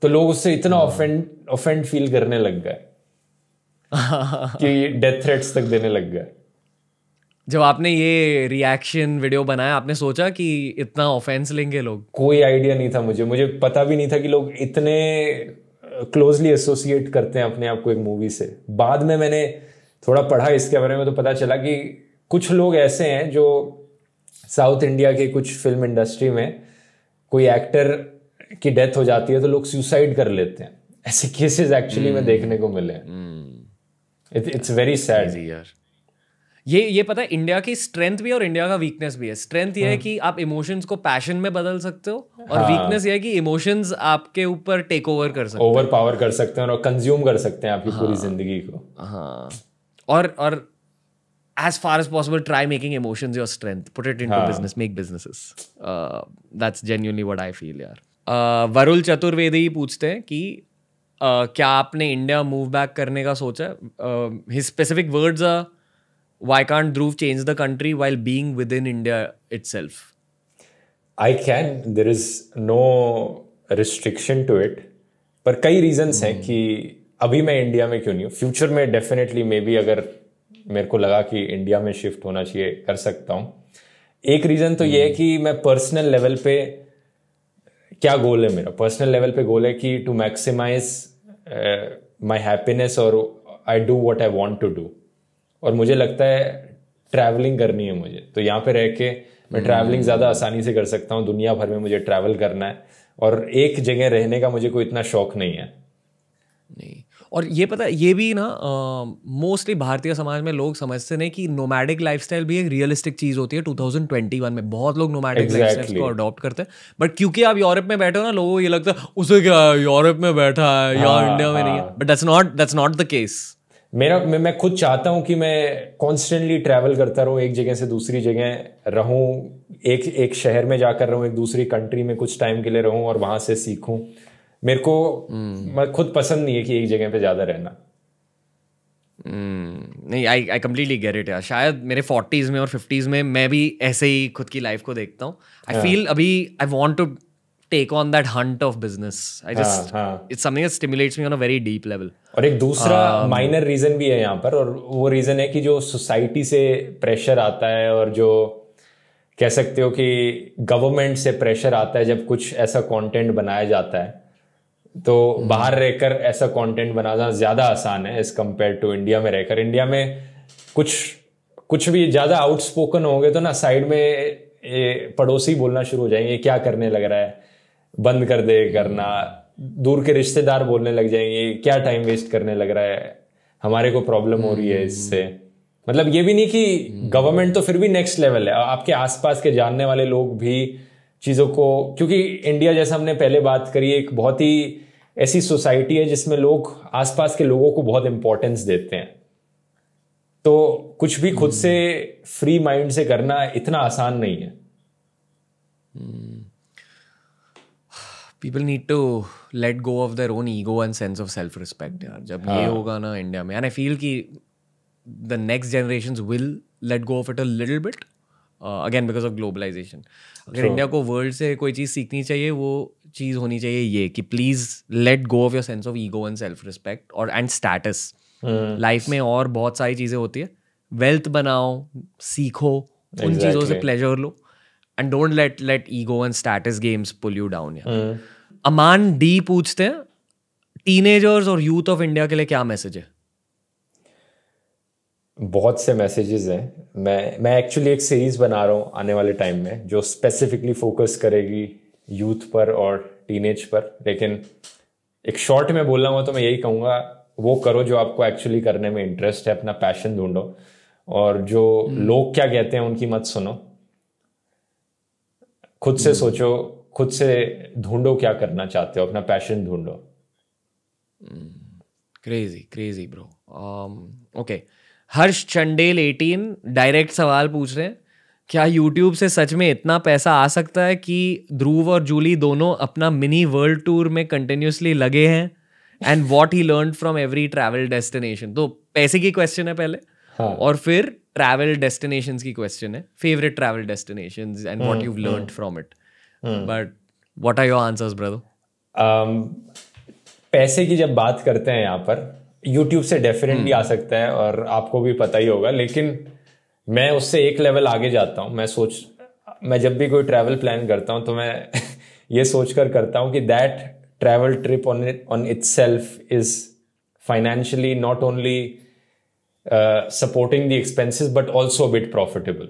Speaker 2: तो लोग उससे इतना ऑफेंड ऑफेंड फील करने लग गए [laughs] कि डेथ थ्रेट्स तक देने लग गए
Speaker 1: जब आपने ये रिएक्शन वीडियो बनाया आपने सोचा कि इतना ऑफेंस लेंगे लोग
Speaker 2: कोई आइडिया नहीं था मुझे मुझे पता भी नहीं था कि लोग इतने क्लोजली एसोसिएट करते हैं अपने आप को एक मूवी से बाद में मैंने थोड़ा पढ़ा इसके बारे में तो पता चला कि कुछ लोग ऐसे हैं जो साउथ इंडिया के कुछ फिल्म इंडस्ट्री में कोई एक्टर की डेथ हो जाती है तो लोग सुसाइड कर लेते हैं ऐसे केसेस एक्चुअली में hmm. देखने को मिले इट्स वेरी सैड यार ये
Speaker 1: ये पता है इंडिया की स्ट्रेंथ भी और इंडिया का वीकनेस भी है स्ट्रेंथ ये है hmm. कि आप इमोशंस को पैशन में बदल सकते हो और वीकनेस हाँ। ये है कि इमोशंस आपके ऊपर टेक ओवर कर सकते ओवर
Speaker 2: पावर कर सकते हैं और कंज्यूम कर सकते हैं आपकी पूरी हाँ। जिंदगी को हाँ
Speaker 1: और और as far as possible, try making emotions your strength. Put it into हाँ. business. Make businesses. Uh, that's genuinely what I feel, यार. Uh, वरुल चतुर्वेदी पूछते हैं कि uh, क्या आपने इंडिया मूव बैक करने का सोचा है his specific words are why can't Dhruv change the country while being within India itself?
Speaker 2: I can. There is no restriction to it. पर कई रीजंस हैं कि अभी मैं इंडिया में क्यों नहीं हूँ फ्यूचर में डेफिनेटली मे बी अगर मेरे को लगा कि इंडिया में शिफ्ट होना चाहिए कर सकता हूँ एक रीज़न तो ये है कि मैं पर्सनल लेवल पे क्या गोल है मेरा पर्सनल लेवल पे गोल है कि टू मैक्सिमाइज माय हैप्पीनेस और I do what I want to do और मुझे लगता है ट्रैवलिंग करनी है मुझे तो यहाँ पे रह के मैं ट्रैवलिंग ज़्यादा आसानी से कर सकता हूँ दुनिया भर में मुझे ट्रैवल करना है और एक जगह रहने का मुझे कोई इतना शौक नहीं है
Speaker 1: नहीं और ये पता ये भी ना मोस्टली भारतीय समाज में लोग समझते नहीं कि नोमैडिक लाइफस्टाइल भी एक रियलिस्टिक चीज़ होती है 2021 में बहुत लोग नोमैडिक exactly. को अडॉप्ट करते हैं बट क्योंकि आप यूरोप में बैठे हो ना लोगों को ये लगता है उसे क्या यूरोप में बैठा है या इंडिया हाँ, में नहीं है but
Speaker 2: that's not that's not the case मेरा मैं, मैं खुद चाहता हूँ कि मैं कॉन्स्टेंटली ट्रैवल करता रहूं एक जगह से दूसरी जगह रहूं एक एक शहर में जाकर रहूं एक दूसरी कंट्री में कुछ टाइम के लिए रहूं और वहां से सीखूं मेरे को हम्म। मैं खुद पसंद नहीं है कि एक जगह पे ज़्यादा रहना
Speaker 3: हम्म,
Speaker 2: नहीं I I completely get it शायद मेरे
Speaker 1: फोर्टीज़ में और फिफ्टीज़ में मैं भी ऐसे ही खुद की लाइफ को देखता हूँ आई फील हाँ। अभी I want to take on that hunt of business I just it's something that stimulates me on a very deep level
Speaker 2: और एक दूसरा माइनर uh, रीजन भी है यहाँ पर और वो रीजन है कि जो सोसाइटी से प्रेशर आता है और जो कह सकते हो कि गवर्नमेंट से प्रेशर आता है जब कुछ ऐसा कंटेंट बनाया जाता है तो बाहर रहकर ऐसा कंटेंट बनाना ज्यादा आसान है एज कम्पेयर टू इंडिया में रहकर इंडिया में कुछ कुछ भी ज्यादा आउटस्पोकन होंगे तो ना साइड में ये पड़ोसी बोलना शुरू हो जाएंगे क्या करने लग रहा है बंद कर दे करना दूर के रिश्तेदार बोलने लग जाएंगे क्या टाइम वेस्ट करने लग रहा है हमारे को प्रॉब्लम हो रही है इससे मतलब ये भी नहीं कि गवर्नमेंट तो फिर भी नेक्स्ट लेवल है आपके आसपास के जानने वाले लोग भी चीज़ों को क्योंकि इंडिया जैसा हमने पहले बात करी एक बहुत ही ऐसी सोसाइटी है जिसमें लोग आसपास के लोगों को बहुत इम्पोर्टेंस देते हैं तो कुछ भी खुद से फ्री माइंड से करना इतना आसान नहीं है
Speaker 1: people need to let go of their own ego and sense of self respect यार जब हाँ. ये होगा ना इंडिया में आई फील कि the next generation will let go of it a little bit again because of globalization अगर India को वर्ल्ड से कोई चीज़ सीखनी चाहिए वो चीज़ होनी चाहिए ये कि please let go of your sense of ego and self respect और एंड स्टेटस लाइफ में और बहुत सारी चीज़ें होती है वेल्थ बनाओ सीखो exactly. उन चीज़ों से प्लेजर लो and don't let let ego and status games pull you down Aman D पूछते हैं टीनेजर्स और यूथ ऑफ इंडिया के लिए क्या मैसेज है
Speaker 2: बहुत से मैसेजेस हैं मैं मैं एक्चुअली एक सीरीज बना रहा हूँ आने वाले टाइम में जो स्पेसिफिकली फोकस करेगी यूथ पर और टीनेज पर लेकिन एक शॉर्ट में बोल रहा हूँ तो मैं यही कहूँगा वो करो जो आपको एक्चुअली करने में इंटरेस्ट है अपना पैशन ढूंढो और जो हम्म। लोग क्या कहते हैं उनकी मत सुनो खुद से हम्म। सोचो खुद से ढूंढो क्या करना चाहते हो अपना पैशन ढूंढो
Speaker 1: crazy crazy
Speaker 2: bro okay Harsh Chandel eighteen direct
Speaker 1: सवाल पूछ रहे हैं क्या यूट्यूब से सच में इतना पैसा आ सकता है कि ध्रुव और जूली दोनों अपना मिनी वर्ल्ड टूर में कंटिन्यूसली लगे हैं and what he learn from every travel destination तो पैसे की क्वेश्चन है पहले हाँ. और फिर ट्रैवल डेस्टिनेशन की क्वेश्चन है favourite travel destination and what you learn from it but
Speaker 2: what are your answers brother पैसे की जब बात करते हैं यहाँ पर यूट्यूब से डेफिनेटली हम्म। आ सकता है और आपको भी पता ही होगा लेकिन मैं उससे एक लेवल आगे जाता हूँ मैं सोच मैं जब भी कोई ट्रैवल प्लान करता हूँ तो मैं [laughs] ये सोच कर करता हूँ कि that travel trip on on itself is financially not only supporting the expenses but also bit profitable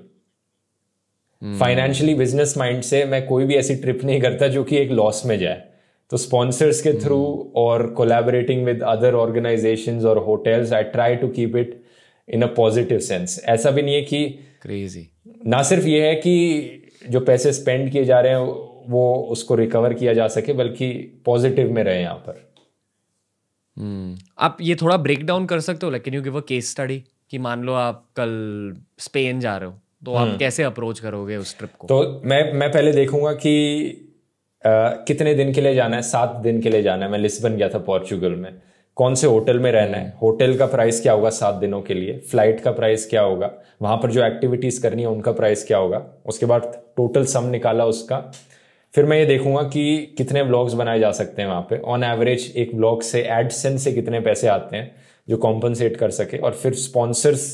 Speaker 2: financially business mind से मैं कोई भी ऐसी ट्रिप नहीं करता जो कि एक लॉस में जाए तो स्पॉन्सर्स के थ्रू hmm. और कोलैबोरेटिंग विद अदर ऑर्गेनाइजेशन और hotels I try to keep it in a positive sense ऐसा भी नहीं है कि क्रेजी ना सिर्फ ये है कि जो पैसे स्पेंड किए जा रहे हैं वो उसको रिकवर किया जा सके बल्कि पॉजिटिव में रहे यहाँ पर hmm.
Speaker 1: आप ये थोड़ा ब्रेक डाउन कर सकते हो लेकिन can you give a case study कि मान लो आप कल स्पेन जा रहे हो तो आप hmm. कैसे अप्रोच करोगे उस ट्रिप को तो मैं मैं
Speaker 2: पहले देखूंगा कि कितने दिन के लिए जाना है सात दिन के लिए जाना है मैं लिस्बन गया था पोर्चुगल में कौन से होटल में रहना है होटल का प्राइस क्या होगा सात दिनों के लिए फ्लाइट का प्राइस क्या होगा वहां पर जो एक्टिविटीज करनी है उनका प्राइस क्या होगा उसके बाद टोटल सम निकाला उसका फिर मैं ये देखूंगा कि कितने ब्लॉग्स बनाए जा सकते हैं वहाँ पे ऑन एवरेज एक ब्लॉग से एडसेंस से कितने पैसे आते हैं जो कॉम्पनसेट कर सके और फिर स्पॉन्सर्स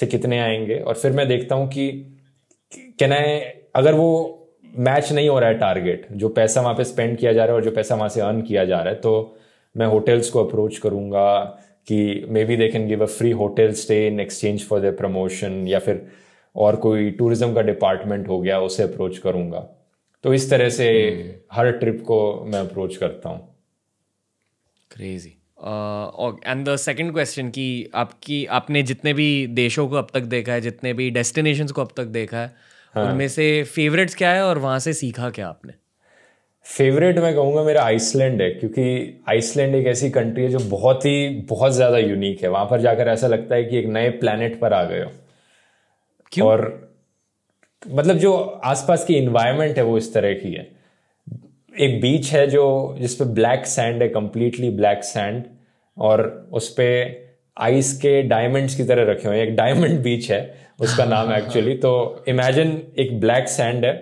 Speaker 2: से कितने आएंगे और फिर मैं देखता हूँ कि कैन आई अगर वो मैच नहीं हो रहा है टारगेट जो पैसा वहाँ पे स्पेंड किया जा रहा है और जो पैसा वहाँ से अर्न किया जा रहा है तो मैं होटल्स को अप्रोच करूँगा कि maybe they can give a free hotel stay in exchange for the promotion या फिर और कोई टूरिज्म का डिपार्टमेंट हो गया उसे अप्रोच करूँगा तो इस तरह से हम्म। हर ट्रिप को मैं अप्रोच करता हूँ crazy
Speaker 1: and the second question कि आपकी आपने जितने भी देशों को अब तक देखा है जितने भी डेस्टिनेशंस को अब तक देखा है हाँ. उनमें से फेवरेट्स क्या है और वहाँ से सीखा क्या आपने
Speaker 2: फेवरेट मैं कहूँगा मेरा आइसलैंड है क्योंकि आइसलैंड एक ऐसी कंट्री है जो बहुत ही बहुत ज़्यादा यूनिक है वहाँ पर जाकर ऐसा लगता है कि एक नए प्लानट पर आ गए हो क्यों? और मतलब जो आसपास की इन्वायरमेंट है वो इस तरह की है एक बीच है जो जिस पे ब्लैक सैंड है कम्प्लीटली ब्लैक सैंड और उस पर आइस के डायमंड्स की तरह रखे हुए हैं एक डायमंड बीच है उसका नाम एक्चुअली तो इमेजिन एक ब्लैक सैंड है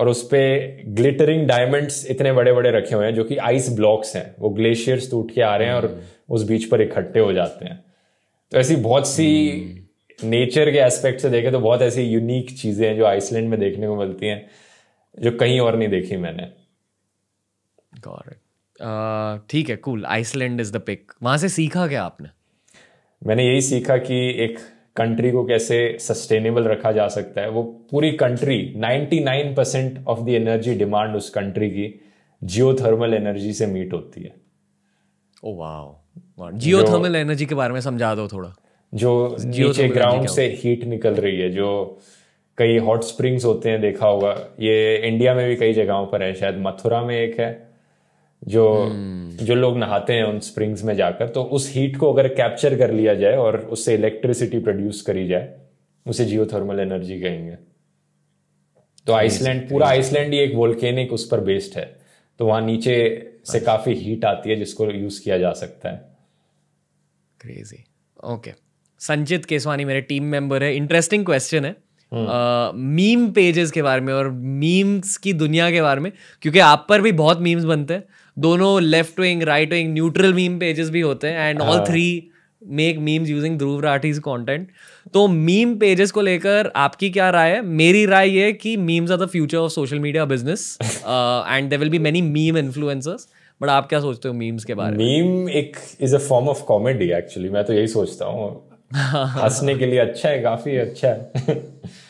Speaker 2: और उस पर ग्लिटरिंग डायमंड्स इतने बड़े बड़े रखे हुए हैं जो कि आइस ब्लॉक्स हैं वो ग्लेशियर्स टूट के आ रहे हैं और hmm. उस बीच पर इकट्ठे हो जाते हैं तो ऐसी बहुत सी नेचर hmm. के एस्पेक्ट से देखें तो बहुत ऐसी यूनिक चीज़ें हैं जो आइसलैंड में देखने को मिलती हैं जो कहीं और नहीं देखी मैंने uh, ठीक uh, है cool Iceland is the pick वहां से सीखा क्या आपने मैंने यही सीखा कि एक कंट्री को कैसे सस्टेनेबल रखा जा सकता है वो पूरी country 99 percent of the energy demand उस कंट्री की जियोथर्मल एनर्जी से मीट होती है ओ जियोथर्मल
Speaker 1: एनर्जी के बारे में समझा दो थोड़ा
Speaker 2: जो नीचे ग्राउंड से हीट निकल रही है जो कई हॉट स्प्रिंग्स होते हैं देखा होगा ये इंडिया में भी कई जगहों पर है शायद मथुरा में एक है जो हम्म। जो लोग नहाते हैं उन स्प्रिंग्स में जाकर तो उस हीट को अगर कैप्चर कर लिया जाए और उससे इलेक्ट्रिसिटी प्रोड्यूस करी जाए उसे जियो एनर्जी कहेंगे तो आइसलैंड पूरा आइसलैंड ही एक वोल्केनिक उस पर बेस्ड है तो वहां नीचे से काफ़ी हीट आती है जिसको यूज़ किया जा सकता है क्रेजी
Speaker 1: ओके संचित केसवानी मेरे टीम मेंबर है इंटरेस्टिंग क्वेश्चन है मीम पेजेस के बारे में और मीम्स की दुनिया के बारे में क्योंकि आप पर भी बहुत मीम्स बनते हैं दोनों left wing right wing neutral meme pages भी होते हैं and all three make memes using Dhruv Rathee's content तो मीम पेजेस को लेकर आपकी क्या राय है मेरी राय ये कि memes are the future of social media business and there will be many meme influencers but आप क्या सोचते हो मीम्स के बारे में मीम एक
Speaker 2: is a form of comedy actually मैं तो यही सोचता हूँ [laughs] हंसने के लिए अच्छा है काफी अच्छा है
Speaker 1: [laughs]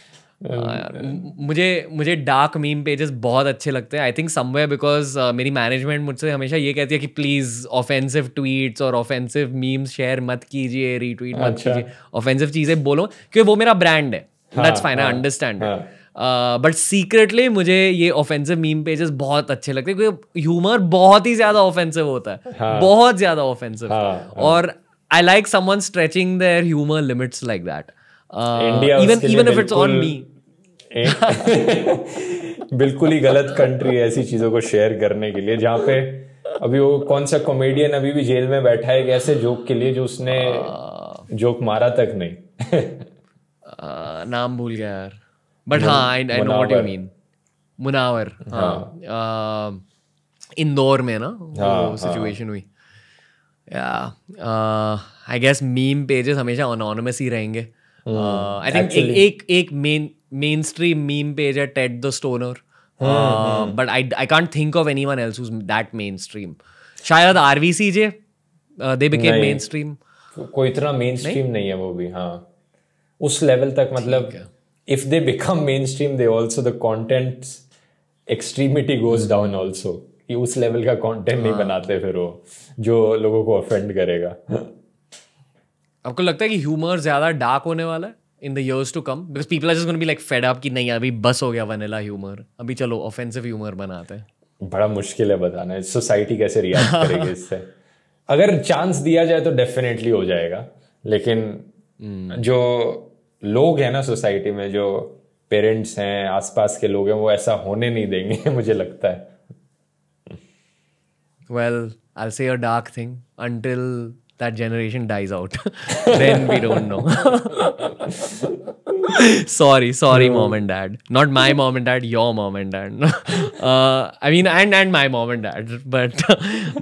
Speaker 1: मुझे मुझे डार्क मीम पेजेस बहुत अच्छे लगते हैं आई थिंक समवेयर बिकॉज मेरी मैनेजमेंट मुझसे हमेशा ये कहती है कि प्लीज़ ऑफेंसिव ट्वीट्स और ऑफेंसिव मीम्स शेयर मत कीजिए रीट्वीट मत अच्छा। कीजिए ऑफेंसिव चीज़ें बोलो क्योंकि वो मेरा ब्रांड है that's fine I understand but secretly मुझे ये ऑफेंसिव मीम पेजेस बहुत अच्छे लगते हैं क्योंकि ह्यूमर बहुत ही ज़्यादा ऑफेंसिव होता है हाँ। बहुत ज़्यादा ऑफेंसिव हाँ, हाँ। और I like someone stretching their humour limits like that even even if it's on me
Speaker 2: [laughs] बिल्कुल ही गलत कंट्री है ऐसी चीज़ों को शेयर करने के लिए जहाँ पे अभी वो कौन सा कॉमेडियन अभी भी जेल में बैठा है ऐसे जोक के लिए जो उसने जोक मारा तक नहीं आ, नाम भूल गया यार बट हाँ I I know what you mean Munawar हाँ,
Speaker 1: हाँ। इंदौर में ना वो सिचुएशन हाँ, हाँ। हुई आई गेस मीम पेजेस हमेशा अनोनमस ही रहेंगे हम्म, आई थिंक एक एक main mainstream meme page at Ted the Stoner. हाँ, uh, हाँ. but I, I can't think of anyone else who's that mainstream. शायद RVCJ they became mainstream कोई इतना मेन स्ट्रीम नहीं? है
Speaker 2: वो भी हाँ उस लेवल तक मतलब if they become mainstream they also the content extremity goes down also कि उस लेवल का कंटेंट नहीं हाँ. बनाते फिर वो जो लोगों को ऑफेंड करेगा
Speaker 1: आपको लगता है कि ह्यूमर ज्यादा डार्क होने वाला है in the years to come because people are just be like fed up कि नहीं अभी बस हो गया वनेला ह्यूमर अभी चलो ऑफेंसिव ह्यूमर बनाते हैं
Speaker 2: बड़ा मुश्किल है बताना सोसाइटी कैसे रिएक्ट [laughs] करेगी इससे अगर चांस दिया जाए तो डेफिनेटली हो जाएगा लेकिन hmm. जो लोग हैं ना सोसाइटी में जो पेरेंट्स हैं आसपास के लोग हैं वो ऐसा होने नहीं देंगे [laughs] मुझे लगता है
Speaker 1: well I say a dark thing until that generation dies out, then we don't know. sorry, sorry, no. mom and dad. Not my mom and dad, your mom and dad. uh, I mean, and and my mom and dad, but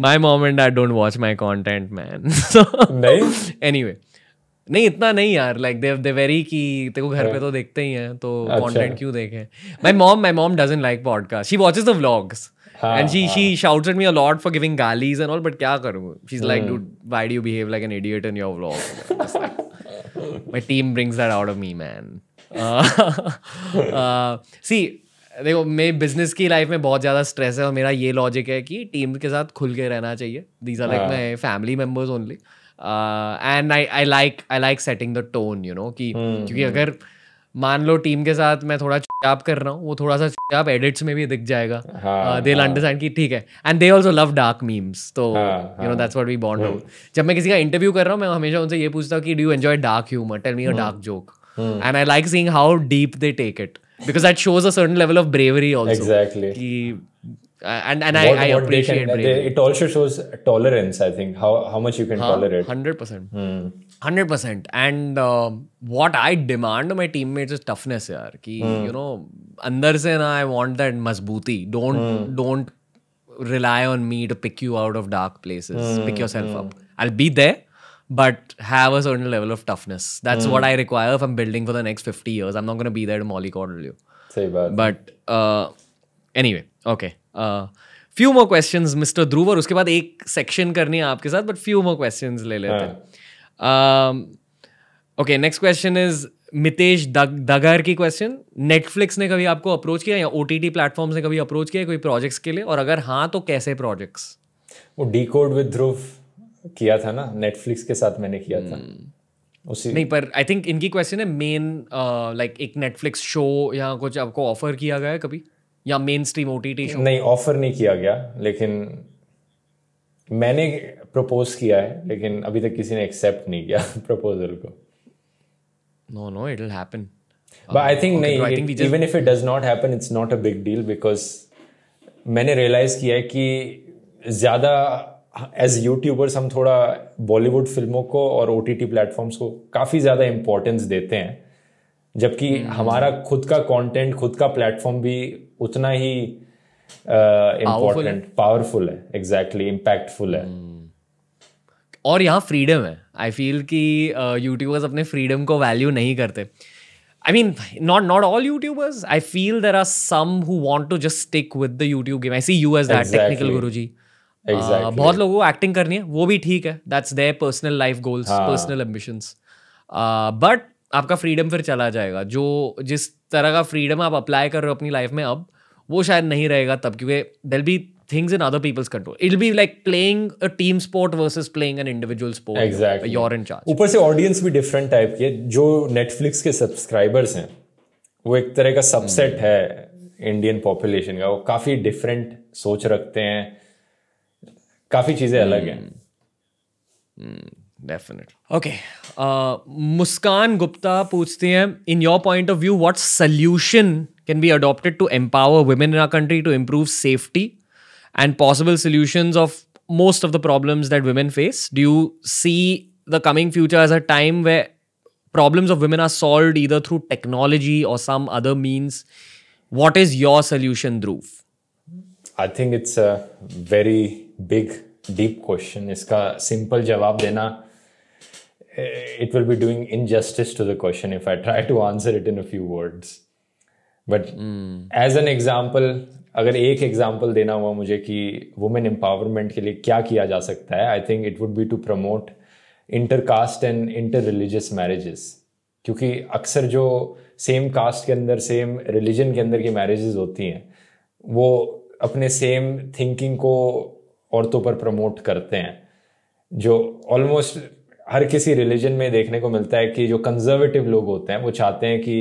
Speaker 1: my mom and dad don't watch my content, man. so nice. anyway. नहीं इतना नहीं यार like they they very की तेरे को घर पे तो देखते ही हैं तो कंटेंट क्यों देखें my mom my mom doesn't like podcast she watches the vlogs and she she shouted me a lot for giving galis and all but kya karu she's like dude why do you behave like an idiot in your vlog like, my team brings that out of me man see देखो मेरी business की life में बहुत ज़्यादा stress है और मेरा ये लॉजिक है कि टीम के साथ खुल के रहना चाहिए these are like my family members only and I I like I like setting the tone you know कि क्योंकि अगर hmm. मान लो टीम के साथ मैं थोड़ा चुपचाप कर रहा हूँ वो थोड़ा सा चुपचाप एडिट्स में भी दिख जाएगा दे अंडरस्टैंड की ठीक है and they also love dark memes तो you know that's what we bond हो जब मैं किसी का इंटरव्यू कर रहा हूँ मैं हमेशा उनसे ये पूछता हूँ कि do enjoy dark humour tell me a dark joke and I like seeing how deep they take it because that shows a certain level of bravery also
Speaker 2: कि uh, and and what, I, I appreciate can, they, it. Also shows tolerance. I think how how much you can huh? tolerate. Hundred percent.
Speaker 3: Hmm.
Speaker 1: Hundred percent. And uh, what I demand my teammates is toughness, yaar. Ki, hmm. you know, andar se na I want that mazbuti. Don't hmm. don't rely on me to pick you out of dark places. Hmm. Pick yourself hmm. up. I'll be there. But have a certain level of toughness. That's hmm. what I require if I'm building for the next 50 years. I'm not going to be there to mollycoddle you. But uh, anyway, okay. Few more question mister Dhruv और उसके बाद एक section करनी है आपके साथ but few more question ले लेते हैं okay next question is Mitesh Dagar की क्वेश्चन नेटफ्लिक्स ने कभी आपको अप्रोच किया या ओ टी टी प्लेटफॉर्म्स ने कभी अप्रोच किया कोई प्रोजेक्ट्स के लिए और अगर हाँ तो कैसे प्रोजेक्ट्स
Speaker 2: वो डी कोड विद ध्रुव किया था ना नेटफ्लिक्स के साथ मैंने किया था hmm. उसी नहीं
Speaker 1: पर आई थिंक इनकी क्वेश्चन है मेन लाइक uh, एक नेटफ्लिक्स शो या कुछ आपको ऑफर किया गया है कभी या मेन स्ट्रीम ओटीटी शो नहीं
Speaker 2: ऑफर नहीं किया गया लेकिन मैंने प्रपोज किया है लेकिन अभी तक किसी ने एक्सेप्ट नहीं किया प्रपोजल [laughs] को
Speaker 1: no no it will happen
Speaker 2: but I think नहीं even if it does not happen it's not a big deal because मैंने रियलाइज किया है कि ज़्यादा एज यूट्यूबर्स हम थोड़ा बॉलीवुड फिल्मों को और ओ टी प्लेटफॉर्म्स को काफ़ी ज़्यादा इम्पोर्टेंस देते हैं जबकि hmm, हमारा खुद का कंटेंट खुद का प्लेटफॉर्म भी उतना ही इम्पोर्टेंट uh, पावरफुल है एग्जैक्टली इम्पैक्टफुल है hmm. और यहाँ
Speaker 1: फ्रीडम है आई फील कि यूट्यूबर्स uh, अपने फ्रीडम को वैल्यू नहीं करते I mean not not all YouTubers I feel there are some who want to just stick with the YouTube game I see you as that technical guru ji बहुत लोगों को acting करनी है वो भी ठीक है that's their personal life goals personal ambitions but आपका फ्रीडम फिर चला जाएगा जो जिस तरह का फ्रीडम आप अप्लाई कर रहे हो अपनी लाइफ में अब वो शायद नहीं रहेगा तब क्योंकि there'll be things in other people's control it be like playing a team sport versus playing an individual
Speaker 2: sport you're in charge ऊपर से ऑडियंस भी डिफरेंट टाइप के जो नेटफ्लिक्स के सब्सक्राइबर्स हैं वो एक तरह का सबसेट hmm. है इंडियन पॉपुलेशन का वो काफी डिफरेंट सोच रखते हैं काफी चीजें hmm. अलग हैं hmm. Hmm. Definite
Speaker 1: okay Muskan Gupta पूछती हैं in your point of view what solution can be adopted to empower women in our country to improve safety and possible solution of most of the problem that women face do you see the coming future as a time where problems of women are solved either through technology
Speaker 2: और some other means
Speaker 1: what is your solution Dhruv
Speaker 2: I think it's a very big deep question इसका simple जवाब देना it will be doing injustice to the question if I try to answer it in a few words. But mm. as an example, अगर एक example देना हुआ मुझे कि women empowerment के लिए क्या किया जा सकता है I think it would be to promote inter caste and inter religious marriages क्योंकि अक्सर जो सेम कास्ट के अंदर सेम रिलीजन के अंदर की मैरिजेस होती हैं वो अपने सेम थिंकिंग को औरतों पर प्रमोट करते हैं जो ऑलमोस्ट हर किसी रिलीजन में देखने को मिलता है कि जो कंजर्वेटिव लोग होते हैं वो चाहते हैं कि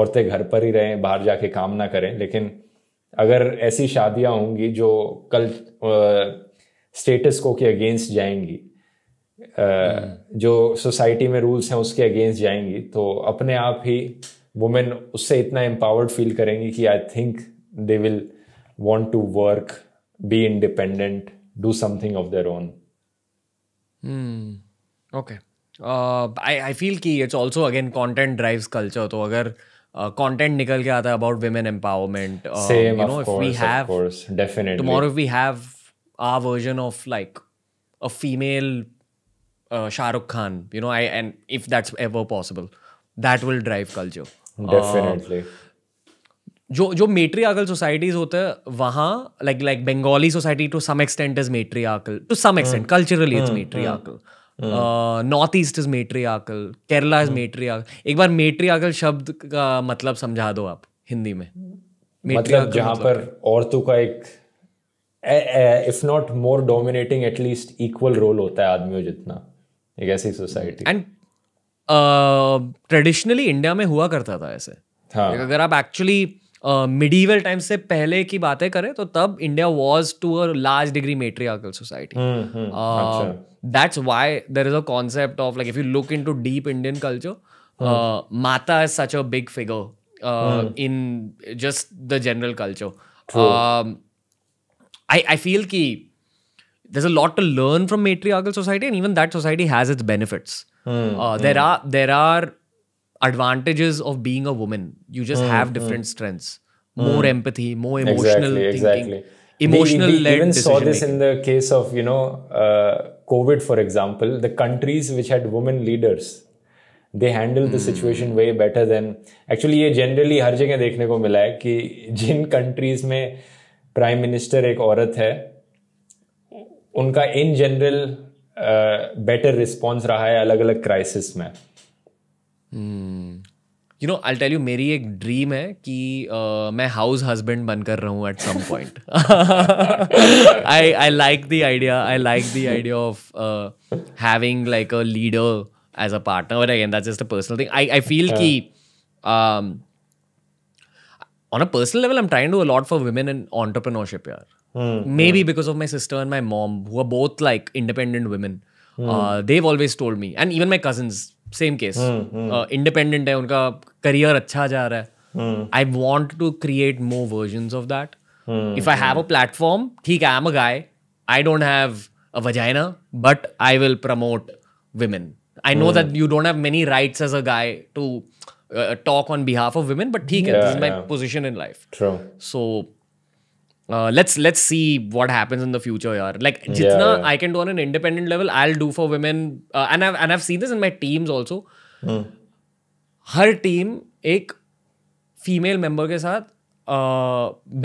Speaker 2: औरतें घर पर ही रहें बाहर जाके काम ना करें लेकिन अगर ऐसी शादियां होंगी जो कल स्टेटस को के अगेंस्ट जाएंगी आ, हम्म। जो सोसाइटी में रूल्स हैं उसके अगेंस्ट जाएंगी तो अपने आप ही वुमेन उससे इतना एम्पावर्ड फील करेंगी कि I think they will want to work be independent do something of their own
Speaker 1: okay I I feel कि it's also again content drive culture तो अगर कॉन्टेंट uh, निकल के आता है about women empowerment no if we have definitely tomorrow we have our version of like a female Shahrukh Khan you know I and if that's ever possible that will drive culture definitely जो जो matriarchal societies होते हैं वहाँ like like Bengali society to some extent is matriarchal to some extent culturally it's matriarchal North East is matriarchal Kerala is matriarchal एक बार मेट्रियाकल शब्द
Speaker 2: का मतलब समझा दो आप हिंदी में मतलब जहां मतलब पर औरतों का एक if not more dominating at least equal role होता है आदमियों जितना एक ऐसी सोसाइटी एंड ट्रेडिशनली
Speaker 1: इंडिया में हुआ करता था ऐसे हाँ. अगर आप एक्चुअली मिडीवल टाइम से पहले की बातें करें तो तब India was to a large degree matriarchal society that's why there is a concept of like if you look in to deep Indian
Speaker 2: culture
Speaker 1: Mata is such a big figure in just the general culture I I feel की there's a lot to learn from matriarchal society and even that society has its benefits mm, uh, there mm. are there are advantages of being a woman. You just mm, have different mm, strengths, more mm. empathy, more emotional exactly, thinking. Exactly. Emotional we, we led even saw this making.
Speaker 2: in the case of you know uh, COVID, for example. The countries which had women leaders, they handle the situation way better than actually ये generally हर जगह देखने को मिला है कि जिन countries में प्राइम मिनिस्टर एक औरत है उनका general uh, better response रहा है अलग अलग crisis में
Speaker 1: you know I tell you मेरी एक ड्रीम है कि uh, मैं हाउस हजबेंड बनकर रहूँ at some point I I like the idea I like the idea of having like a leader as a partner but again just a personal thing I I feel कि on a personal level I am trying to a lot for women in entrepreneurship यार maybe because of my sister and my mom who are both like independent women they've always told me and even my cousins same case independent है उनका career अच्छा जा रहा है I want to create more version of that if I have a platform ठीक है I am a guy I don't have a vagina but I will promote women I know that you don't have many rights as a guy to talk on behalf of women but ठीक है my position in life so let's let's see what happens in the future यार like जितना I can do on an independent level I do for women and I and I seen this in my teams also हर team एक female member के साथ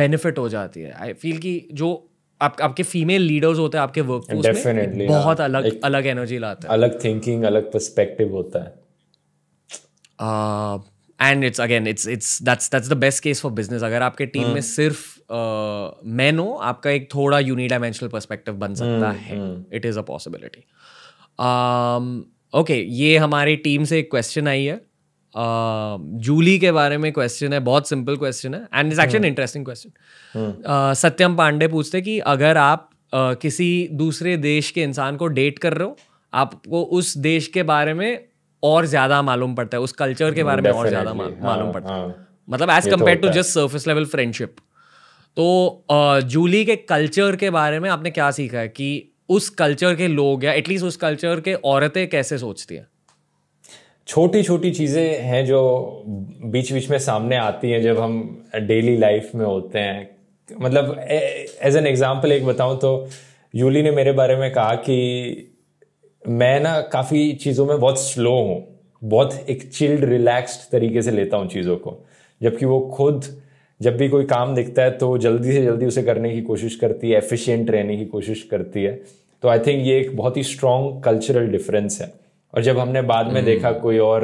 Speaker 1: benefit uh, हो जाती है I feel कि जो आप आपके फीमेल लीडर्स होते हैं आपके वर्क में बहुत हाँ, अलग अलग एनर्जी लाते
Speaker 2: हैं अलग थिंकिंग अलग पर्सपेक्टिव होता है uh, and it's
Speaker 1: again it's it's that's that's the best case for business अगर आपके टीम में hmm. सिर्फ मैन हो आपका एक थोड़ा यूनी डायमेंशनल परस्पेक्टिव बन सकता hmm, है it is a possibility okay ये हमारी टीम से एक क्वेश्चन आई है जूली uh, के बारे में क्वेश्चन है बहुत सिंपल क्वेश्चन है and it's actually interesting
Speaker 2: question
Speaker 1: Satyam Pandey पूछते कि अगर आप uh, किसी दूसरे देश के इंसान को डेट कर रहे हो आपको उस देश के बारे में और ज्यादा मालूम पड़ता है उस कल्चर के बारे में और ज्यादा मालूम हाँ, पड़ता है हाँ। मतलब as compare to just surface level friendship तो जूली तो, के कल्चर के बारे में आपने क्या सीखा है कि उस कल्चर के लोग या एटलीस्ट उस कल्चर के
Speaker 2: औरतें कैसे सोचती हैं छोटी छोटी चीज़ें हैं जो बीच बीच में सामने आती हैं जब हम डेली लाइफ में होते हैं मतलब एज एन एग्जाम्पल एक बताऊं तो यूली ने मेरे बारे में कहा कि मैं ना काफ़ी चीज़ों में बहुत स्लो हूँ बहुत एक चिल्ड रिलैक्स्ड तरीके से लेता हूँ चीज़ों को जबकि वो खुद जब भी कोई काम दिखता है तो जल्दी से जल्दी उसे करने की कोशिश करती है एफिशिएंट रहने की कोशिश करती है तो आई थिंक ये एक बहुत ही स्ट्रॉन्ग कल्चरल डिफरेंस है और जब हमने बाद में देखा hmm. कोई और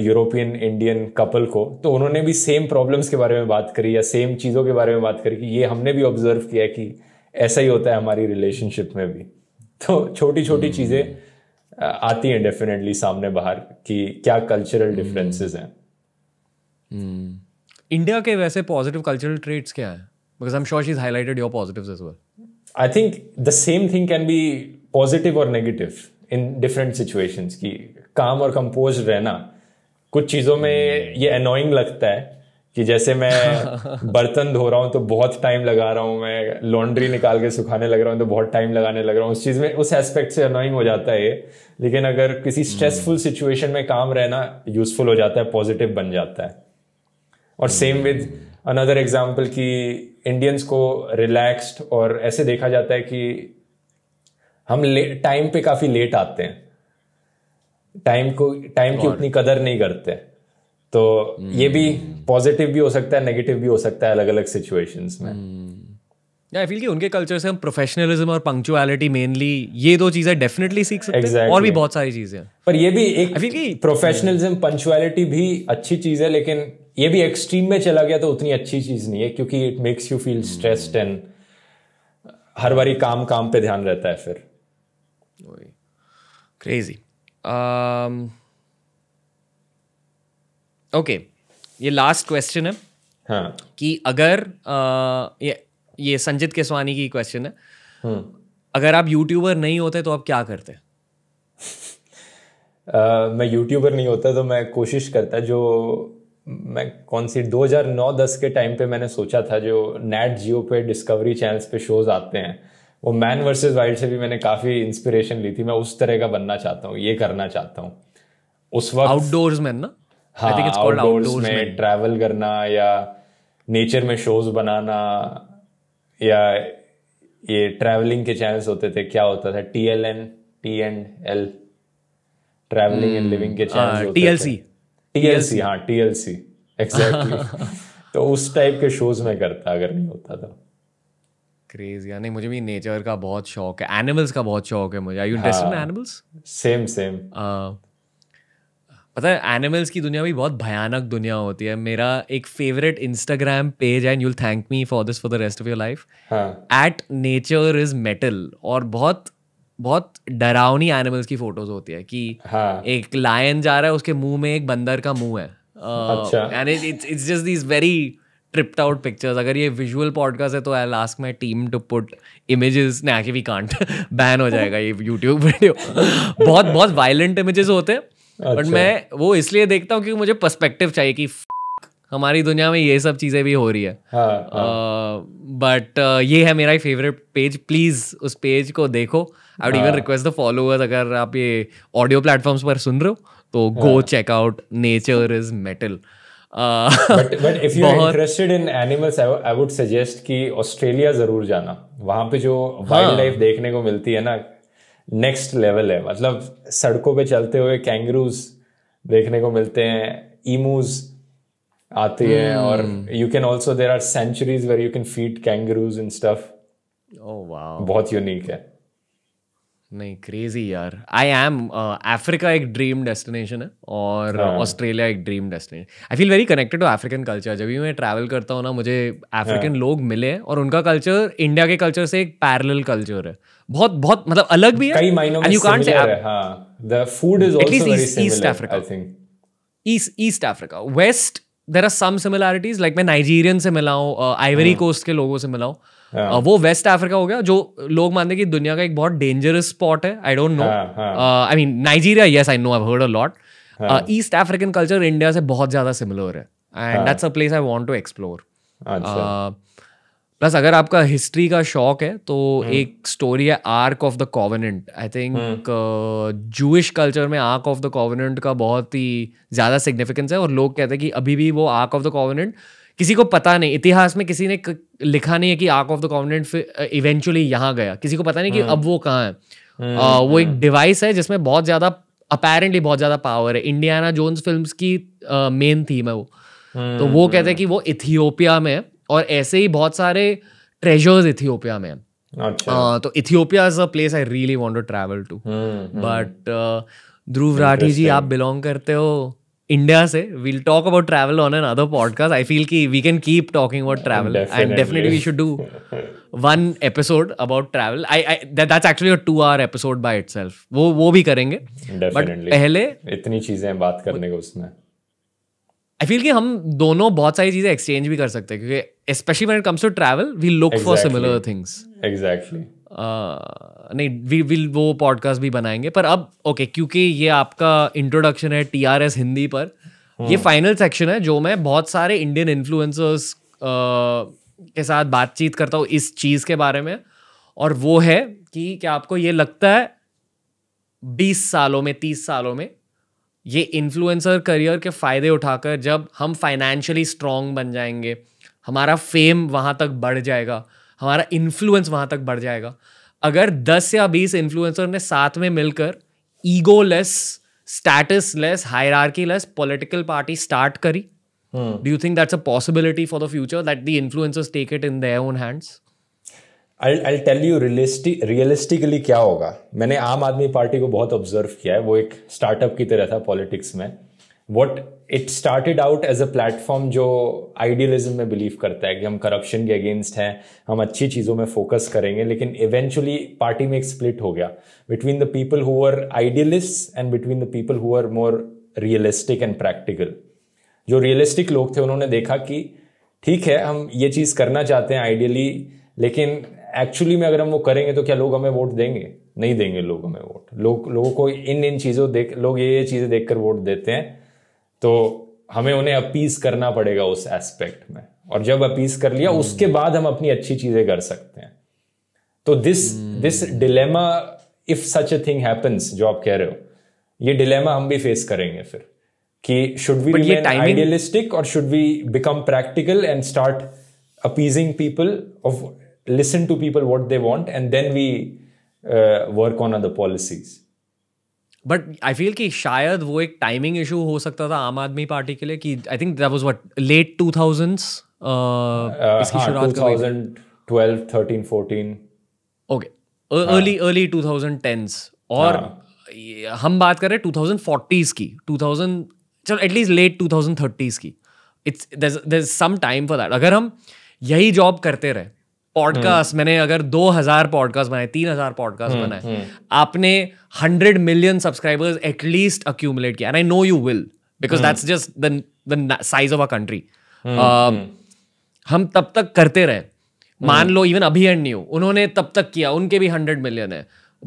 Speaker 2: यूरोपियन इंडियन कपल को तो उन्होंने भी सेम प्रॉब्लम्स के बारे में बात करी या सेम चीज़ों के बारे में बात करी कि ये हमने भी ऑब्जर्व किया कि ऐसा ही होता है हमारी रिलेशनशिप में भी तो छोटी छोटी हम्म। चीज़ें आती हैं डेफिनेटली सामने बाहर कि क्या कल्चरल हम्म। डिफरेंसेस हैं हम्म।
Speaker 1: इंडिया के वैसे पॉजिटिव कल्चरल ट्रेट्स क्या है because I am sure she is
Speaker 2: highlighted your positives as well I think the same thing can be positive और नेगेटिव इन डिफरेंट सिचुएशंस की काम और कंपोज रहना कुछ चीज़ों में ये अनोइंग लगता है कि जैसे मैं [laughs] बर्तन धो रहा हूँ तो बहुत टाइम लगा रहा हूँ मैं लॉन्ड्री निकाल के सुखाने लग रहा हूँ तो बहुत टाइम लगाने लग रहा हूँ उस चीज़ में उस एस्पेक्ट से अनोइंग हो जाता है लेकिन अगर किसी स्ट्रेसफुल hmm. सिचुएशन में काम रहना यूजफुल हो जाता है पॉजिटिव बन जाता है और सेम विद अनदर एग्जाम्पल कि इंडियंस को रिलैक्स्ड और ऐसे देखा जाता है कि हम टाइम पे काफ़ी लेट आते हैं टाइम को टाइम की उतनी कदर नहीं करते तो ये भी पॉजिटिव hmm. भी हो सकता है नेगेटिव भी हो सकता है अलग अलग सिचुएशंस में आई
Speaker 1: hmm. फील कि उनके कल्चर से हम प्रोफेशनलिज्म और पंक्चुअलिटी मेनली ये दो चीजें डेफिनेटली सीख सकते exactly. हैं और भी बहुत सारी चीजें पर ये भी
Speaker 2: एक फील कि प्रोफेशनलिज्म पंक्चुअलिटी भी अच्छी चीज है लेकिन ये भी एक्सट्रीम में चला गया तो उतनी अच्छी चीज नहीं है क्योंकि it makes you feel stressed and हर बारी काम काम पे ध्यान रहता है फिर क्रेजी um,
Speaker 1: ओके ये लास्ट क्वेश्चन है हाँ. कि अगर आ, ये ये संजित केसवानी की क्वेश्चन है हुँ. हम्म। अगर आप यूट्यूबर नहीं होते तो आप क्या करते
Speaker 2: आ, [laughs] मैं यूट्यूबर नहीं होता तो मैं कोशिश करता जो मैं कौन सी 2009-10 के टाइम पे मैंने सोचा था जो नेट जियो पे डिस्कवरी चैनल्स पे शोज आते हैं वो मैन वर्सेस वाइल्ड से भी मैंने काफ़ी इंस्पिरेशन ली थी मैं उस तरह का बनना चाहता हूँ ये करना चाहता हूँ उस वक्त आउटडोर्स मैन ना हाँ, I think it's called हाँ, outdoors, outdoors में ट्रैवल करना या नेचर में शोज बनाना या ये ट्रैवलिंग के चैनल्स होते थे क्या होता था T L N T and L travelling and living के चैनल्स टीएलसी टीएलसी हाँ टीएलसी एक्सैक्टली [laughs] तो उस टाइप के शोज में करता अगर नहीं होता तो
Speaker 1: क्रेज क्रेजी नहीं मुझे भी नेचर का बहुत शौक है एनिमल्स का बहुत शौक है मुझे are you interested in animals same same पता है एनिमल्स की दुनिया भी बहुत भयानक दुनिया होती है मेरा एक फेवरेट इंस्टाग्राम पेज है you'll thank me for this for the rest of your life at nature is metal और बहुत बहुत डरावनी एनिमल्स की फोटोज होती है कि हाँ. एक लायन जा रहा है उसके मुंह में एक बंदर का मुंह है and it's it's just this very tripped out pictures अगर ये विजुअल पॉडकास्ट है तो I last my team to put images ना कि वी कांट बैन हो जाएगा ये यूट्यूब वीडियो [laughs] बहुत बहुत वायलेंट इमेजेस होते हैं अच्छा। बट मैं वो इसलिए देखता हूँ क्योंकि मुझे पर्सपेक्टिव चाहिए कि हमारी दुनिया में ये सब चीज़ें भी हो रही है बट हाँ, हाँ। uh, uh, ये है मेरा ही फेवरेट पेज प्लीज़ उस पेज को देखो I would even request the followers अगर आप ये ऑडियो प्लेटफॉर्म्स पर सुन रहे हो तो go check out nature is metal
Speaker 2: but if you interested in animals I would suggest कि ऑस्ट्रेलिया जरूर जाना वहां पे जो वाइल्ड हाँ। लाइफ देखने को मिलती है ना नेक्स्ट लेवल है मतलब सड़कों पे चलते हुए कैंगरूज देखने को मिलते हैं ईमूज आते mm. हैं हम्म। और you can also there are sanctuaries where you can feed kangaroos and stuff बहुत यूनिक है नहीं क्रेजी यार
Speaker 1: आई एम अफ्रीका एक ड्रीम डेस्टिनेशन है और ऑस्ट्रेलिया हाँ। एक dream destination I feel very connected to African culture जब भी मैं ट्रैवल करता हूँ ना मुझे अफ्रीकन हाँ। लोग मिले और उनका कल्चर इंडिया के कल्चर से एक पैरेलल कल्चर है बहुत बहुत मतलब अलग भी है एंड यू कांट से है हाँ
Speaker 2: the food is also very ईस्ट similar east africa i think
Speaker 1: east east are some similarities like मैं नाइजीरियन से मिला हूं आइवरी कोस्ट के लोगों से मिला हूं yeah. हाँ। uh, वो वेस्ट अफ्रीका हो गया जो लोग मानते हैं कि दुनिया का एक बहुत डेंजरस स्पॉट है I don't know I mean Nigeria yes I know I heard a lot East African culture India से बहुत ज़्यादा सिमिलर है and that's a place I want to explore अच्छा uh, प्लस अगर आपका हिस्ट्री का शौक है तो hmm. एक स्टोरी है Ark of the Covenant I think Jewish culture में आर्क ऑफ द कॉवेनेंट का बहुत ही ज़्यादा सिग्निफिकेंस है और लोग कहते हैं कि अभी भी वो आर्क ऑफ द कॉवेनेंट किसी को पता नहीं इतिहास में किसी ने लिखा नहीं है कि Ark of the Covenant eventually यहाँ गया किसी को पता नहीं hmm. कि हम्म। अब वो कहाँ है hmm. uh, वो एक डिवाइस है जिसमें बहुत ज़्यादा अपेरेंटली बहुत ज़्यादा पावर है इंडियाना जोन्स फिल्म की मेन uh, थीम है वो तो वो कहते हैं कि वो इथियोपिया में और ऐसे ही बहुत सारे ट्रेजर्स इथियोपिया में अच्छा। हाँ, तो Ethiopia is a place I really want to travel to but Dhruv Rathee ji आप बिलोंग करते हो इंडिया से we'll talk about travel on another podcast I feel की we can keep talking about travel and definitely we should do one episode about travel I I that's actually two hour episode by itself वो वो भी करेंगे but पहले
Speaker 2: इतनी चीजें बात करने को उसमें
Speaker 1: आई फील कि हम दोनों बहुत सारी चीजें एक्सचेंज भी कर सकते हैं क्योंकि specially when it comes to travel we look for similar things exactly नहीं वी विल वो पॉडकास्ट भी बनाएंगे पर अब ओके okay, क्योंकि ये आपका इंट्रोडक्शन है टी आर एस हिंदी पर hmm. ये फाइनल सेक्शन है जो मैं बहुत सारे इंडियन इन्फ्लुएंसर्स uh, के साथ बातचीत करता हूँ इस चीज़ के बारे में और वो है कि क्या आपको ये लगता है बीस सालों में तीस सालों में ये इन्फ्लुएंसर करियर के फ़ायदे उठाकर जब हम फाइनेंशियली स्ट्रांग बन जाएंगे हमारा फेम वहाँ तक बढ़ जाएगा हमारा इन्फ्लुएंस वहाँ तक बढ़ जाएगा अगर 10 या 20 इन्फ्लुएंसर ने साथ में मिलकर ego less status less hierarchy less political party start करी do you think that's a possibility for the future that the influencers take it in their own hands
Speaker 2: I tell you realistic realistically क्या होगा मैंने आम आदमी party को बहुत observe किया है वो एक स्टार्टअप की तरह था पॉलिटिक्स में what it started out as a platform जो आइडियलिज्म में बिलीव करता है कि हम करप्शन के अगेंस्ट हैं हम अच्छी चीज़ों में फोकस करेंगे लेकिन इवेंचुअली पार्टी में एक स्प्लिट हो गया between the people who are idealist and between the people who are more realistic and practical जो रियलिस्टिक लोग थे उन्होंने देखा कि ठीक है हम ये चीज़ करना चाहते हैं आइडियली लेकिन एक्चुअली में अगर हम वो करेंगे तो क्या लोग हमें वोट देंगे नहीं देंगे लोग हमें वोट लोग लोगों को इन इन चीज़ों देख लोग ये ये चीज़ें देखकर वोट देते हैं तो हमें उन्हें अपीस करना पड़ेगा उस एस्पेक्ट में और जब अपीस कर लिया hmm. उसके बाद हम अपनी अच्छी चीज़ें कर सकते हैं तो this this dilemma if such a thing happens जो आप कह रहे हो ये डिलेमा हम भी फेस करेंगे फिर कि शुड वी रिमेन आइडियलिस्टिक और should we become practical and start appeasing people of listen to people what they want, and then we uh, work on other policies.
Speaker 1: But I feel कि शायद वो एक timing issue हो सकता था आम आदमी पार्टी के लिए कि I think that was what late 2000s इसकी हाँ, शुरुआत
Speaker 2: 2012 13 14 ओके अर्ली अर्ली 2010s और
Speaker 1: हाँ। हम बात कर रहे हैं 2040s की 2000 चलो एटलीस्ट लेट 2030s की it's there is some time for that अगर हम यही जॉब करते रहे पॉडकास्ट हम्म। मैंने अगर 2000 पॉडकास्ट बनाए तीन हजार पॉडकास्ट हम्म, बनाए हम्म। आपने hundred million subscribers at least accumulate किया and I know you will because that's just the size of a country हम तब तक करते रहे मान लो इवन अभी एंड न्यू उन्होंने तब तक किया उनके भी हंड्रेड मिलियन है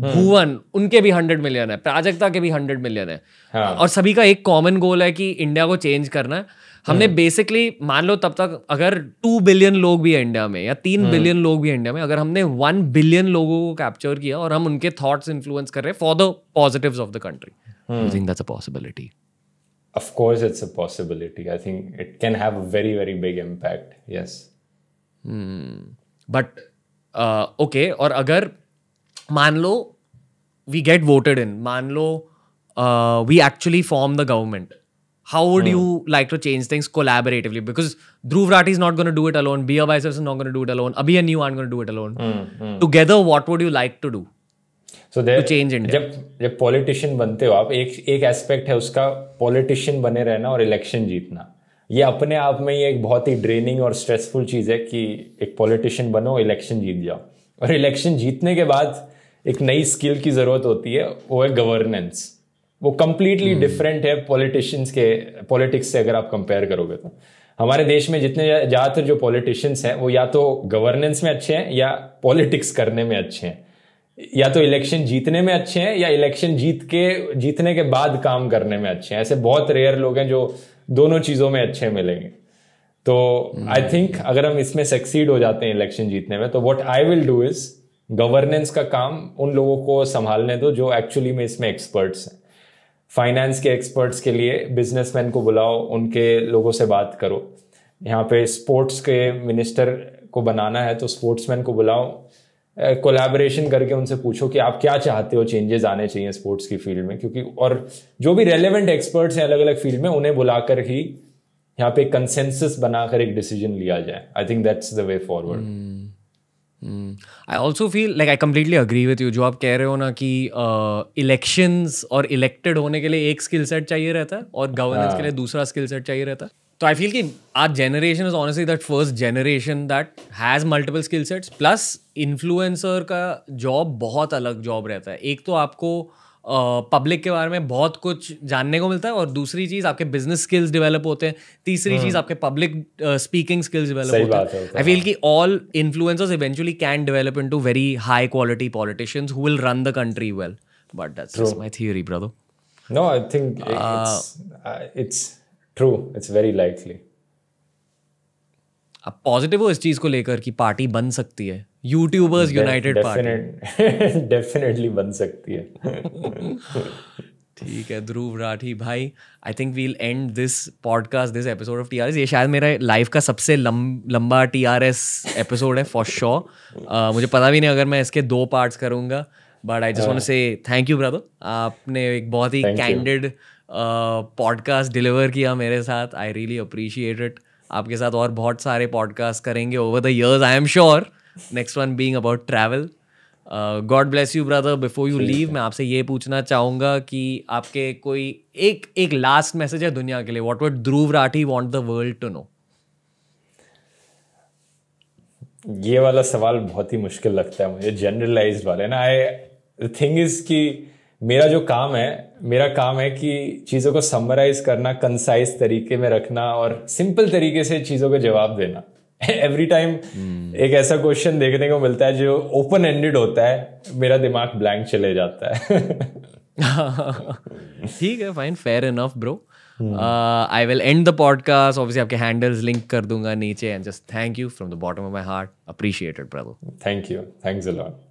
Speaker 1: भुवन उनके भी हंड्रेड मिलियन है प्राजक्ता के भी हंड्रेड मिलियन है हाँ। और सभी का एक कॉमन गोल है कि इंडिया को चेंज करना है हमने बेसिकली मान लो तब तक अगर टू बिलियन लोग भी इंडिया में या तीन बिलियन hmm. लोग भी इंडिया में अगर हमने वन बिलियन लोगों को कैप्चर किया और हम उनके थॉट्स इन्फ्लुएंस कर रहे हैं for the positive
Speaker 2: of the country think that's a possibility Of course, it's a possibility. I think it can have a very, very big impact. Yes.
Speaker 1: Hmm. But uh, okay, और अगर मान लो we get voted in मान लो we actually form the government how would mm. you like to change things collaboratively? Because Dhruv Rathi is not going to do it alone. Bia Biceps is not going to do it alone. Abhi and you aren't going to do
Speaker 2: it alone. Mm. Mm. Together, what would you like to do?
Speaker 1: So there, to change India. जब
Speaker 2: जब politician बनते हो आप एक एक aspect है उसका politician बने रहना और इलेक्शन जीतना ये अपने आप में ही एक बहुत ही ड्रेनिंग और स्ट्रेसफुल चीज़ है कि एक पॉलिटिशियन बनो इलेक्शन जीत जाओ और इलेक्शन जीतने के बाद एक नई स्किल की ज़रूरत होती है वो है गवर्नेंस वो कम्प्लीटली डिफरेंट hmm. है पॉलिटिशियंस के पॉलिटिक्स से अगर आप कंपेयर करोगे तो हमारे देश में जितने ज़्यादातर जो पॉलिटिशियंस हैं वो या तो गवर्नेंस में अच्छे हैं या पॉलिटिक्स करने में अच्छे हैं या तो इलेक्शन जीतने में अच्छे हैं या इलेक्शन जीत के जीतने के बाद काम करने में अच्छे हैं ऐसे बहुत रेयर लोग हैं जो दोनों चीज़ों में अच्छे मिलेंगे तो आई थिंक hmm. अगर हम इसमें सक्सीड हो जाते हैं इलेक्शन जीतने में तो what I will do is governance का काम उन लोगों को संभालने दो जो एक्चुअली में इसमें एक्सपर्ट्स हैं फाइनेंस के एक्सपर्ट्स के लिए बिजनेसमैन को बुलाओ उनके लोगों से बात करो यहाँ पे स्पोर्ट्स के मिनिस्टर को बनाना है तो स्पोर्ट्समैन को बुलाओ कोलैबोरेशन करके उनसे पूछो कि आप क्या चाहते हो चेंजेस आने चाहिए स्पोर्ट्स की फील्ड में क्योंकि और जो भी रेलेवेंट एक्सपर्ट्स हैं अलग अलग फील्ड में उन्हें बुलाकर ही यहाँ पे कंसेंसस बनाकर एक डिसीजन लिया जाए I think that's the way forward I
Speaker 1: also feel like I completely agree with you जो आप कह रहे हो ना कि इलेक्शंस और इलेक्टेड होने के लिए एक स्किल सेट चाहिए रहता है और गवर्नेंस के लिए हाँ। दूसरा स्किल सेट चाहिए रहता है तो आई फील कि आज generation is honestly that first generation that has multiple skill sets plus influencer का जॉब बहुत अलग जॉब रहता है एक तो आपको पब्लिक के बारे में बहुत कुछ जानने को मिलता है और दूसरी चीज़ आपके बिजनेस स्किल्स डेवलप होते हैं तीसरी हम्म। चीज़ आपके पब्लिक स्पीकिंग स्किल्स डेवलप होते हैं आई फील कि all influencers eventually can develop to very high quality politicians who will run the country well but that's my
Speaker 2: theory brother no I think it's true it's very likely
Speaker 1: अब positive हो इस चीज़ को लेकर कि party बन सकती है
Speaker 2: YouTubers United party definitely बन सकती है [laughs]
Speaker 1: ठीक है ध्रुव राठी भाई I think we'll end this podcast this episode of T R S ये शायद मेरा लाइफ का सबसे लम, लंबा टी आर एस एपिसोड है फॉर श्योर sure. uh, [laughs] मुझे पता भी नहीं अगर मैं इसके दो पार्ट्स करूँगा but I just say thank you brother आपने एक बहुत ही कैंडिड पॉडकास्ट डिलीवर किया मेरे साथ आई रियली अप्रिशिएट इट आपके साथ और बहुत सारे पॉडकास्ट करेंगे over the years I am sure next one being about travel God bless you brother before you leave मैं आपसे ये पूछना चाहूँगा कि आपके कोई एक एक लास्ट मैसेज है दुनिया के लिए what what Dhruv Rathee want the
Speaker 2: world to know ये वाला सवाल बहुत ही मुश्किल लगता है मुझे जनरलाइज वाले ना आई थिंग इज की मेरा जो काम है मेरा काम है कि चीज़ों को समराइज करना कंसाइज तरीके में रखना और सिंपल तरीके से चीज़ों का जवाब देना एवरी टाइम hmm. एक ऐसा क्वेश्चन देखने को मिलता है जो ओपन एंडेड होता है मेरा दिमाग ब्लैंक चले जाता है [laughs]
Speaker 1: ठीक है fine fair enough bro I will end the podcast obviously आपके हैंडल्स लिंक कर दूंगा नीचे and just thank you from the bottom of my heart appreciated brother
Speaker 2: thank you thanks a lot